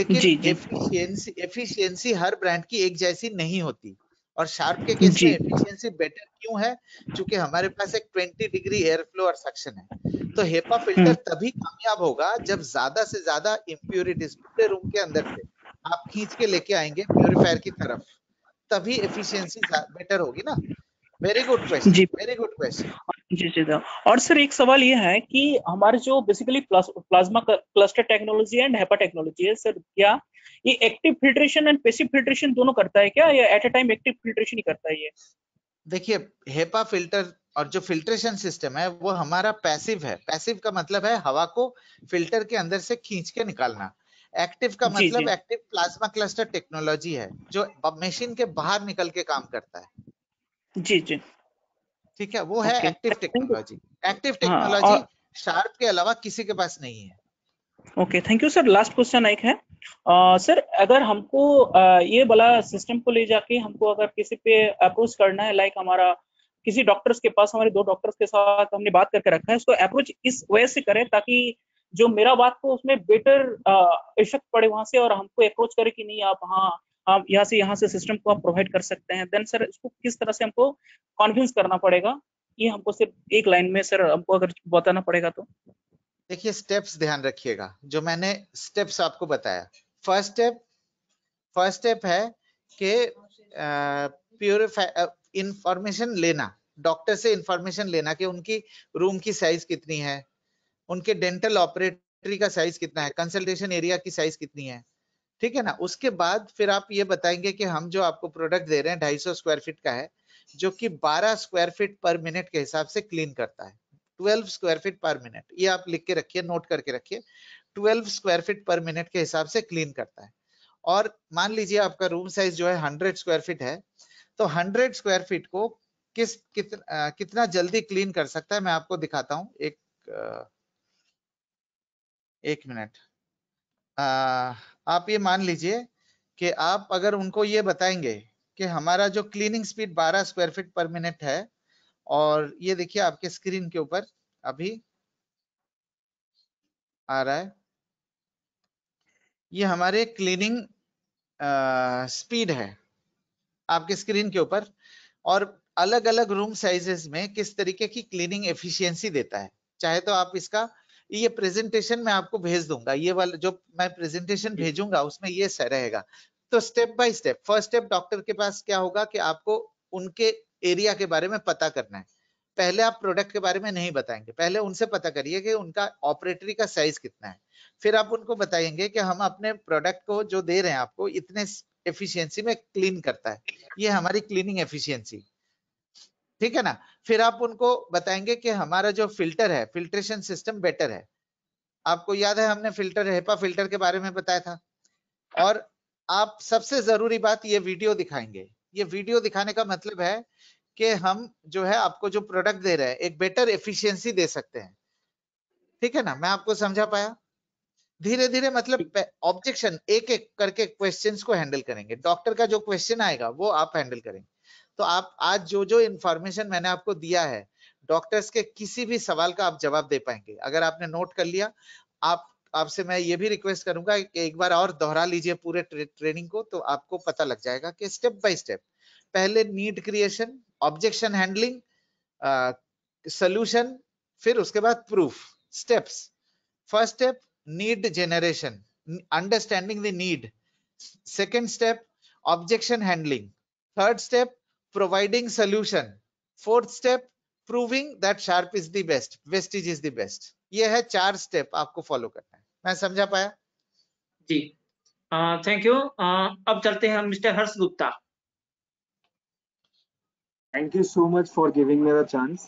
Speaker 3: लेकिन एफिशिएंसी एफिशिएंसी हर ब्रांड की एक जैसी नहीं होती और शार्प के केस में एफिशिएंसी बेटर क्यों है क्योंकि हमारे पास एक 20 डिग्री एयर फ्लो और सक्शन है तो हेपा हम्म। फिल्टर तभी कामयाब होगा जब ज्यादा से ज्यादा इम्प्योरिटीज पूरे रूम के अंदर से आप खींच के लेके आएंगे प्योरीफायर की तरफ तभी एफिशिएंसी बेटर होगी ना जी जी जी तो, और सर एक सवाल ये है कि हमारे जो basically plasma cluster technology and HEPA technology है सर क्या ये active filtration and passive filtration दोनों करता है क्या या at a time active filtration ही करता है ये देखिए हेपा फिल्टर और जो फिल्ट्रेशन सिस्टम है वो हमारा पैसिव है पैसिव का मतलब है हवा को फिल्टर के अंदर से खींच के निकालना एक्टिव का मतलब एक्टिव प्लाज्मा क्लस्टर टेक्नोलॉजी है जो मशीन के बाहर निकल के काम करता है जी जी ठीक है वो है active technology active technology Sharp के अलावा किसी के पास नहीं
Speaker 1: है okay thank you sir last question एक है सर uh, अगर हमको uh, ये वाला सिस्टम को ले जाके हमको अगर किसी पे अप्रोच करना है लाइक like हमारा किसी डॉक्टर्स के पास हमारे दो डॉक्टर्स के साथ हमने बात करके रखा है उसको अप्रोच इस वजह से करें ताकि जो मेरा बात को उसमें बेटर इफेक्ट पड़े वहां से और हमको अप्रोच करे कि नहीं आप हाँ आप यहाँ से यहाँ से सिस्टम को आप प्रोवाइड
Speaker 3: कर सकते हैं देन सर इसको किस तरह से हमको कॉन्विंस करना पड़ेगा ये हमको सिर्फ एक लाइन में सर हमको अगर बताना पड़ेगा तो देखिए स्टेप्स ध्यान रखिएगा जो मैंने स्टेप्स आपको बताया फर्स्ट स्टेप फर्स्ट स्टेप है कि प्योरीफाई इंफॉर्मेशन लेना डॉक्टर से इंफॉर्मेशन लेना कि उनकी रूम की साइज कितनी है उनके डेंटल ऑपरेटरी का साइज कितना है कंसल्टेशन एरिया की साइज कितनी है ठीक है ना उसके बाद फिर आप ये बताएंगे कि हम जो आपको प्रोडक्ट दे रहे हैं ढाई स्क्वायर फीट का है जो कि 12 स्क्वायर फीट पर मिनट के हिसाब से क्लीन करता है 12 स्क्वायर फीट पर मिनट ये आप लिख के रखिए नोट करके रखिए 12 स्क्वायर फीट पर मिनट के हिसाब से क्लीन करता है और मान लीजिए आपका रूम साइज जो है हंड्रेड स्क्वायर फीट है तो हंड्रेड स्क्वायर फीट को किस कितना कितना जल्दी क्लीन कर सकता है मैं आपको दिखाता हूँ एक एक मिनट आप ये मान लीजिए कि आप अगर उनको ये बताएंगे कि हमारा जो cleaning speed 12 square feet per minute है और ये देखिए आपके स्क्रीन के ऊपर अभी आ रहा है ये हमारे क्लीनिंग स्पीड है आपके स्क्रीन के ऊपर और अलग अलग रूम साइजेस में किस तरीके की क्लीनिंग एफिशिएंसी देता है चाहे तो आप इसका ये प्रेजेंटेशन मैं आपको भेज दूंगा ये वाला जो मैं प्रेजेंटेशन भेजूंगा उसमें ये रहेगा तो step by step first step doctor के पास क्या होगा कि आपको उनके एरिया के बारे में पता करना है पहले आप प्रोडक्ट के बारे में नहीं बताएंगे पहले उनसे पता करिए कि उनका ऑपरेटरी का साइज कितना है फिर आप उनको बताएंगे कि हम अपने प्रोडक्ट को जो दे रहे हैं आपको इतने एफिशिएंसी में क्लीन करता है ये हमारी क्लीनिंग एफिशिएंसी ठीक है ना फिर आप उनको बताएंगे कि हमारा जो फिल्टर है फिल्ट्रेशन सिस्टम बेटर है आपको याद है हमने फिल्टर हेपा फिल्टर के बारे में बताया था और आप सबसे जरूरी बात ये वीडियो दिखाएंगे ये वीडियो दिखाने का मतलब है कि हम जो है आपको जो प्रोडक्ट दे रहे हैं एक बेटर एफिशिएंसी दे सकते हैं ठीक है ना मैं आपको समझा पाया धीरे धीरे मतलब ऑब्जेक्शन एक एक करके क्वेश्चंस को हैंडल करेंगे डॉक्टर का जो क्वेश्चन आएगा वो आप हैंडल करेंगे तो आप आज जो जो इंफॉर्मेशन मैंने आपको दिया है डॉक्टर्स के किसी भी सवाल का आप जवाब दे पाएंगे अगर आपने नोट कर लिया आप आपसे मैं ये भी रिक्वेस्ट करूंगा कि एक बार और दोहरा लीजिए पूरे ट्रे, ट्रेनिंग को तो आपको पता लग जाएगा कि स्टेप बाय स्टेप पहले need creation objection handling solution फिर उसके बाद proof steps first step need generation understanding the need second step objection handling third step providing solution fourth step proving that sharp is the best vestige is the best ये है चार step आपको follow करना है मैं समझा पाया
Speaker 1: जी thank you अब चलते हैं mister Harsh Gupta
Speaker 7: thank you so much for giving me the chance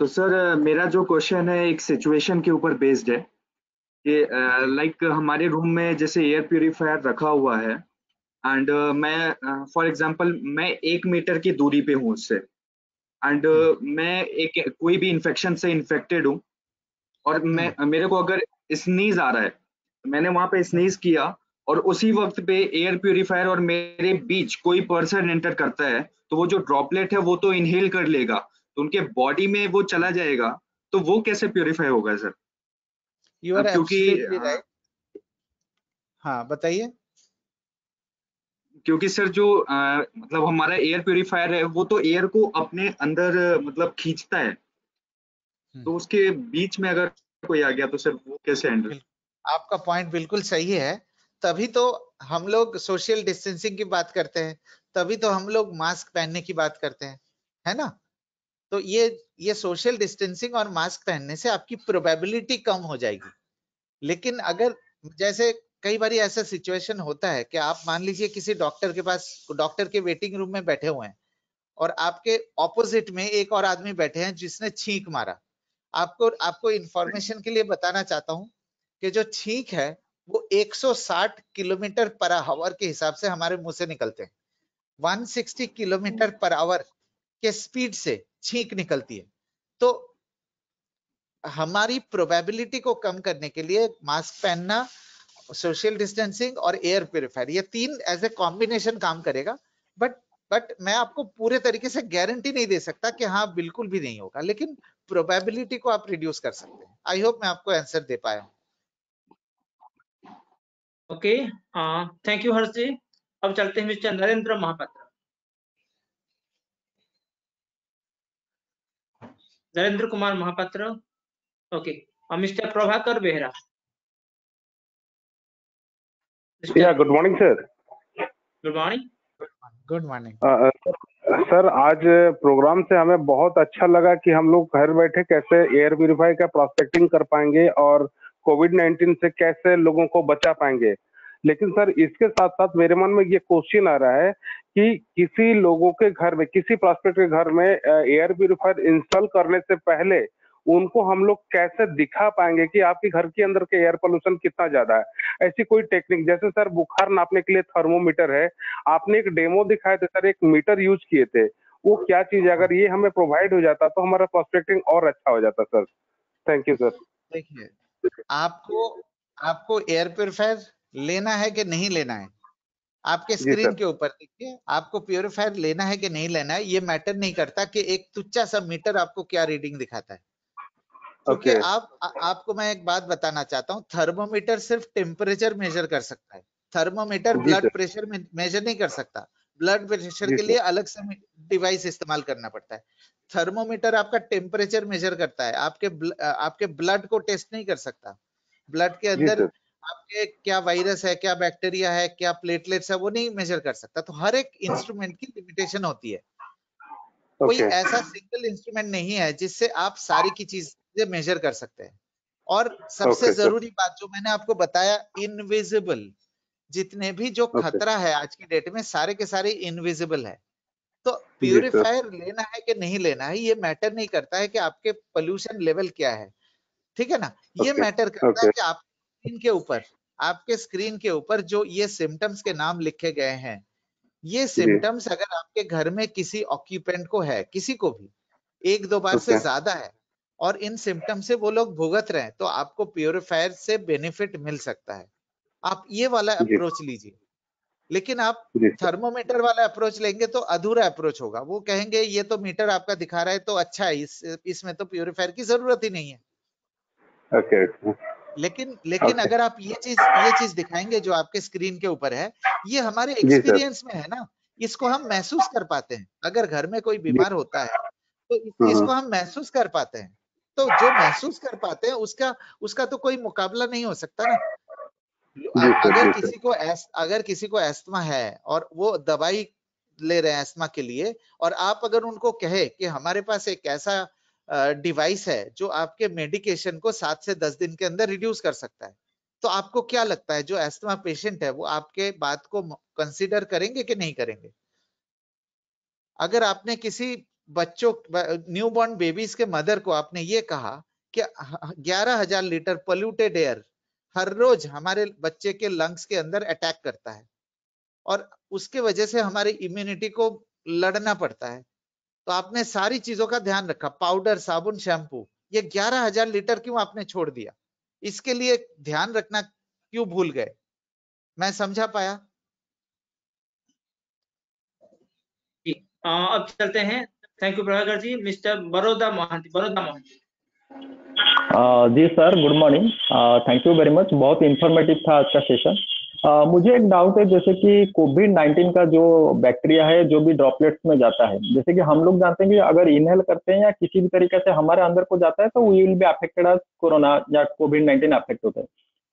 Speaker 7: तो सर मेरा जो क्वेश्चन है एक सिचुएशन के ऊपर बेस्ड है कि लाइक uh, like, हमारे रूम में जैसे एयर प्योरीफायर रखा हुआ है एंड uh, मैं फॉर uh, एग्जाम्पल मैं एक मीटर की दूरी पे हूँ उससे एंड uh, hmm. मैं एक कोई भी इन्फेक्शन से इन्फेक्टेड हूँ और मैं hmm. मेरे को अगर स्नीज आ रहा है मैंने वहां पे स्नीज किया और उसी वक्त पे एयर प्योरीफायर और मेरे बीच कोई
Speaker 2: पर्सन एंटर करता है तो वो जो ड्रॉपलेट है वो तो इनहेल कर लेगा तो उनके बॉडी में वो चला
Speaker 7: जाएगा तो वो कैसे प्योरीफाई होगा सर
Speaker 3: क्योंकि हाँ।, हाँ बताइए
Speaker 7: क्योंकि सर जो आ, मतलब हमारा एयर प्योरीफायर है वो तो एयर को अपने अंदर मतलब खींचता है हम्म। तो उसके बीच में अगर कोई आ गया तो सर वो कैसे हैंडल आपका पॉइंट
Speaker 3: बिल्कुल सही है तभी तो हम लोग सोशल डिस्टेंसिंग की बात करते हैं तभी तो हम लोग मास्क पहनने की बात करते हैं है ना तो ये ये सोशल डिस्टेंसिंग और मास्क पहनने से आपकी प्रोबेबिलिटी कम हो जाएगी लेकिन अगर जैसे कई बार ऐसा सिचुएशन होता है कि आप मान लीजिए किसी डॉक्टर के पास डॉक्टर के वेटिंग रूम में बैठे हुए हैं और आपके ऑपोजिट में एक और आदमी बैठे हैं जिसने छींक मारा आपको आपको इंफॉर्मेशन के लिए बताना चाहता हूं कि जो छींक है वो 160 किलोमीटर पर आवर के हिसाब से हमारे मुंह से निकलते हैं 160 किलोमीटर पर आवर के स्पीड से छींक निकलती है तो हमारी प्रोबेबिलिटी को कम करने के लिए मास्क पहनना सोशल डिस्टेंसिंग और एयर प्योरीफायर ये तीन एज ए कॉम्बिनेशन काम करेगा बट बट मैं आपको पूरे तरीके से गारंटी नहीं दे सकता कि हाँ बिल्कुल भी नहीं होगा लेकिन प्रोबेबिलिटी को आप रिड्यूस कर सकते हैं आई होप मैं आपको आंसर दे पाया हूँ
Speaker 1: okay thank you Harsh ji अब चलते हैं mister Narendra Mahapatra Narendra Kumar Mahapatra okay okay. और mister Prabhakar Behera
Speaker 7: Yeah, good morning, sir. Good morning. Good sir uh, uh, आज प्रोग्राम से हमें बहुत अच्छा लगा कि हम लोग घर बैठे कैसे एयर प्यूरिफाई का प्रोस्पेक्टिंग कर पाएंगे और कोविड 19 से कैसे लोगों को बचा पाएंगे लेकिन सर इसके साथ साथ मेरे मन में ये क्वेश्चन आ रहा है कि किसी लोगों के घर में किसी प्रोस्पेक्ट के घर में एयर प्यूरिफायर इंस्टॉल करने से पहले उनको हम लोग कैसे दिखा पाएंगे कि आपके घर के अंदर के एयर पोल्यूशन कितना ज्यादा है ऐसी कोई टेक्निक जैसे सर बुखार नापने के लिए थर्मोमीटर है आपने एक डेमो दिखाए थे सर एक मीटर यूज किए थे वो क्या चीज है अगर ये हमें प्रोवाइड हो जाता तो हमारा प्रोस्पेक्टिंग और अच्छा हो जाता सर थैंक यू सर
Speaker 3: देखिए आपको आपको एयर प्योरीफायर लेना है कि नहीं लेना है आपके स्क्रीन के ऊपर देखिए आपको प्योरीफायर लेना है कि नहीं लेना है ये मैटर नहीं करता कि एक तुच्चा सा मीटर आपको क्या रीडिंग दिखाता है तो okay. आप आ, आपको मैं एक बात बताना चाहता हूँ थर्मोमीटर सिर्फ टेम्परेचर मेजर कर सकता है थर्मोमीटर ब्लड प्रेशर मेजर नहीं कर सकता ब्लड प्रेशर के लिए अलग से डिवाइस इस्तेमाल करना पड़ता है थर्मोमीटर आपका टेम्परेचर मेजर करता है आपके ब्ल, आपके ब्लड को टेस्ट नहीं कर सकता ब्लड के अंदर आपके क्या वायरस है क्या बैक्टीरिया है क्या प्लेटलेट्स है वो नहीं मेजर कर सकता तो हर एक इंस्ट्रूमेंट की लिमिटेशन होती है okay. कोई ऐसा सिंगल इंस्ट्रूमेंट नहीं है जिससे आप सारी की चीज चीजें मेजर कर सकते हैं और सबसे okay, जरूरी बात जो मैंने आपको बताया इनविजिबल जितने भी जो okay. खतरा है आज की डेट में सारे के सारे इनविजिबल है तो प्यूरिफायर लेना है कि नहीं लेना है ये मैटर नहीं करता है कि आपके पोल्यूशन लेवल क्या है ठीक है ना okay. ये मैटर करता okay. है कि आप इनके ऊपर आपके स्क्रीन के ऊपर जो ये सिम्टम्स के नाम लिखे गए हैं ये सिम्टम्स अगर आपके घर में किसी ऑक्यूपेंट को है किसी को भी एक दो बार okay. से ज्यादा है और इन सिम्टम से वो लोग भुगत रहे हैं तो आपको प्योरिफायर से बेनिफिट मिल सकता है आप ये वाला अप्रोच लीजिए लेकिन आप थर्मोमीटर वाला अप्रोच लेंगे तो अधूरा अप्रोच होगा वो कहेंगे ये तो मीटर आपका दिखा रहा है तो अच्छा है इस इसमें तो प्योरीफायर की जरूरत ही नहीं है ओके लेकिन लेकिन okay. अगर आप ये चीज ये चीज दिखाएंगे जो आपके स्क्रीन के ऊपर है ये हमारे एक्सपीरियंस में है ना इसको हम महसूस कर पाते हैं अगर घर में कोई बीमार होता है तो इस चीज हम्म, को हम्म। हम महसूस कर पाते हैं तो जो महसूस कर पाते हैं उसका उसका तो कोई मुकाबला नहीं हो सकता ना अगर किसी को एस, अगर किसी को एस्थमा है और वो दवाई ले रहे हैं एस्थमा के लिए और आप अगर उनको कहे कि हमारे पास एक ऐसा डिवाइस है जो आपके मेडिकेशन को सात से दस दिन के अंदर रिड्यूस कर सकता है तो आपको क्या लगता है जो एस्थमा पेशेंट है वो आपके बात को कंसिडर करेंगे कि नहीं करेंगे अगर आपने किसी बच्चों न्यू बॉर्न बेबीज के मदर को आपने ये कहा कि 11000 लीटर पोल्यूटेड एयर हर रोज हमारे बच्चे के लंग्स के अंदर अटैक करता है और उसके वजह से हमारी इम्यूनिटी को लड़ना पड़ता है तो आपने सारी चीजों का ध्यान रखा पाउडर साबुन शैम्पू ये 11000 लीटर क्यों आपने छोड़ दिया इसके लिए ध्यान रखना क्यों भूल गए मैं समझा पाया
Speaker 1: अब चलते हैं thank you Prabhakar ji mister Baroda Mohanty. Baroda Mohanty.
Speaker 2: Uh, जी sir good morning thank you very much बहुत इंफॉर्मेटिव था आज का सेशन uh, मुझे एक डाउट है जैसे कि
Speaker 7: कोविड 19 का जो बैक्टीरिया है
Speaker 2: जो भी ड्रॉपलेट्स में जाता है जैसे कि हम लोग जानते हैं कि अगर इनहेल करते हैं या किसी भी तरीके से हमारे अंदर
Speaker 7: को जाता है तो वी विल बी अफेक्टेड आज कोरोना या कोविड 19 अफेक्ट होता है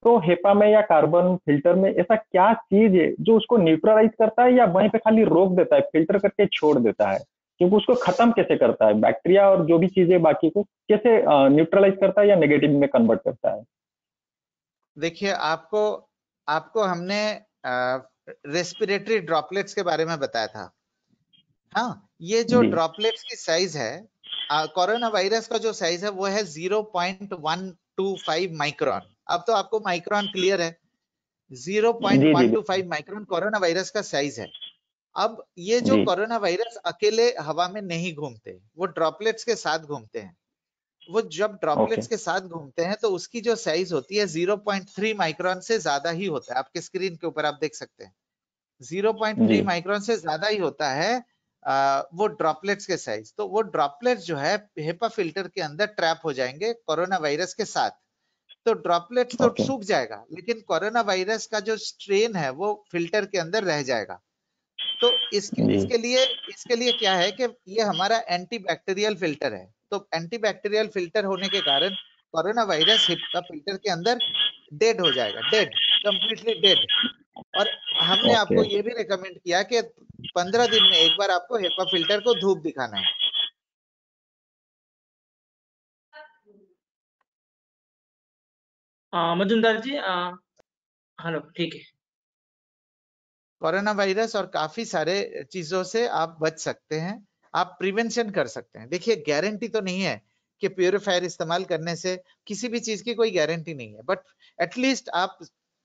Speaker 7: तो हेपा में या कार्बन फिल्टर में ऐसा क्या चीज है जो उसको न्यूट्रलाइज करता है या वहीं पे खाली रोक देता है
Speaker 2: फिल्टर करके छोड़ देता है क्योंकि उसको खत्म कैसे करता है बैक्टीरिया और जो भी चीजें बाकी को कैसे न्यूट्रलाइज करता है या नेगेटिव में कन्वर्ट करता है
Speaker 3: देखिए आपको आपको हमने रेस्पिरेटरी ड्रॉपलेट्स के बारे में बताया था हाँ ये जो ड्रॉपलेट्स की साइज है कोरोना वायरस का जो साइज है वो है zero point one two five micron अब तो आपको माइक्रोन क्लियर है zero point one two five micron corona virus का साइज है अब ये जो कोरोना वायरस अकेले हवा में नहीं घूमते वो ड्रॉपलेट्स के साथ घूमते हैं वो जब ड्रॉपलेट्स okay. के साथ घूमते हैं तो उसकी जो साइज होती है 0.3 माइक्रोन से ज्यादा ही होता है आपके स्क्रीन के ऊपर आप देख सकते हैं 0.3 माइक्रोन से ज्यादा ही होता है आ, वो ड्रॉपलेट्स के साइज तो वो ड्रॉपलेट्स जो है हेपा फिल्टर के अंदर ट्रैप हो जाएंगे कोरोना वायरस के साथ तो ड्रॉपलेट तो सूख जाएगा लेकिन कोरोना वायरस का जो स्ट्रेन है वो फिल्टर के अंदर रह जाएगा तो इसके इसके लिए इसके लिए क्या है कि ये हमारा एंटीबैक्टीरियल फिल्टर है तो एंटीबैक्टीरियल फिल्टर होने के कारण कोरोना वायरस हिप का फिल्टर के अंदर डेड हो जाएगा डेड कंप्लीटली डेड और हमने okay. आपको ये भी रिकमेंड किया कि पंद्रह दिन में एक बार आपको हेपा फिल्टर को धूप दिखाना है
Speaker 1: हाँ, मजुमदार जी
Speaker 3: हेलो ठीक है कोरोना वायरस और काफी सारे चीजों से आप बच सकते हैं आप प्रिवेंशन कर सकते हैं देखिए गारंटी तो नहीं है कि प्योरीफायर इस्तेमाल करने से किसी भी चीज की कोई गारंटी नहीं है बट एटलीस्ट आप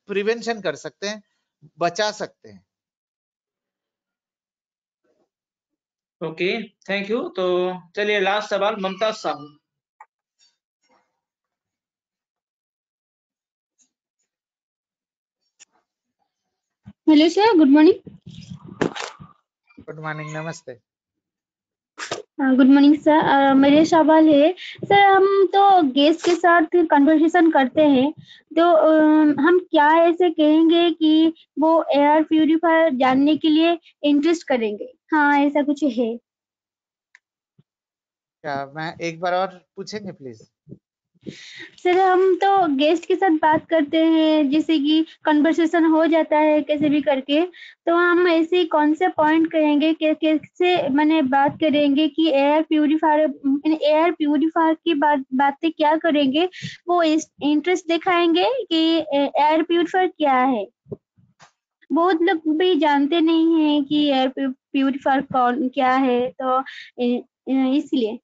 Speaker 3: प्रिवेंशन कर सकते हैं बचा सकते हैं
Speaker 1: ओके थैंक यू तो चलिए लास्ट सवाल Mamta Sahu
Speaker 5: hello sir good morning
Speaker 3: good morning नमस्ते
Speaker 5: गुड मॉर्निंग सर मेरे सवाल है सर हम तो गेस्ट के साथ कन्वर्सेशन करते हैं तो uh, हम क्या ऐसे कहेंगे कि वो एयर प्यूरिफायर जानने के लिए इंटरेस्ट करेंगे हाँ ऐसा कुछ है
Speaker 3: क्या मैं एक बार और पूछेंगे प्लीज
Speaker 5: सर हम तो गेस्ट के साथ बात करते हैं जैसे कि कन्वर्सेशन हो जाता है कैसे भी करके तो हम ऐसे कौन से पॉइंट करेंगे कैसे मैंने बात करेंगे कि एयर प्योरीफायर एयर प्योरीफायर की बात बातें क्या करेंगे वो इंटरेस्ट दिखाएंगे कि एयर प्योरीफायर क्या है बहुत लोग भी जानते नहीं है कि एयर प्योरीफायर कौन क्या है तो इसलिए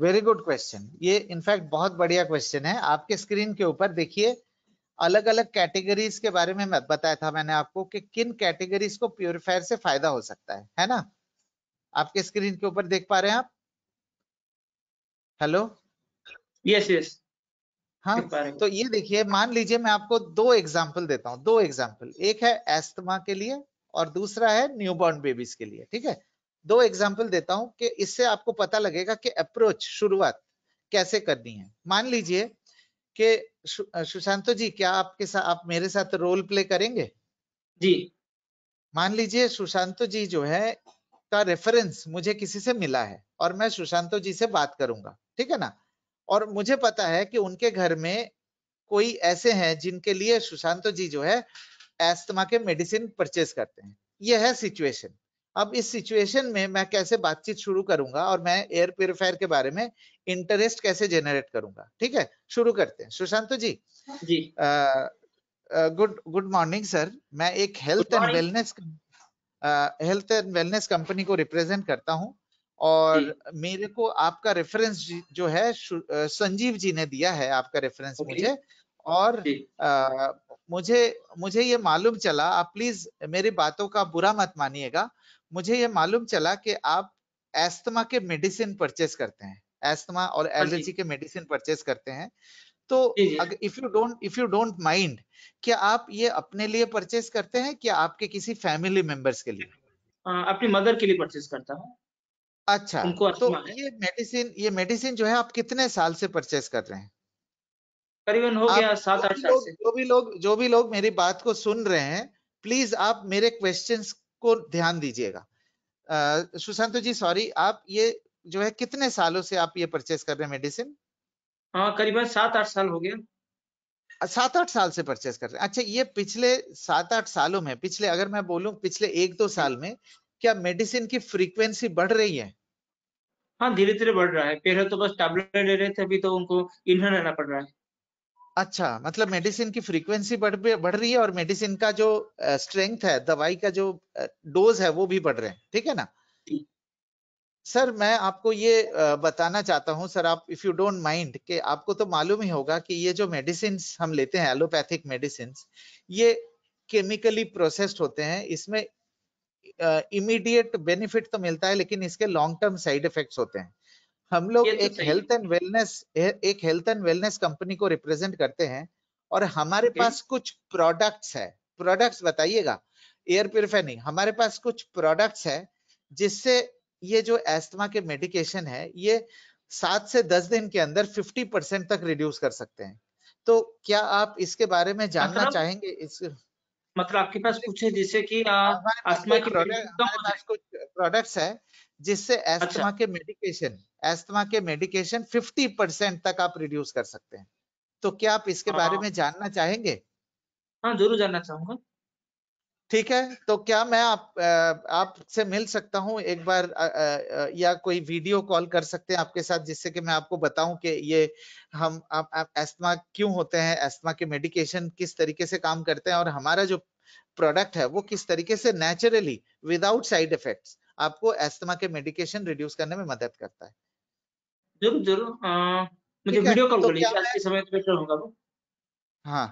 Speaker 3: वेरी गुड क्वेश्चन ये इनफैक्ट बहुत बढ़िया क्वेश्चन है आपके स्क्रीन के ऊपर देखिए अलग अलग कैटेगरीज के बारे में बताया था मैंने आपको कि किन कैटेगरीज को प्योरीफायर से फायदा हो सकता है है ना आपके स्क्रीन के ऊपर देख पा रहे हैं आप हेलो यस यस हाँ तो ये देखिए मान लीजिए मैं आपको दो एग्जाम्पल देता हूँ दो एग्जाम्पल एक है एस्थमा के लिए और दूसरा है न्यूबॉर्न बेबीज के लिए ठीक है दो एग्जाम्पल देता हूं कि इससे आपको पता लगेगा कि अप्रोच शुरुआत कैसे करनी है मान लीजिए कि सुशांतो जी क्या आपके साथ आप मेरे साथ रोल प्ले करेंगे जी मान लीजिए सुशांतो जी जो है का रेफरेंस मुझे किसी से मिला है और मैं सुशांतो जी से बात करूंगा ठीक है ना और मुझे पता है कि उनके घर में कोई ऐसे हैं जिनके लिए सुशांतो जी जो है एस्तमा के मेडिसिन परचेज करते हैं यह है सिचुएशन अब इस सिचुएशन में मैं कैसे बातचीत शुरू करूंगा और मैं एयर प्योरीफायर के बारे में इंटरेस्ट कैसे जेनरेट करूंगा ठीक है शुरू करते हैं सुशांत जी जी गुड गुड मॉर्निंग सर मैं एक health and wellness health and wellness company को रिप्रेजेंट करता हूं और मेरे को आपका रेफरेंस जो है संजीव जी ने दिया है आपका रेफरेंस मुझे और आ, मुझे मुझे ये मालूम चला आप प्लीज मेरी बातों का बुरा मत मानिएगा मुझे ये मालूम चला कि आप एस्तमा के मेडिसिन परचेस करते हैं एस्तमा और हाँ एलर्जी के मेडिसिन परचेस करते हैं तो अगर if you don't if you don't mind क्या आप ये अपने लिए परचेस करते हैं क्या आपके किसी फैमिली मेंबर्स के लिए अपनी मदर के लिए परचेस करता हूँ अच्छा उनको तो ये मेडिसिन ये मेडिसिन जो है आप कितने साल से परचेस कर रहे हैं करीबन हो गया सात आठ साल से जो भी लोग जो भी लोग मेरी बात को सुन रहे हैं प्लीज आप मेरे क्वेश्चंस को ध्यान दीजिएगा सुशांत जी सॉरी आप ये जो है कितने सालों से आप ये परचेस कर रहे हैं मेडिसिन
Speaker 1: करीबन सात आठ साल
Speaker 3: हो गया सात आठ साल से परचेस कर रहे हैं अच्छा ये पिछले सात आठ सालों में पिछले अगर मैं बोलूं पिछले एक दो साल में क्या मेडिसिन की फ्रीक्वेंसी बढ़ रही है
Speaker 1: हाँ धीरे धीरे बढ़ रहा है पहले तो बस टैबलेट ले रहे
Speaker 3: थे अभी तो उनको इन्हें लेना पड़ रहा है अच्छा मतलब मेडिसिन की फ्रीक्वेंसी बढ़ बढ़ रही है और मेडिसिन का जो स्ट्रेंथ है दवाई का जो डोज है वो भी बढ़ रहे हैं ठीक है ना सर मैं आपको ये बताना चाहता हूँ सर आप इफ यू डोंट माइंड कि आपको तो मालूम ही होगा कि ये जो मेडिसिन हम लेते हैं एलोपैथिक मेडिसिन ये केमिकली प्रोसेस्ड होते हैं इसमें इमीडिएट बेनिफिट तो मिलता है लेकिन इसके लॉन्ग टर्म साइड इफेक्ट्स होते हैं हम लोग तो एक हेल्थ एंड वेलनेस एक हेल्थ एंड वेलनेस कंपनी को रिप्रेजेंट करते हैं और हमारे okay. पास कुछ प्रोडक्ट्स है प्रोडक्ट्स बताइएगा एयर प्योरीफायर नहीं हमारे पास कुछ प्रोडक्ट्स है जिससे ये जो एस्थमा के मेडिकेशन है ये सात से दस दिन के अंदर फिफ्टी परसेंट तक रिड्यूस कर सकते हैं तो क्या आप इसके बारे में जानना चाहेंगे इस मतलब आपके पास कुछ है जैसे कि अस्थमा हाँ, हाँ, हाँ, अच्छा। के प्रोडक्ट्स है जिससे अस्थमा अच्छा। के मेडिकेशन अस्थमा के मेडिकेशन 50 परसेंट तक आप रिड्यूस कर सकते हैं तो क्या आप इसके बारे में जानना चाहेंगे हाँ जरूर जानना चाहूंगा ठीक है तो क्या मैं आप आपसे मिल सकता हूं एक बार आ, आ, या कोई वीडियो कॉल कर सकते हैं आपके साथ जिससे कि मैं आपको बताऊं कि ये हम आप, आप क्यों होते हैं एस्मा के मेडिकेशन किस तरीके से काम करते हैं और हमारा जो प्रोडक्ट है वो किस तरीके से नेचुरली विदाउट साइड इफेक्ट्स आपको एस्तमा के मेडिकेशन रिड्यूस करने में मदद करता है
Speaker 1: जरूर जरूर
Speaker 3: मुझे वीडियो कॉल तो कर लीजिए आज के
Speaker 1: समय पे
Speaker 3: हाँ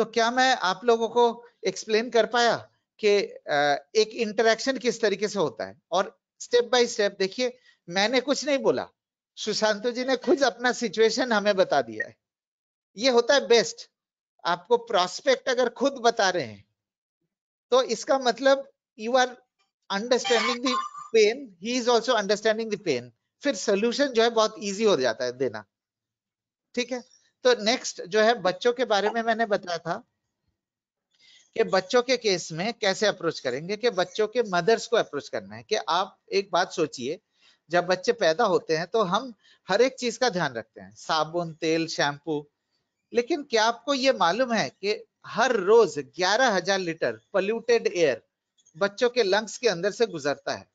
Speaker 3: तो क्या मैं आप लोगों को एक्सप्लेन कर पाया कि एक इंटरेक्शन किस तरीके से होता है और स्टेप बाय स्टेप देखिए मैंने कुछ नहीं बोला सुशांतो जी ने खुद अपना सिचुएशन हमें बता दिया है ये होता है बेस्ट आपको प्रोस्पेक्ट अगर खुद बता रहे हैं तो इसका मतलब you are understanding the pain he is also understanding the pain फिर सोल्यूशन जो है बहुत इजी हो जाता है देना ठीक है तो नेक्स्ट जो है बच्चों के बारे में मैंने बताया था कि बच्चों के केस में कैसे अप्रोच करेंगे कि बच्चों के मदर्स को अप्रोच करना है कि आप एक बात सोचिए जब बच्चे पैदा होते हैं तो हम हर एक चीज का ध्यान रखते हैं साबुन तेल शैम्पू लेकिन क्या आपको ये मालूम है कि हर रोज ग्यारह हजार लीटर पल्यूटेड एयर बच्चों के लंग्स के अंदर से गुजरता है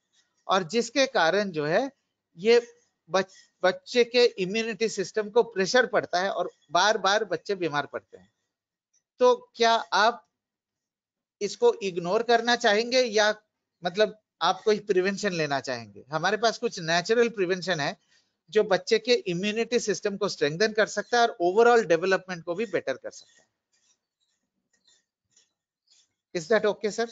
Speaker 3: और जिसके कारण जो है ये बच, बच्चे के इम्यूनिटी सिस्टम को प्रेशर पड़ता है और बार बार बच्चे बीमार पड़ते हैं तो क्या आप इसको इग्नोर करना चाहेंगे या मतलब आप कोई प्रिवेंशन लेना चाहेंगे हमारे पास कुछ नेचुरल प्रिवेंशन है जो बच्चे के इम्यूनिटी सिस्टम को स्ट्रेंथन कर सकता है और ओवरऑल डेवलपमेंट को भी बेटर कर सकता है is that okay sir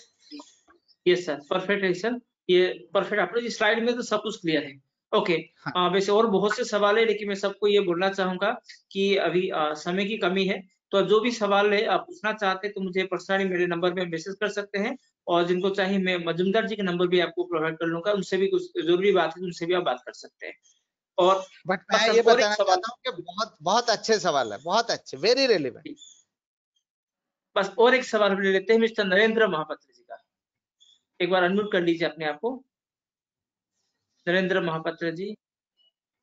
Speaker 3: yes sir perfect है सर
Speaker 1: ये परफेक्ट आपने स्लाइड में तो सब कुछ क्लियर है ओके okay. हाँ. वैसे और बहुत से सवाल है लेकिन मैं सबको ये बोलना चाहूंगा कि अभी आ, समय की कमी है तो जो भी सवाल है आप पूछना चाहते हैं तो मुझे पर्सनली मेरे नंबर पे मैसेज कर सकते हैं और जिनको चाहिए मैं मजुमदार जी का नंबर भी आपको प्रोवाइड कर लूंगा उनसे भी कुछ जरूरी बात है तो उनसे भी आप बात कर सकते हैं और
Speaker 3: बट मैं ये बताना चाहता हूँ कि बहुत बहुत अच्छे सवाल है बहुत अच्छे वेरी रेलिवेंट
Speaker 1: बस और एक सवाल ले लेते हैं मिस्टर नरेंद्र महापात्र जी का एक बार अनम्यूट कर लीजिए अपने आप को नरेंद्र महापात्र जी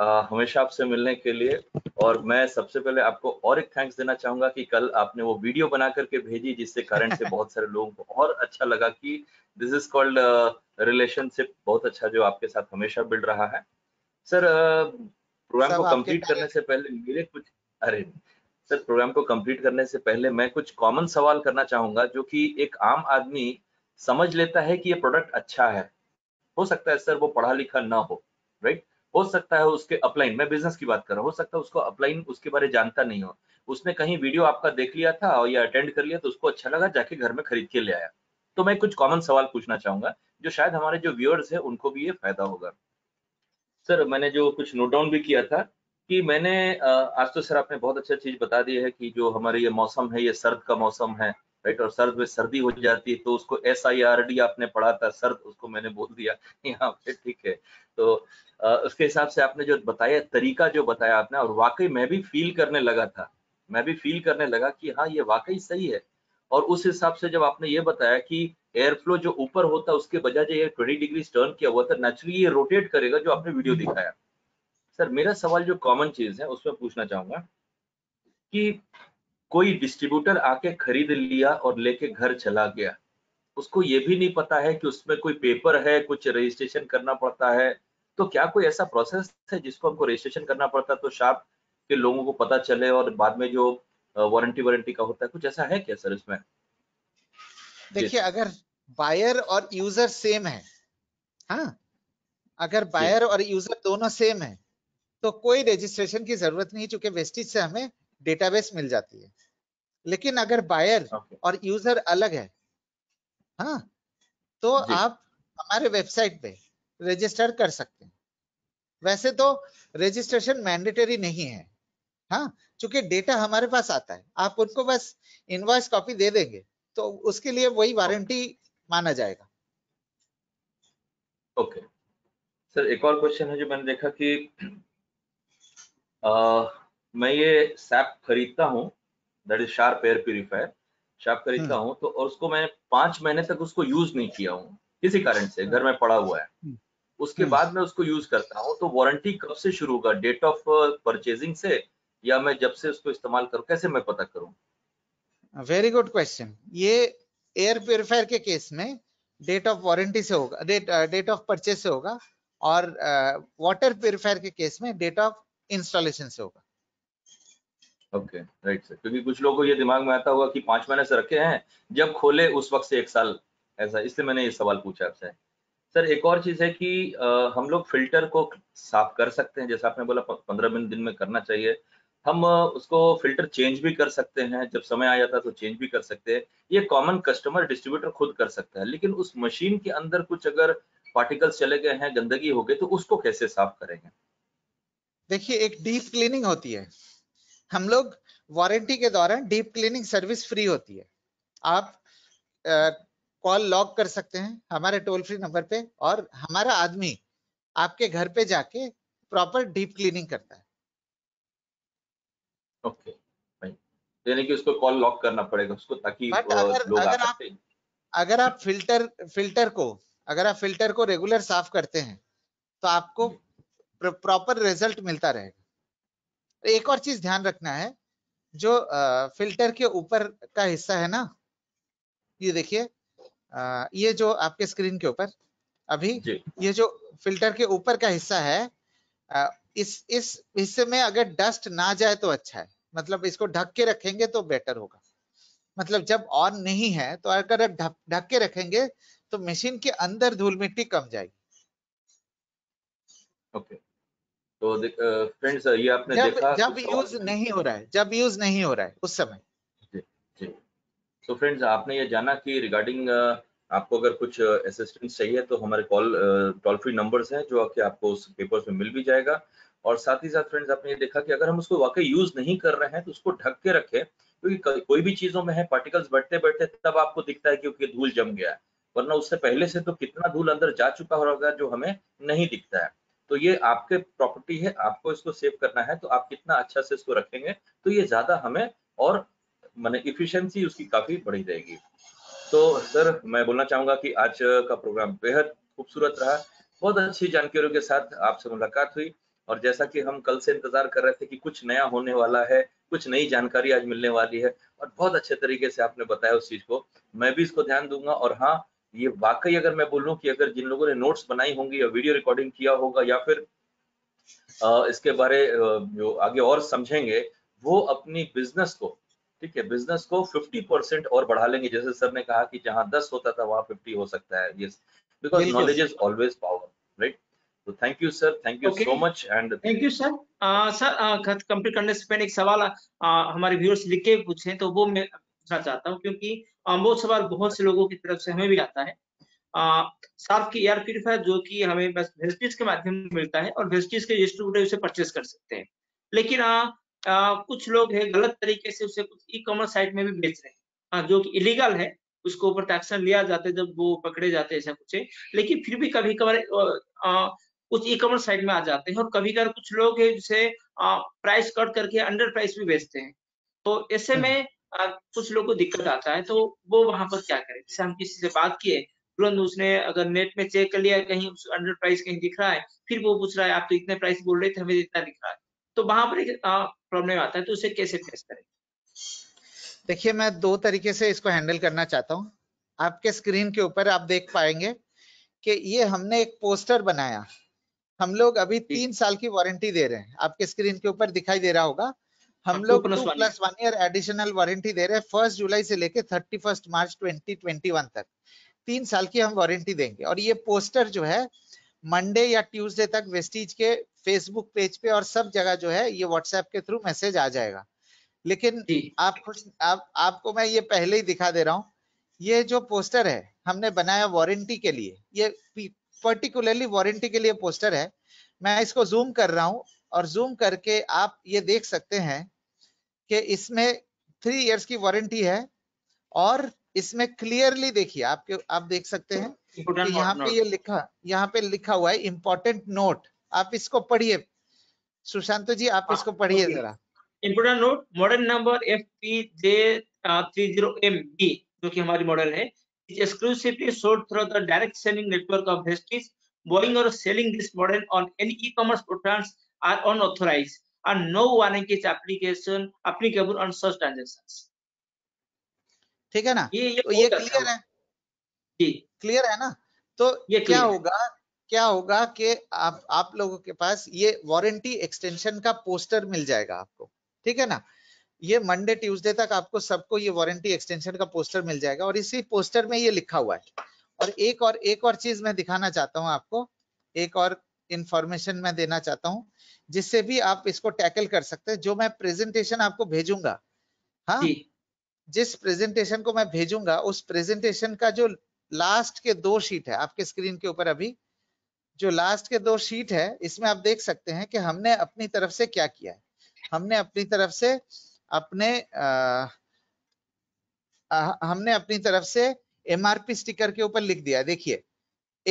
Speaker 2: हमेशा आपसे मिलने के लिए और मैं सबसे पहले आपको और एक थैंक्स देना चाहूंगा कि कल आपने वो वीडियो बना करके भेजी जिससे कारण से बहुत सारे लोगों को और अच्छा लगा कि दिस इज कॉल्ड रिलेशनशिप बहुत अच्छा जो आपके साथ हमेशा बिल्ड रहा है सर प्रोग्राम को कंप्लीट करने से पहले मेरे कुछ अरे सर प्रोग्राम को कंप्लीट करने से पहले मैं कुछ कॉमन सवाल करना चाहूंगा जो कि एक आम आदमी समझ लेता है कि ये प्रोडक्ट अच्छा है हो सकता है सर वो पढ़ा लिखा ना हो राइट right? हो सकता है उसके अपलाइन मैं बिजनेस की बात कर रहा हूँ हो सकता है उसको अपलाइन उसके बारे जानता नहीं हो उसने कहीं वीडियो आपका देख लिया था और या अटेंड कर लिया तो उसको अच्छा लगा जाके घर में खरीद के ले आया तो मैं कुछ कॉमन सवाल पूछना चाहूंगा जो शायद हमारे जो व्यूअर्स है उनको भी ये फायदा होगा सर मैंने जो कुछ नोट डाउन भी किया था कि मैंने आज तो सर आपने बहुत अच्छा चीज बता दी है कि जो हमारे ये मौसम है ये सर्द का मौसम है राइट और सर्द में सर्दी हो जाती है तो उसको एस आई आर डी आपने पढ़ा था सर्द उसको मैंने बोल दिया यहाँ पे ठीक है तो आ, उसके हिसाब से आपने जो बताया तरीका जो बताया आपने और वाकई मैं भी फील करने लगा था मैं भी फील करने लगा कि हाँ ये वाकई सही है और उस हिसाब से जब आपने ये बताया कि एयर फ्लो जो ऊपर होता है उसके बजाय ये ट्वेंटी डिग्री टर्न किया हुआ था नेचुरली ये रोटेट करेगा जो आपने वीडियो दिखाया सर मेरा सवाल जो कॉमन चीज है उसमें पूछना चाहूंगा कि कोई डिस्ट्रीब्यूटर आके खरीद लिया और लेके घर चला गया उसको ये भी नहीं पता है कि उसमें कोई पेपर है कुछ रजिस्ट्रेशन करना पड़ता है तो क्या कोई ऐसा प्रोसेस है जिसको हमको रजिस्ट्रेशन करना पड़ता है तो शार्प के लोगों को पता चले और बाद में जो वारंटी वारंटी का होता है कुछ ऐसा है क्या सर इसमें
Speaker 3: देखिए अगर बायर और यूजर सेम है हाँ अगर बायर और यूजर दोनों सेम है तो कोई रजिस्ट्रेशन की जरूरत नहीं चूंकि वेस्टिज से हमें डेटाबेस मिल जाती है लेकिन अगर बायर okay. और यूजर अलग है हाँ तो आप हमारे वेबसाइट पे रजिस्टर कर सकते हैं वैसे तो रजिस्ट्रेशन मैंडेटरी नहीं है हाँ चूंकि डेटा हमारे पास आता है आप उनको बस इनवॉइस कॉपी दे देंगे तो उसके लिए वही वारंटी माना जाएगा
Speaker 2: ओके okay. सर एक और क्वेश्चन है जो मैंने देखा कि आ, मैं ये सैप खरीदता हूँ that is Sharp air purifier Sharp खरीदता हम्म। हूँ तो और उसको मैं पांच महीने तक उसको यूज नहीं किया हूँ किसी कारण से घर में हम्म। पड़ा हुआ है हम्म। उसके बाद मैं उसको यूज करता हूँ तो वारंटी कब से शुरू होगा डेट ऑफ परचेजिंग से या मैं जब से उसको इस्तेमाल करूँ कैसे मैं पता करूँ
Speaker 3: वेरी गुड क्वेश्चन ये एयर प्योरीफायर के केस में डेट ऑफ वारंटी से होगा डेट डेट ऑफ परचेज से होगा और वाटर uh, प्योरीफायर के केस में डेट ऑफ इंस्टॉलेशन से होगा
Speaker 2: ओके राइट सर क्योंकि कुछ लोगों को ये दिमाग में आता होगा कि पांच महीने से रखे हैं जब खोले उस वक्त से एक साल ऐसा इसलिए मैंने ये सवाल पूछा आपसे सर एक और चीज है कि आ, हम लोग फिल्टर को साफ कर सकते हैं जैसे आपने बोला पंद्रह मिनट दिन में करना चाहिए हम उसको फिल्टर चेंज भी कर सकते हैं जब समय आ जाता है तो चेंज भी कर सकते हैं ये कॉमन कस्टमर डिस्ट्रीब्यूटर खुद कर सकता है लेकिन उस मशीन के अंदर कुछ अगर पार्टिकल्स चले गए हैं गंदगी हो गई तो उसको कैसे साफ करेंगे
Speaker 3: देखिए एक डीप क्लीनिंग होती है हम लोग वारंटी के दौरान डीप क्लीनिंग सर्विस फ्री होती है आप कॉल लॉक कर सकते हैं हमारे टोल फ्री नंबर पे और हमारा आदमी आपके घर पे जाके प्रॉपर डीप क्लीनिंग करता है
Speaker 2: ओके यानी कि उसको कॉल लॉक करना पड़ेगा उसको ताकि अगर, लोग अगर आप
Speaker 3: अगर आप फिल्टर फिल्टर को अगर आप फिल्टर को रेगुलर साफ करते हैं तो आपको प्रॉपर रिजल्ट मिलता रहेगा तो एक और चीज ध्यान रखना है जो फिल्टर के ऊपर का हिस्सा है ना ये देखिए ये जो आपके स्क्रीन के ऊपर अभी ये जो फिल्टर के ऊपर का हिस्सा है आ, इस इस हिस्से में अगर डस्ट ना जाए तो अच्छा है मतलब इसको ढक के रखेंगे तो बेटर होगा मतलब जब ऑन नहीं है तो अगर ढक के रखेंगे तो मशीन के अंदर धूल मिट्टी कम जाएगी ओके okay.
Speaker 2: तो फ्रेंड्स ये आपने जब, देखा जब यूज
Speaker 3: नहीं हो रहा है जब यूज नहीं हो रहा है उस समय
Speaker 2: तो फ्रेंड्स आपने ये जाना कि रिगार्डिंग आपको अगर कुछ असिस्टेंस चाहिए तो हमारे कॉल टोल फ्री नंबर्स हैं जो कि आपको उस पेपर्स में मिल भी जाएगा और साथ ही साथ फ्रेंड्स आपने ये देखा कि अगर हम उसको वाकई यूज नहीं कर रहे हैं तो उसको ढक के रखें क्योंकि तो कोई भी चीजों में है पार्टिकल्स बढ़ते बढ़ते तब आपको दिखता है क्योंकि धूल जम गया है वरना उससे पहले से तो कितना धूल अंदर जा चुका होगा जो हमें नहीं दिखता है तो ये आपके प्रॉपर्टी है आपको इसको सेव करना है तो आप कितना अच्छा से इसको रखेंगे तो ये ज्यादा हमें और मैंने इफिशियंसी उसकी काफी बढ़ी रहेगी तो सर मैं बोलना चाहूंगा कि आज का प्रोग्राम बेहद खूबसूरत रहा बहुत अच्छी जानकारियों के साथ आपसे मुलाकात हुई और जैसा कि हम कल से इंतजार कर रहे थे कि कुछ नया होने वाला है कुछ नई जानकारी आज मिलने वाली है और बहुत अच्छे तरीके से आपने बताया उस चीज को मैं भी इसको ध्यान दूंगा और हाँ ये वाकई अगर मैं बोलूँ कि अगर जिन लोगों ने नोट्स बनाई होंगी या वीडियो रिकॉर्डिंग किया होगा या फिर इसके बारे जो आगे और समझेंगे वो अपनी बिजनेस को ठीक है बिजनेस को 50 परसेंट और बढ़ा लेंगे जैसे सर ने कहा कि जहां 10 होता था वहां 50 हो सकता है yes because knowledge is always power right तो thank you sir thank you so much
Speaker 1: and thank you sir sir complete करने से पहले एक सवाल uh, हमारे व्यूअर्स लिख के पूछे तो वो पूछना चाहता हूँ क्योंकि वो सवाल बहुत से लोगों की तरफ से हमें भी आता है साफ की एयर प्यूरिफायर जो कि हमें बस वेस्टिज के माध्यम से मिलता है और वेस्टिज के डिस्ट्रीब्यूटर उसे परचेस कर सकते हैं लेकिन आ, आ, कुछ लोग है गलत तरीके से उसे कुछ ई कॉमर्स साइट में भी बेच रहे हैं आ, जो कि इलीगल है उसके ऊपर एक्शन लिया जाता है जब वो पकड़े जाते हैं ऐसा कुछ है लेकिन फिर भी कभी कभार कुछ ई कॉमर्स साइट में आ जाते हैं और कभी कभार कुछ लोग है जिसे प्राइस कट करके अंडर प्राइस भी बेचते हैं तो ऐसे हम्म। में कुछ लोगों को दिक्कत आता है तो वो वहां पर क्या करें जैसे हम किसी से बात किए तुरंत उसने अगर नेट में चेक कर लिया कहीं अंडर प्राइस कहीं दिख रहा है फिर वो पूछ रहा है आप तो इतने प्राइस बोल रहे थे हमें इतना दिख रहा है तो वहां पर एक प्रॉब्लम आता है तो उसे कैसे फेस करें
Speaker 3: देखिए मैं दो तरीके से इसको हैंडल करना चाहता हूँ आपके स्क्रीन के ऊपर आप देख पाएंगे कि ये हमने एक पोस्टर बनाया हम लोग अभी तीन साल की वारंटी दे रहे हैं आपके स्क्रीन के ऊपर दिखाई दे रहा होगा हम लोग two plus one year additional warranty दे रहे हैं फर्स्ट जुलाई से लेके thirty first March twenty twenty one तक तीन साल की हम वारंटी देंगे और ये पोस्टर जो है मंडे या ट्यूसडे तक वेस्टिज के फेसबुक पेज पे और सब जगह जो है ये व्हाट्सएप के थ्रू मैसेज आ जाएगा लेकिन आप खुश आप आपको मैं ये पहले ही दिखा दे रहा हूँ ये जो पोस्टर है हमने बनाया वारंटी के लिए ये पर्टिकुलरली वारंटी के लिए पोस्टर है मैं इसको जूम कर रहा हूँ और जूम करके आप ये देख सकते हैं कि इसमें थ्री इयर्स की वारंटी है और इसमें क्लियरली देखिए आपके आप देख सकते हैं कि यहाँ पे ये यह लिखा यहाँ पे लिखा हुआ है इम्पोर्टेंट नोट आप इसको पढ़िए सुशांत जी आप इसको हाँ, पढ़िए जरा
Speaker 1: important note model number F P J three zero M B जो की हमारी मॉडल है direct selling network of the direct selling network of Vestis. Buying or selling this model and no warning is application applicable on such
Speaker 3: transactions ठीक है ना ये ये, तो ये क्लियर अच्छा है जी क्लियर है ना तो ये क्या होगा क्या होगा कि आप आप लोगों के पास ये वारंटी एक्सटेंशन का पोस्टर मिल जाएगा आपको ठीक है ना ये मंडे ट्यूसडे तक आपको सबको ये वारंटी एक्सटेंशन का पोस्टर मिल जाएगा और इसी पोस्टर में ये लिखा हुआ है और एक और एक और चीज मैं दिखाना चाहता हूँ आपको एक और इंफॉर्मेशन मैं देना चाहता हूँ जिससे भी आप इसको टैकल कर सकते हैं जो मैं प्रेजेंटेशन आपको भेजूंगा हाँ जिस प्रेजेंटेशन को मैं भेजूंगा उस प्रेजेंटेशन का जो लास्ट के दो शीट है आपके स्क्रीन के ऊपर अभी जो लास्ट के दो शीट है इसमें आप देख सकते हैं कि हमने अपनी तरफ से क्या किया है हमने अपनी तरफ से अपने आ, आ, हमने अपनी तरफ से एमआरपी स्टिकर के ऊपर लिख दिया देखिए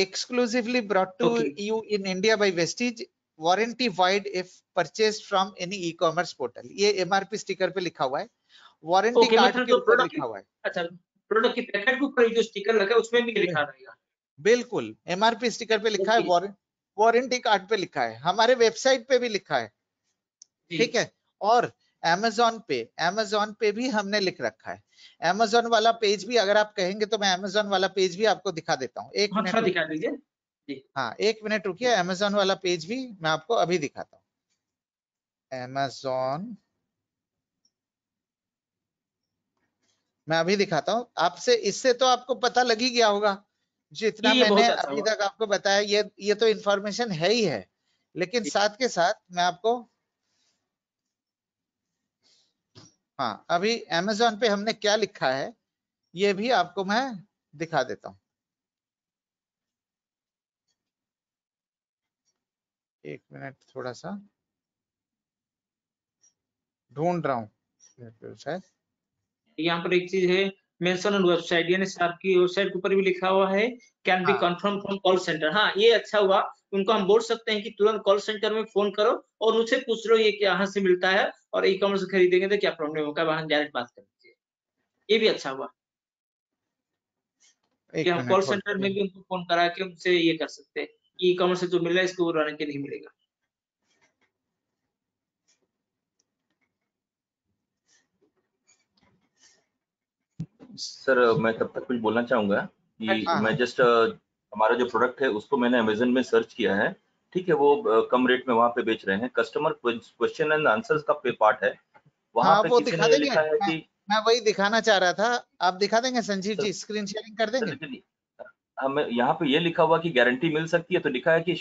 Speaker 3: exclusively brought to okay. you in India by Vestige warranty void if purchased from any e-commerce portal. ये MRP sticker पे लिखा हुआ है warranty okay, card के ऊपर लिखा हुआ है
Speaker 1: अच्छा product की packet के ऊपर जो sticker लगा है उसमें भी लिखा रहेगा
Speaker 3: बिल्कुल MRP sticker पे लिखा okay. है warranty वारंटी कार्ड पे लिखा है हमारे वेबसाइट पे भी लिखा है ठीक है और amazon पे amazon पे भी हमने लिख रखा है amazon वाला पेज भी अगर आप कहेंगे तो मैं amazon वाला पेज भी आपको दिखा देता हूँ एक मिनट अच्छा, दिखा दीजिए हाँ एक मिनट रुकिए amazon वाला पेज भी मैं आपको अभी दिखाता हूँ amazon मैं अभी दिखाता हूँ आपसे इससे तो आपको पता लग ही गया होगा जितना मैंने अच्छा अभी तक आपको बताया ये ये तो इन्फॉर्मेशन है ही है लेकिन साथ के साथ मैं आपको हाँ अभी अमेजोन पे हमने क्या लिखा है ये भी आपको मैं दिखा देता हूं एक मिनट थोड़ा सा ढूंढ रहा हूँ शायद
Speaker 1: यहाँ पर एक चीज है मेंशन ऑन वेबसाइट यानी आपकी वेबसाइट के ऊपर भी लिखा हुआ है can be confirm from call centre हाँ ये अच्छा हुआ उनको हम बोल सकते हैं कि तुरंत कॉल सेंटर में फोन करो और उनसे पूछ लो ये कहाँ से मिलता है और ई कॉमर्स खरीदेंगे तो क्या प्रॉब्लम होगा वहां डायरेक्ट बात कर लीजिए ये भी अच्छा हुआ कि हम कॉल सेंटर में भी उनको फोन करा के उनसे ये कर सकते हैं ई कॉमर्स से जो मिल रहा है इसको रन के नहीं मिलेगा
Speaker 2: सर मैं तब तक कुछ बोलना चाहूंगा कि हाँ। मैं जस्ट हमारा जो प्रोडक्ट है उसको मैंने अमेजन में सर्च किया है ठीक है वो कम रेट में वहाँ पे बेच रहे हैं कस्टमर क्वेश्चन एंड आंसर्स का पे पार्ट है वहाँ हाँ, पे वो दिखा देंगे लिखा है कि
Speaker 3: मैं वही दिखाना चाह रहा था आप दिखा देंगे संजीव जी स्क्रीन शेयरिंग कर देंगे
Speaker 2: हमें हाँ, यहाँ पे ये लिखा हुआ कि गारंटी मिल सकती है तो लिखा है कि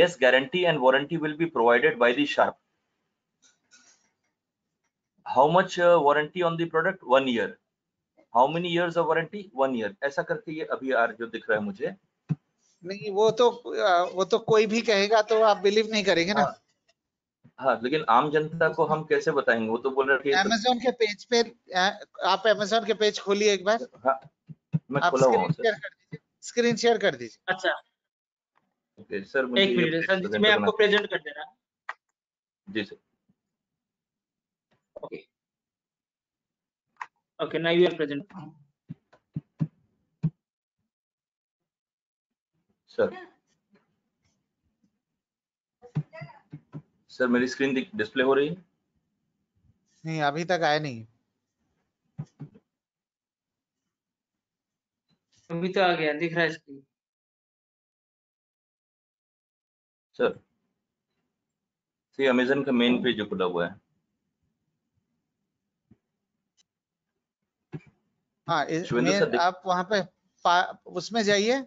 Speaker 2: yes guarantee and warranty will be provided by the Sharp how much warranty on the product one year how many years of warranty one year ऐसा करके ये अभी आर जो दिख रहा है मुझे
Speaker 3: नहीं वो तो वो तो कोई भी कहेगा तो आप बिलीव नहीं करेंगे ना हाँ,
Speaker 2: हाँ लेकिन आम जनता को हम कैसे बताएंगे वो तो बोल रहे अमेजोन
Speaker 3: तो- के पेज पे आप अमेजोन के पेज खोलिए एक बार हाँ, मैं स्क्रीन शेयर कर दीजिए स्क्रीन शेयर कर दीजिए अच्छा
Speaker 1: ओके सर
Speaker 2: एक मिनट मैं आपको
Speaker 3: प्रेजेंट कर दे रहा जी
Speaker 1: sir okay okay now you are present
Speaker 5: sir
Speaker 2: sir मेरी स्क्रीन डिस्प्ले हो रही है
Speaker 3: नहीं अभी तक आया नहीं अभी तो आ गया दिख
Speaker 1: रहा है स्क्रीन सर ये अमेजन का मेन पेज जो खुला हुआ है
Speaker 3: हाँ आप वहां पे उसमें जाइए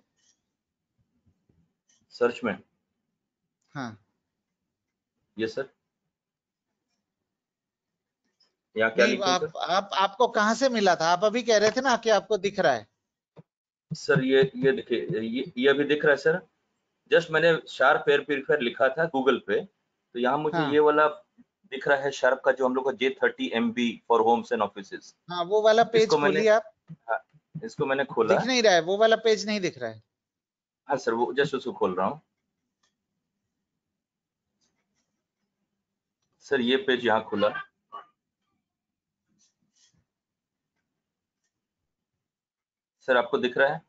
Speaker 3: सर्च में हाँ
Speaker 2: यस सर या क्या लिखा आप,
Speaker 3: आप आपको कहाँ से मिला था आप अभी कह रहे थे ना कि आपको दिख रहा है
Speaker 2: सर ये ये देखिए ये ये अभी दिख रहा है सर जस्ट मैंने शार्प पेर एयर प्योरीफायर लिखा था गूगल पे तो यहाँ मुझे हाँ। ये वाला दिख रहा है शार्प का जो हम लोग का J thirty M B for homes and office
Speaker 3: हाँ वो वाला पेज खोलिए आप
Speaker 2: हाँ, इसको मैंने खोला दिख नहीं
Speaker 3: रहा है वो वाला पेज नहीं दिख रहा है
Speaker 2: हाँ सर वो जस्ट उसको खोल रहा हूँ सर ये पेज यहाँ खुला सर आपको दिख रहा है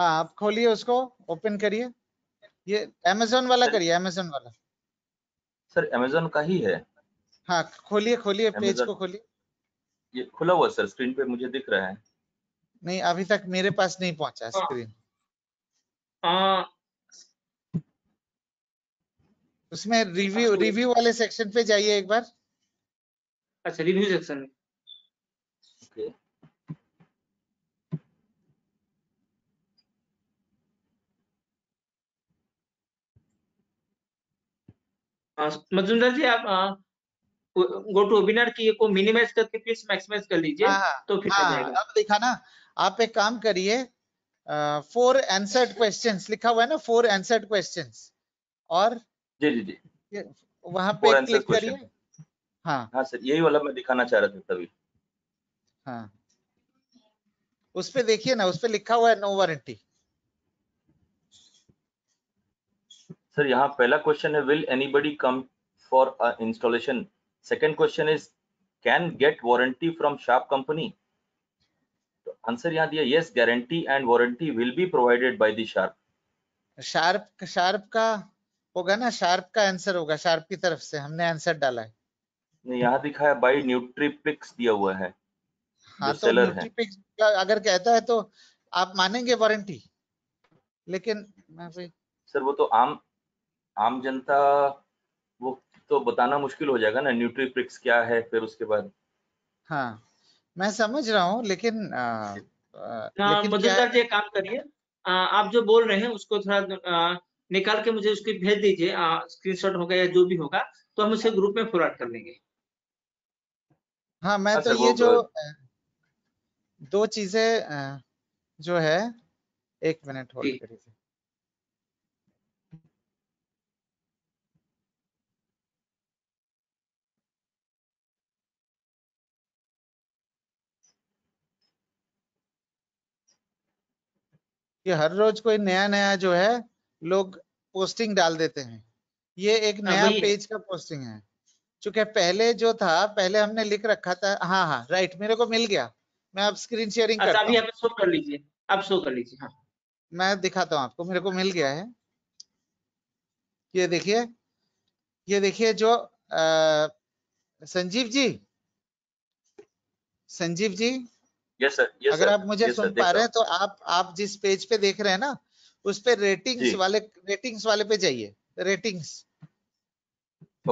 Speaker 3: हाँ आप खोलिए उसको ओपन करिए ये अमेजोन वाला करिए अमेजोन वाला सर
Speaker 2: अमेजोन का ही है
Speaker 3: हाँ खोलिए खोलिए पेज को खोलिए
Speaker 2: ये खुला हुआ सर स्क्रीन पे मुझे दिख रहा है
Speaker 3: नहीं अभी तक मेरे पास नहीं पहुंचा स्क्रीन हाँ।
Speaker 2: हाँ।
Speaker 3: उसमें रिव्यू रिव्यू हाँ, वाले सेक्शन पे जाइए एक बार अच्छा रिव्यू सेक्शन में
Speaker 1: मजुमदार जी आप आ, गो टू वेबिनार की को मिनिमाइज करके फिर मैक्सिमाइज कर लीजिए तो फिर आ, आ जाएगा
Speaker 3: अब देखा ना आप एक काम करिए फोर एंसर्ड क्वेश्चन लिखा हुआ है ना फोर एंसर्ड क्वेश्चन और
Speaker 2: जी जी जी
Speaker 3: वहां पे क्लिक
Speaker 2: करिए हाँ हाँ सर यही वाला मैं दिखाना चाह रहा था तभी
Speaker 3: हाँ उस देखिए ना उस लिखा हुआ है नो वारंटी
Speaker 2: सर यहाँ पहला क्वेश्चन है will anybody come for installation second question is can get warranty from Sharp company answer यहाँ दिया yes guarantee and warranty will be provided by the Sharp
Speaker 3: Sharp Sharp का होगा ना sharp का answer होगा शार्प की तरफ से हमने आंसर डाला
Speaker 2: है यहाँ दिखा है बाई न्यूट्रीपिक्स दिया हुआ है
Speaker 3: हाँ तो न्यूट्रीपिक्स अगर कहता है तो आप मानेंगे वारंटी लेकिन
Speaker 2: सर वो तो आम आम जनता वो तो बताना मुश्किल हो जाएगा ना न्यूट्रीपिक्स क्या है फिर उसके बाद
Speaker 3: हाँ मैं समझ रहा हूँ लेकिन आ, आ, हाँ, लेकिन काम करिए आप जो
Speaker 1: बोल रहे हैं उसको थोड़ा निकाल के मुझे उसकी भेज दीजिए स्क्रीनशॉट होगा या जो भी होगा तो हम उसे ग्रुप में फॉरवर्ड कर लेंगे
Speaker 3: हाँ मैं अच्छा, तो ये जो तो- दो चीजें जो है एक मिनट होल्ड करिए कि हर रोज कोई नया नया जो है लोग पोस्टिंग डाल देते हैं ये एक हाँ, नया पेज का पोस्टिंग है चूंकि पहले जो था पहले हमने लिख रखा था हाँ हाँ राइट मेरे को मिल गया मैं अब स्क्रीन अच्छा, शेयरिंग करता अभी
Speaker 1: शो कर लीजिए आप शो कर लीजिए हाँ
Speaker 3: मैं दिखाता हूँ आपको मेरे को मिल गया है ये देखिए ये देखिए जो आ, संजीव जी संजीव जी
Speaker 2: yes, sir, yes, अगर आप मुझे सुन पा रहे हैं तो
Speaker 3: आप आप जिस पेज पे देख रहे हैं ना उस पे रेटिंग्स वाले रेटिंग्स वाले पे जाइए रेटिंग्स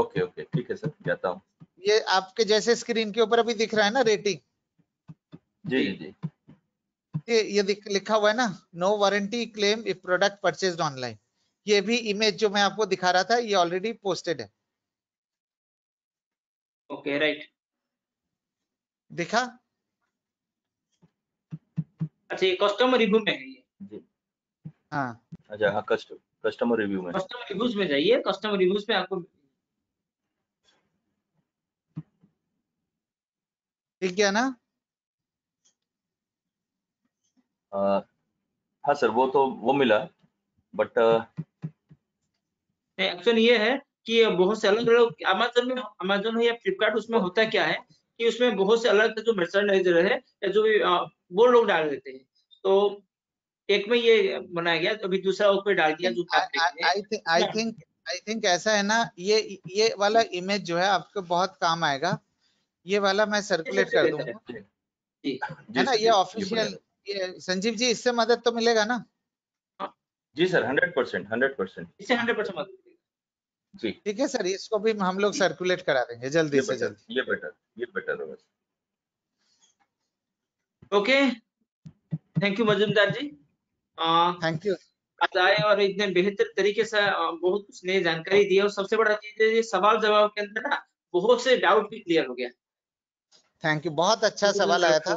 Speaker 2: ओके ओके ठीक है सर जाता हूँ
Speaker 3: ये आपके जैसे स्क्रीन के ऊपर अभी दिख रहा है ना रेटिंग जी जी ये ये लिखा हुआ है ना no warranty claim if product purchase online ये भी इमेज जो मैं आपको दिखा रहा था ये ऑलरेडी पोस्टेड है ओके okay, राइट right. दिखा
Speaker 1: अच्छा ये कस्टमर रिव्यू में है ये जी
Speaker 3: हाँ। अच्छा हाँ
Speaker 2: कस्टम कस्टमर रिव्यू में कस्टमर
Speaker 1: रिव्यूज में जाइए कस्टमर रिव्यूज में आपको
Speaker 3: ठीक है ना
Speaker 2: आ, हाँ सर वो तो वो मिला बट
Speaker 1: एक्चुअली ये है कि बहुत से अलग अलग अमेजोन में अमेजोन है या फ्लिपकार्ट उसमें होता क्या है कि उसमें बहुत से अलग जो मर्सनाइजर है या जो भी वो लोग डाल देते हैं तो एक में ये बनाया गया अभी दूसरा उस पर डाल दिया जो
Speaker 3: आई थिंक आई थिंक ऐसा है ना ये ये वाला इमेज जो है आपको बहुत काम आएगा ये वाला मैं सर्कुलेट कर दूंगा है ना ये ऑफिशियल ये संजीव जी इससे मदद तो मिलेगा ना
Speaker 2: हाँ। जी sir hundred percent hundred percent
Speaker 3: इससे हंड्रेड परसेंट मदद जी ठीक है सर इसको भी हम लोग सर्कुलेट करा देंगे जल्दी से
Speaker 2: जल्दी ये बेटर ये बेटर होगा
Speaker 1: okay thank you Majumdar ji thank you आज आए और इतने बेहतर तरीके से बहुत कुछ नई जानकारी दी और सबसे बड़ा चीज है सवाल जवाब के अंदर ना बहुत से डाउट भी क्लियर हो गया
Speaker 3: थैंक यू बहुत अच्छा तो सवाल आया था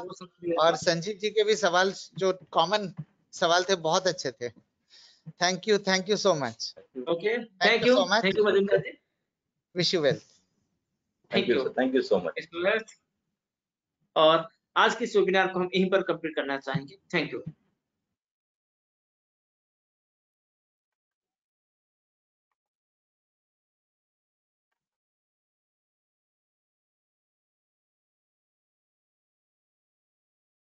Speaker 3: और संजीव जी के भी सवाल जो कॉमन सवाल थे बहुत अच्छे थे thank you thank you so much okay thank, thank you. you so much thank you Madhumika ji wish you well thank, thank you
Speaker 1: thank you so much और आज के वेबिनार को हम यहीं पर कंप्लीट करना चाहेंगे थैंक यू